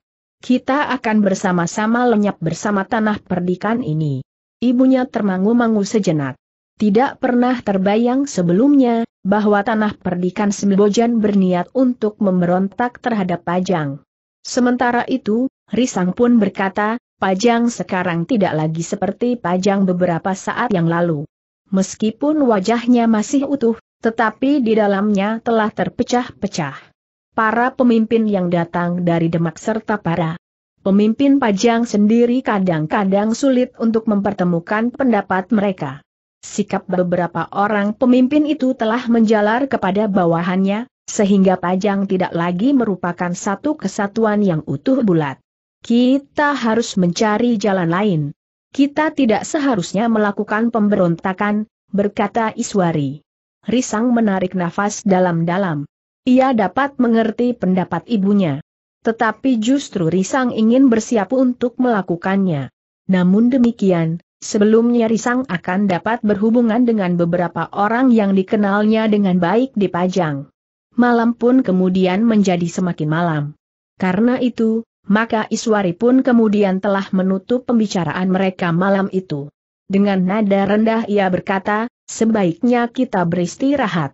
Kita akan bersama-sama lenyap bersama tanah perdikan ini. Ibunya termangu-mangu sejenak. Tidak pernah terbayang sebelumnya, bahwa tanah perdikan Sembojan berniat untuk memberontak terhadap Pajang. Sementara itu, Risang pun berkata, Pajang sekarang tidak lagi seperti Pajang beberapa saat yang lalu. Meskipun wajahnya masih utuh, tetapi di dalamnya telah terpecah-pecah para pemimpin yang datang dari Demak serta para pemimpin pajang sendiri kadang-kadang sulit untuk mempertemukan pendapat mereka. Sikap beberapa orang pemimpin itu telah menjalar kepada bawahannya, sehingga pajang tidak lagi merupakan satu kesatuan yang utuh bulat. Kita harus mencari jalan lain. Kita tidak seharusnya melakukan pemberontakan, berkata Iswari. Risang menarik nafas dalam-dalam. Ia dapat mengerti pendapat ibunya. Tetapi justru Risang ingin bersiap untuk melakukannya. Namun demikian, sebelumnya Risang akan dapat berhubungan dengan beberapa orang yang dikenalnya dengan baik di Pajang. Malam pun kemudian menjadi semakin malam. Karena itu, maka Iswari pun kemudian telah menutup pembicaraan mereka malam itu. Dengan nada rendah ia berkata, sebaiknya kita beristirahat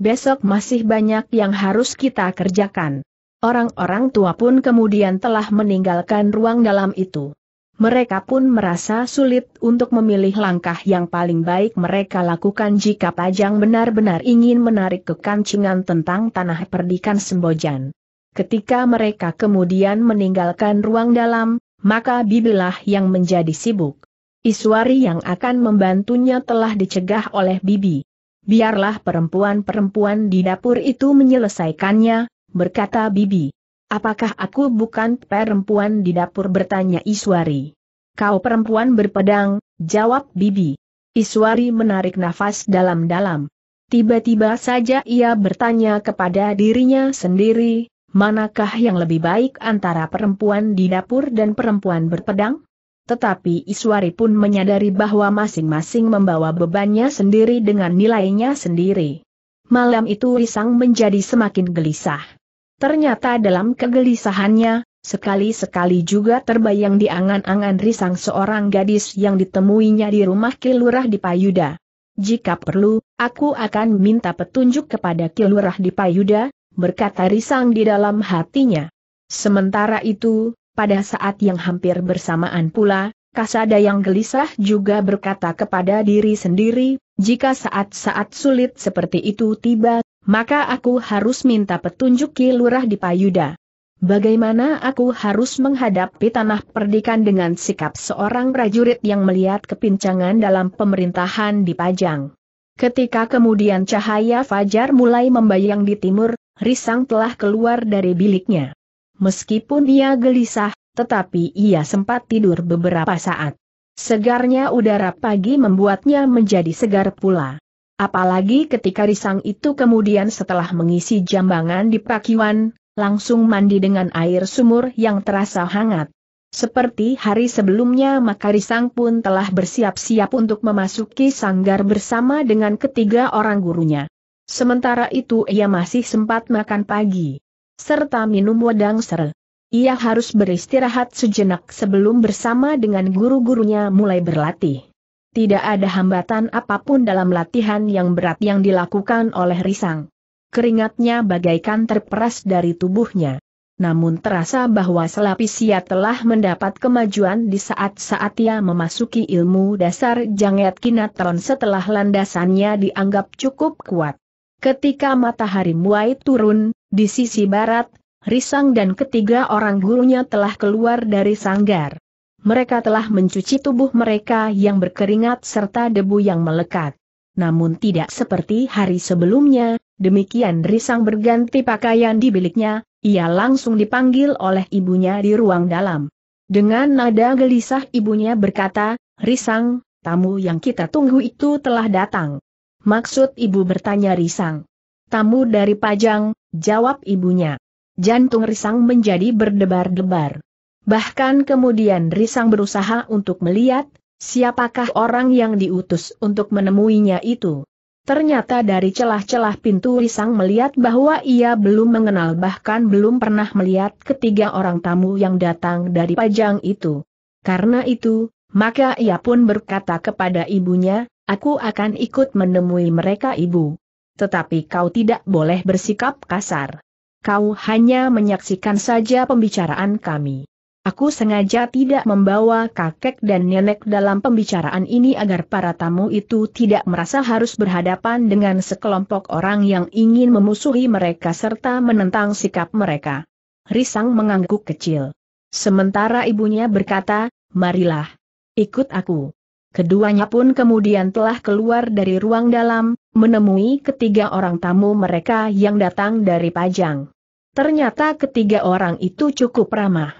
besok masih banyak yang harus kita kerjakan. Orang-orang tua pun kemudian telah meninggalkan ruang dalam itu. Mereka pun merasa sulit untuk memilih langkah yang paling baik mereka lakukan jika Pajang benar-benar ingin menarik kekancingan tentang tanah perdikan Sembojan. Ketika mereka kemudian meninggalkan ruang dalam, maka Bibilah yang menjadi sibuk. Iswari yang akan membantunya telah dicegah oleh Bibi biarlah perempuan-perempuan di dapur itu menyelesaikannya, berkata Bibi. Apakah aku bukan perempuan di dapur bertanya Iswari. Kau perempuan berpedang, jawab Bibi. Iswari menarik nafas dalam-dalam. Tiba-tiba saja ia bertanya kepada dirinya sendiri, manakah yang lebih baik antara perempuan di dapur dan perempuan berpedang? tetapi Iswari pun menyadari bahwa masing-masing membawa bebannya sendiri dengan nilainya sendiri. Malam itu Risang menjadi semakin gelisah. Ternyata dalam kegelisahannya, sekali-sekali juga terbayang di angan-angan Risang seorang gadis yang ditemuinya di rumah Kilurah di Payuda. Jika perlu, aku akan minta petunjuk kepada Kilurah di Payuda, berkata Risang di dalam hatinya. Sementara itu, pada saat yang hampir bersamaan pula, Kasada yang gelisah juga berkata kepada diri sendiri, jika saat-saat sulit seperti itu tiba, maka aku harus minta petunjuk Ki Lurah di Payuda. Bagaimana aku harus menghadapi tanah perdikan dengan sikap seorang prajurit yang melihat kepincangan dalam pemerintahan di Pajang. Ketika kemudian cahaya fajar mulai membayang di timur, Risang telah keluar dari biliknya. Meskipun ia gelisah, tetapi ia sempat tidur beberapa saat. Segarnya udara pagi membuatnya menjadi segar pula. Apalagi ketika risang itu kemudian setelah mengisi jambangan di pakiwan, langsung mandi dengan air sumur yang terasa hangat. Seperti hari sebelumnya maka Risang pun telah bersiap-siap untuk memasuki sanggar bersama dengan ketiga orang gurunya. Sementara itu ia masih sempat makan pagi serta minum wedang ser. Ia harus beristirahat sejenak sebelum bersama dengan guru-gurunya mulai berlatih. Tidak ada hambatan apapun dalam latihan yang berat yang dilakukan oleh Risang. Keringatnya bagaikan terperas dari tubuhnya. Namun terasa bahwa Selapisia telah mendapat kemajuan di saat-saat ia memasuki ilmu dasar Janget Kinatron setelah landasannya dianggap cukup kuat. Ketika matahari mulai turun, di sisi barat, Risang dan ketiga orang gurunya telah keluar dari sanggar. Mereka telah mencuci tubuh mereka yang berkeringat serta debu yang melekat. Namun tidak seperti hari sebelumnya, demikian Risang berganti pakaian di biliknya, ia langsung dipanggil oleh ibunya di ruang dalam. Dengan nada gelisah ibunya berkata, Risang, tamu yang kita tunggu itu telah datang. Maksud ibu bertanya Risang. Tamu dari Pajang, jawab ibunya. Jantung Risang menjadi berdebar-debar. Bahkan kemudian Risang berusaha untuk melihat, siapakah orang yang diutus untuk menemuinya itu. Ternyata dari celah-celah pintu Risang melihat bahwa ia belum mengenal bahkan belum pernah melihat ketiga orang tamu yang datang dari Pajang itu. Karena itu, maka ia pun berkata kepada ibunya, Aku akan ikut menemui mereka ibu. Tetapi kau tidak boleh bersikap kasar. Kau hanya menyaksikan saja pembicaraan kami. Aku sengaja tidak membawa kakek dan nenek dalam pembicaraan ini agar para tamu itu tidak merasa harus berhadapan dengan sekelompok orang yang ingin memusuhi mereka serta menentang sikap mereka. Risang mengangguk kecil. Sementara ibunya berkata, marilah. Ikut aku. Keduanya pun kemudian telah keluar dari ruang dalam, menemui ketiga orang tamu mereka yang datang dari Pajang. Ternyata ketiga orang itu cukup ramah.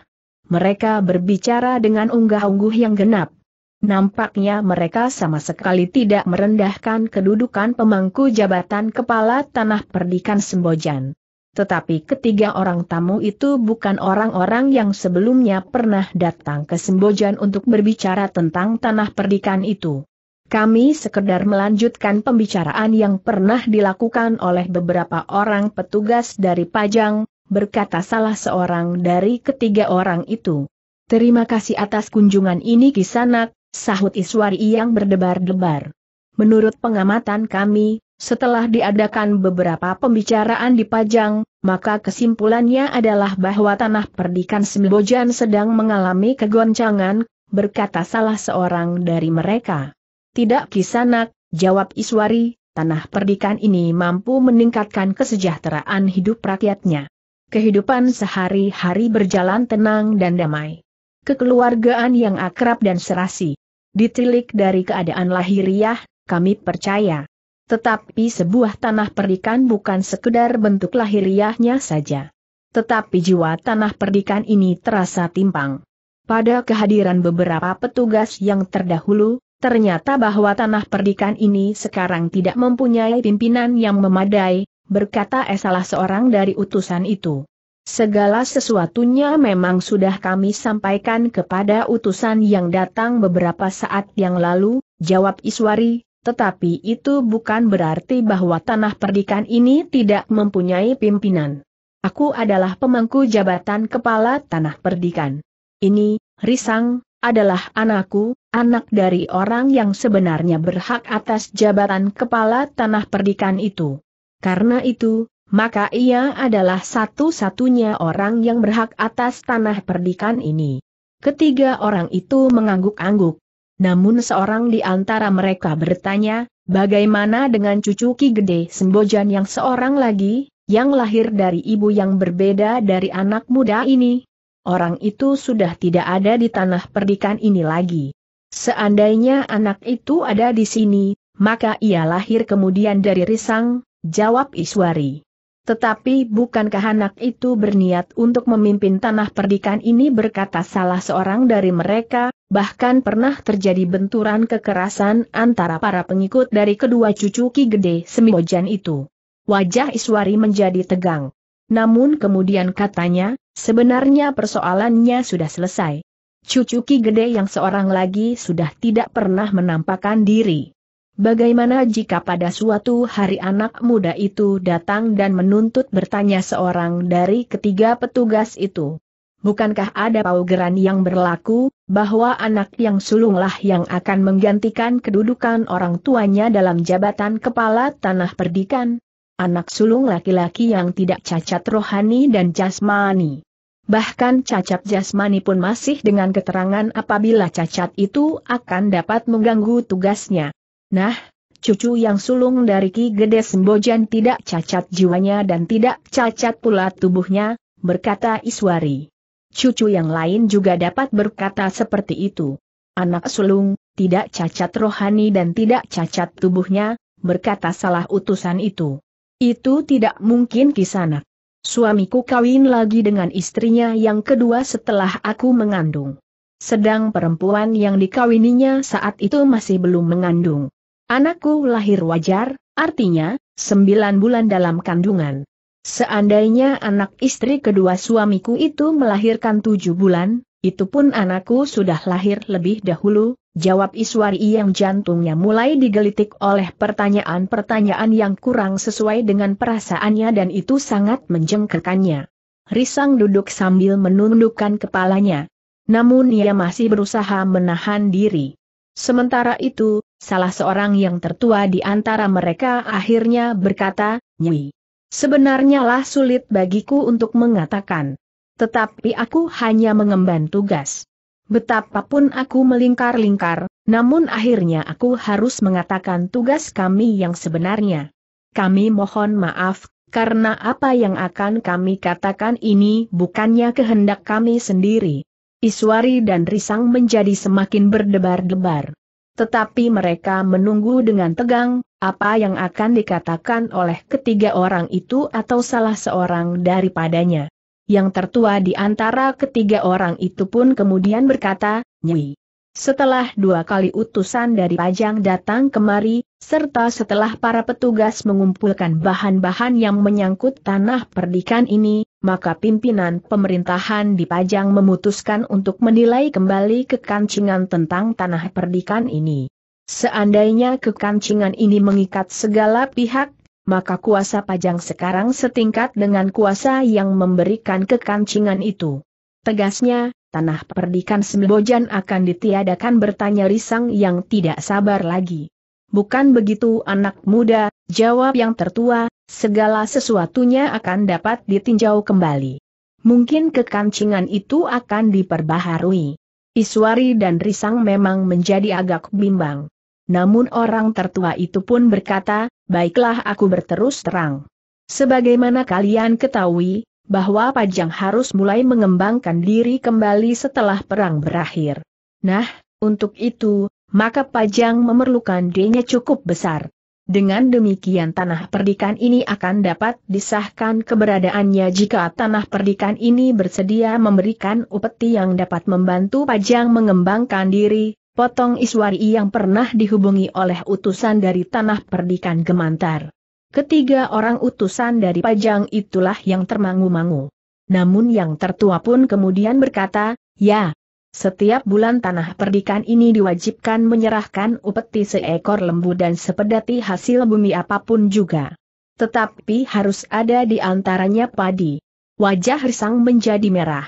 Mereka berbicara dengan unggah-ungguh yang genap. Nampaknya mereka sama sekali tidak merendahkan kedudukan pemangku jabatan kepala tanah perdikan Sembojan. Tetapi ketiga orang tamu itu bukan orang-orang yang sebelumnya pernah datang ke Sembojan untuk berbicara tentang tanah perdikan itu. Kami sekedar melanjutkan pembicaraan yang pernah dilakukan oleh beberapa orang petugas dari Pajang, berkata salah seorang dari ketiga orang itu. Terima kasih atas kunjungan ini kisanak, sahut Iswari yang berdebar-debar. Menurut pengamatan kami, setelah diadakan beberapa pembicaraan di Pajang, maka kesimpulannya adalah bahwa tanah perdikan Sembojan sedang mengalami kegoncangan, berkata salah seorang dari mereka. Tidak kisanak, jawab Iswari, tanah perdikan ini mampu meningkatkan kesejahteraan hidup rakyatnya. Kehidupan sehari-hari berjalan tenang dan damai. Kekeluargaan yang akrab dan serasi. Ditilik dari keadaan lahiriah, kami percaya tetapi sebuah tanah perdikan bukan sekedar bentuk lahiriahnya saja. Tetapi jiwa tanah perdikan ini terasa timpang. Pada kehadiran beberapa petugas yang terdahulu, ternyata bahwa tanah perdikan ini sekarang tidak mempunyai pimpinan yang memadai, berkata eh salah seorang dari utusan itu. Segala sesuatunya memang sudah kami sampaikan kepada utusan yang datang beberapa saat yang lalu, jawab Iswari, tetapi itu bukan berarti bahwa tanah perdikan ini tidak mempunyai pimpinan. Aku adalah pemangku jabatan kepala tanah perdikan. Ini, Risang, adalah anakku, anak dari orang yang sebenarnya berhak atas jabatan kepala tanah perdikan itu. Karena itu, maka ia adalah satu-satunya orang yang berhak atas tanah perdikan ini. Ketiga orang itu mengangguk-angguk. Namun seorang di antara mereka bertanya, bagaimana dengan cucu Ki Gede Sembojan yang seorang lagi, yang lahir dari ibu yang berbeda dari anak muda ini? Orang itu sudah tidak ada di tanah perdikan ini lagi. Seandainya anak itu ada di sini, maka ia lahir kemudian dari Risang, jawab Iswari. Tetapi bukankah anak itu berniat untuk memimpin tanah perdikan ini berkata salah seorang dari mereka, bahkan pernah terjadi benturan kekerasan antara para pengikut dari kedua cucu Ki Gede Semibojan itu. Wajah Iswari menjadi tegang. Namun kemudian katanya, sebenarnya persoalannya sudah selesai. Cucu Ki Gede yang seorang lagi sudah tidak pernah menampakkan diri. Bagaimana jika pada suatu hari anak muda itu datang dan menuntut bertanya seorang dari ketiga petugas itu? Bukankah ada paugeran yang berlaku, bahwa anak yang sulunglah yang akan menggantikan kedudukan orang tuanya dalam jabatan kepala tanah perdikan? Anak sulung laki-laki yang tidak cacat rohani dan jasmani. Bahkan cacat jasmani pun masih dengan keterangan apabila cacat itu akan dapat mengganggu tugasnya. Nah, cucu yang sulung dari Ki Gede Sembojan tidak cacat jiwanya dan tidak cacat pula tubuhnya, berkata Iswari. Cucu yang lain juga dapat berkata seperti itu. Anak sulung, tidak cacat rohani dan tidak cacat tubuhnya, berkata salah utusan itu. Itu tidak mungkin kisanak. Suamiku kawin lagi dengan istrinya yang kedua setelah aku mengandung. Sedang perempuan yang dikawininya saat itu masih belum mengandung. Anakku lahir wajar, artinya, sembilan bulan dalam kandungan. Seandainya anak istri kedua suamiku itu melahirkan tujuh bulan, itu pun anakku sudah lahir lebih dahulu, jawab Iswari yang jantungnya mulai digelitik oleh pertanyaan-pertanyaan yang kurang sesuai dengan perasaannya dan itu sangat menjengkelkannya. Risang duduk sambil menundukkan kepalanya. Namun ia masih berusaha menahan diri. Sementara itu, salah seorang yang tertua di antara mereka akhirnya berkata, Nyi. Sebenarnya lah sulit bagiku untuk mengatakan. Tetapi aku hanya mengemban tugas. Betapapun aku melingkar-lingkar, namun akhirnya aku harus mengatakan tugas kami yang sebenarnya. Kami mohon maaf, karena apa yang akan kami katakan ini bukannya kehendak kami sendiri. Iswari dan Risang menjadi semakin berdebar-debar. Tetapi mereka menunggu dengan tegang, apa yang akan dikatakan oleh ketiga orang itu atau salah seorang daripadanya. Yang tertua di antara ketiga orang itu pun kemudian berkata, Nyi, Setelah dua kali utusan dari Pajang datang kemari, serta setelah para petugas mengumpulkan bahan-bahan yang menyangkut tanah perdikan ini, maka pimpinan pemerintahan di Pajang memutuskan untuk menilai kembali kekancingan tentang tanah perdikan ini. Seandainya kekancingan ini mengikat segala pihak, maka kuasa pajang sekarang setingkat dengan kuasa yang memberikan kekancingan itu. Tegasnya, tanah perdikan Sembojan akan ditiadakan bertanya Risang yang tidak sabar lagi. Bukan begitu anak muda, jawab yang tertua, Segala sesuatunya akan dapat ditinjau kembali. Mungkin kekancingan itu akan diperbaharui. Iswari dan Risang memang menjadi agak bimbang. Namun orang tertua itu pun berkata, baiklah aku berterus terang. Sebagaimana kalian ketahui, bahwa Pajang harus mulai mengembangkan diri kembali setelah perang berakhir. Nah, untuk itu, maka Pajang memerlukan denya cukup besar. Dengan demikian tanah perdikan ini akan dapat disahkan keberadaannya jika tanah perdikan ini bersedia memberikan upeti yang dapat membantu Pajang mengembangkan diri, potong Iswari yang pernah dihubungi oleh utusan dari tanah perdikan Gemantar. Ketiga orang utusan dari Pajang itulah yang termangu-mangu. Namun yang tertua pun kemudian berkata, ya, setiap bulan tanah perdikan ini diwajibkan menyerahkan upeti seekor lembu dan sepedati hasil bumi apapun juga. Tetapi harus ada di antaranya padi. Wajah Risang menjadi merah.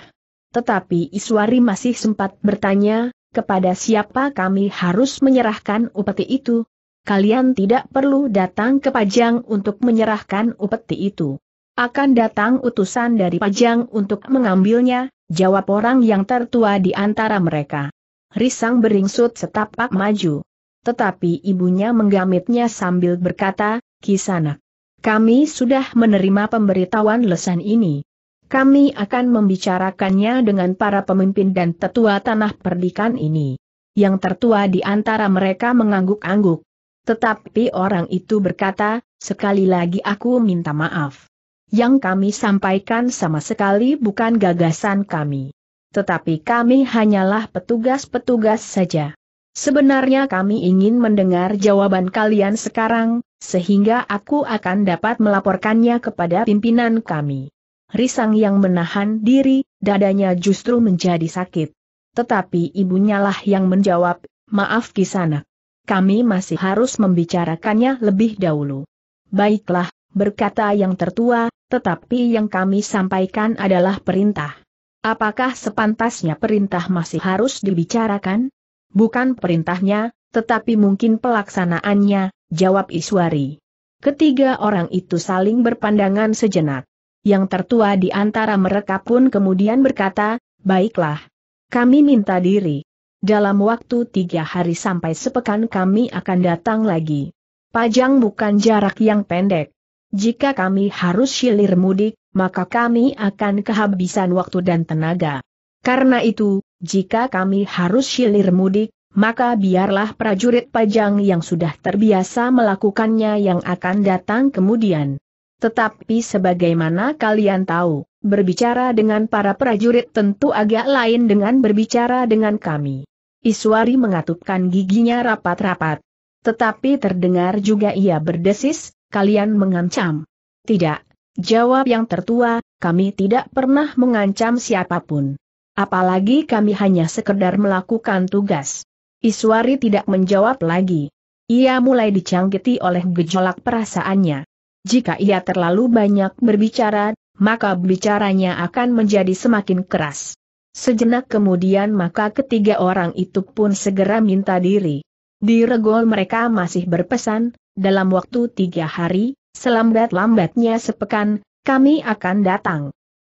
Tetapi Iswari masih sempat bertanya, kepada siapa kami harus menyerahkan upeti itu? Kalian tidak perlu datang ke Pajang untuk menyerahkan upeti itu. Akan datang utusan dari Pajang untuk mengambilnya, jawab orang yang tertua di antara mereka. Risang beringsut setapak maju. Tetapi ibunya menggamitnya sambil berkata, Kisanak, kami sudah menerima pemberitahuan lesan ini. Kami akan membicarakannya dengan para pemimpin dan tetua tanah perdikan ini. Yang tertua di antara mereka mengangguk-angguk. Tetapi orang itu berkata, sekali lagi aku minta maaf. Yang kami sampaikan sama sekali bukan gagasan kami. Tetapi kami hanyalah petugas-petugas saja. Sebenarnya kami ingin mendengar jawaban kalian sekarang, sehingga aku akan dapat melaporkannya kepada pimpinan kami. Risang yang menahan diri, dadanya justru menjadi sakit. Tetapi ibunya lah yang menjawab, maaf kisana, Kami masih harus membicarakannya lebih dahulu. Baiklah, berkata yang tertua, tetapi yang kami sampaikan adalah perintah. Apakah sepantasnya perintah masih harus dibicarakan? Bukan perintahnya, tetapi mungkin pelaksanaannya, jawab Iswari. Ketiga orang itu saling berpandangan sejenak. Yang tertua di antara mereka pun kemudian berkata, baiklah. Kami minta diri. Dalam waktu tiga hari sampai sepekan kami akan datang lagi. Pajang bukan jarak yang pendek. Jika kami harus hilir mudik, maka kami akan kehabisan waktu dan tenaga. Karena itu, jika kami harus hilir mudik, maka biarlah prajurit pajang yang sudah terbiasa melakukannya yang akan datang kemudian. Tetapi sebagaimana kalian tahu, berbicara dengan para prajurit tentu agak lain dengan berbicara dengan kami. Iswari mengatupkan giginya rapat-rapat. Tetapi terdengar juga ia berdesis, kalian mengancam. Tidak, jawab yang tertua, kami tidak pernah mengancam siapapun. Apalagi kami hanya sekedar melakukan tugas. Iswari tidak menjawab lagi. Ia mulai dicangkiti oleh gejolak perasaannya. Jika ia terlalu banyak berbicara, maka bicaranya akan menjadi semakin keras. Sejenak kemudian maka ketiga orang itu pun segera minta diri. Di regol mereka masih berpesan, dalam waktu tiga hari, selambat-lambatnya sepekan, kami akan datang.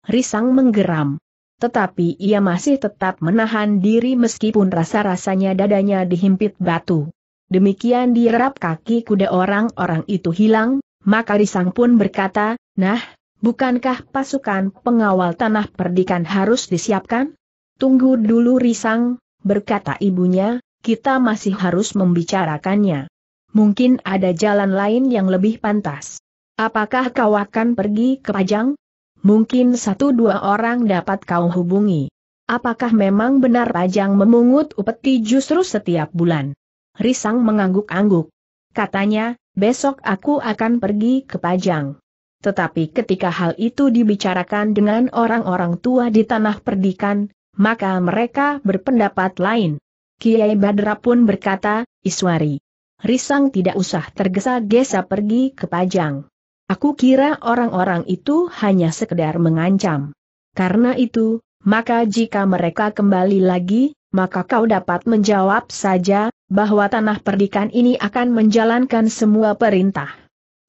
Risang menggeram. Tetapi ia masih tetap menahan diri meskipun rasa-rasanya dadanya dihimpit batu. Demikian dierap kaki kuda orang-orang itu hilang, maka Risang pun berkata, Nah, bukankah pasukan pengawal tanah perdikan harus disiapkan? Tunggu dulu Risang, berkata ibunya, kita masih harus membicarakannya. Mungkin ada jalan lain yang lebih pantas. Apakah kau akan pergi ke Pajang? Mungkin satu dua orang dapat kau hubungi. Apakah memang benar Pajang memungut upeti justru setiap bulan? Risang mengangguk-angguk. Katanya, besok aku akan pergi ke Pajang. Tetapi ketika hal itu dibicarakan dengan orang-orang tua di tanah perdikan, maka mereka berpendapat lain. Kiai Badra pun berkata, Iswari. Risang tidak usah tergesa-gesa pergi ke Pajang. Aku kira orang-orang itu hanya sekedar mengancam. Karena itu, maka jika mereka kembali lagi, maka kau dapat menjawab saja, bahwa tanah perdikan ini akan menjalankan semua perintah.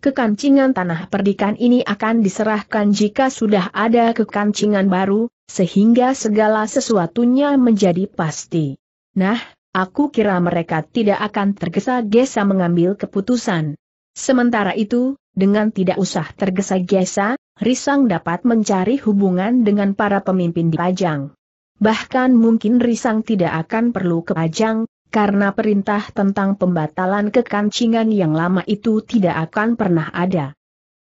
Kekancingan tanah perdikan ini akan diserahkan jika sudah ada kekancingan baru, sehingga segala sesuatunya menjadi pasti. Nah, aku kira mereka tidak akan tergesa-gesa mengambil keputusan. Sementara itu, dengan tidak usah tergesa-gesa, Risang dapat mencari hubungan dengan para pemimpin di Pajang. Bahkan mungkin Risang tidak akan perlu ke Pajang, karena perintah tentang pembatalan kekancingan yang lama itu tidak akan pernah ada.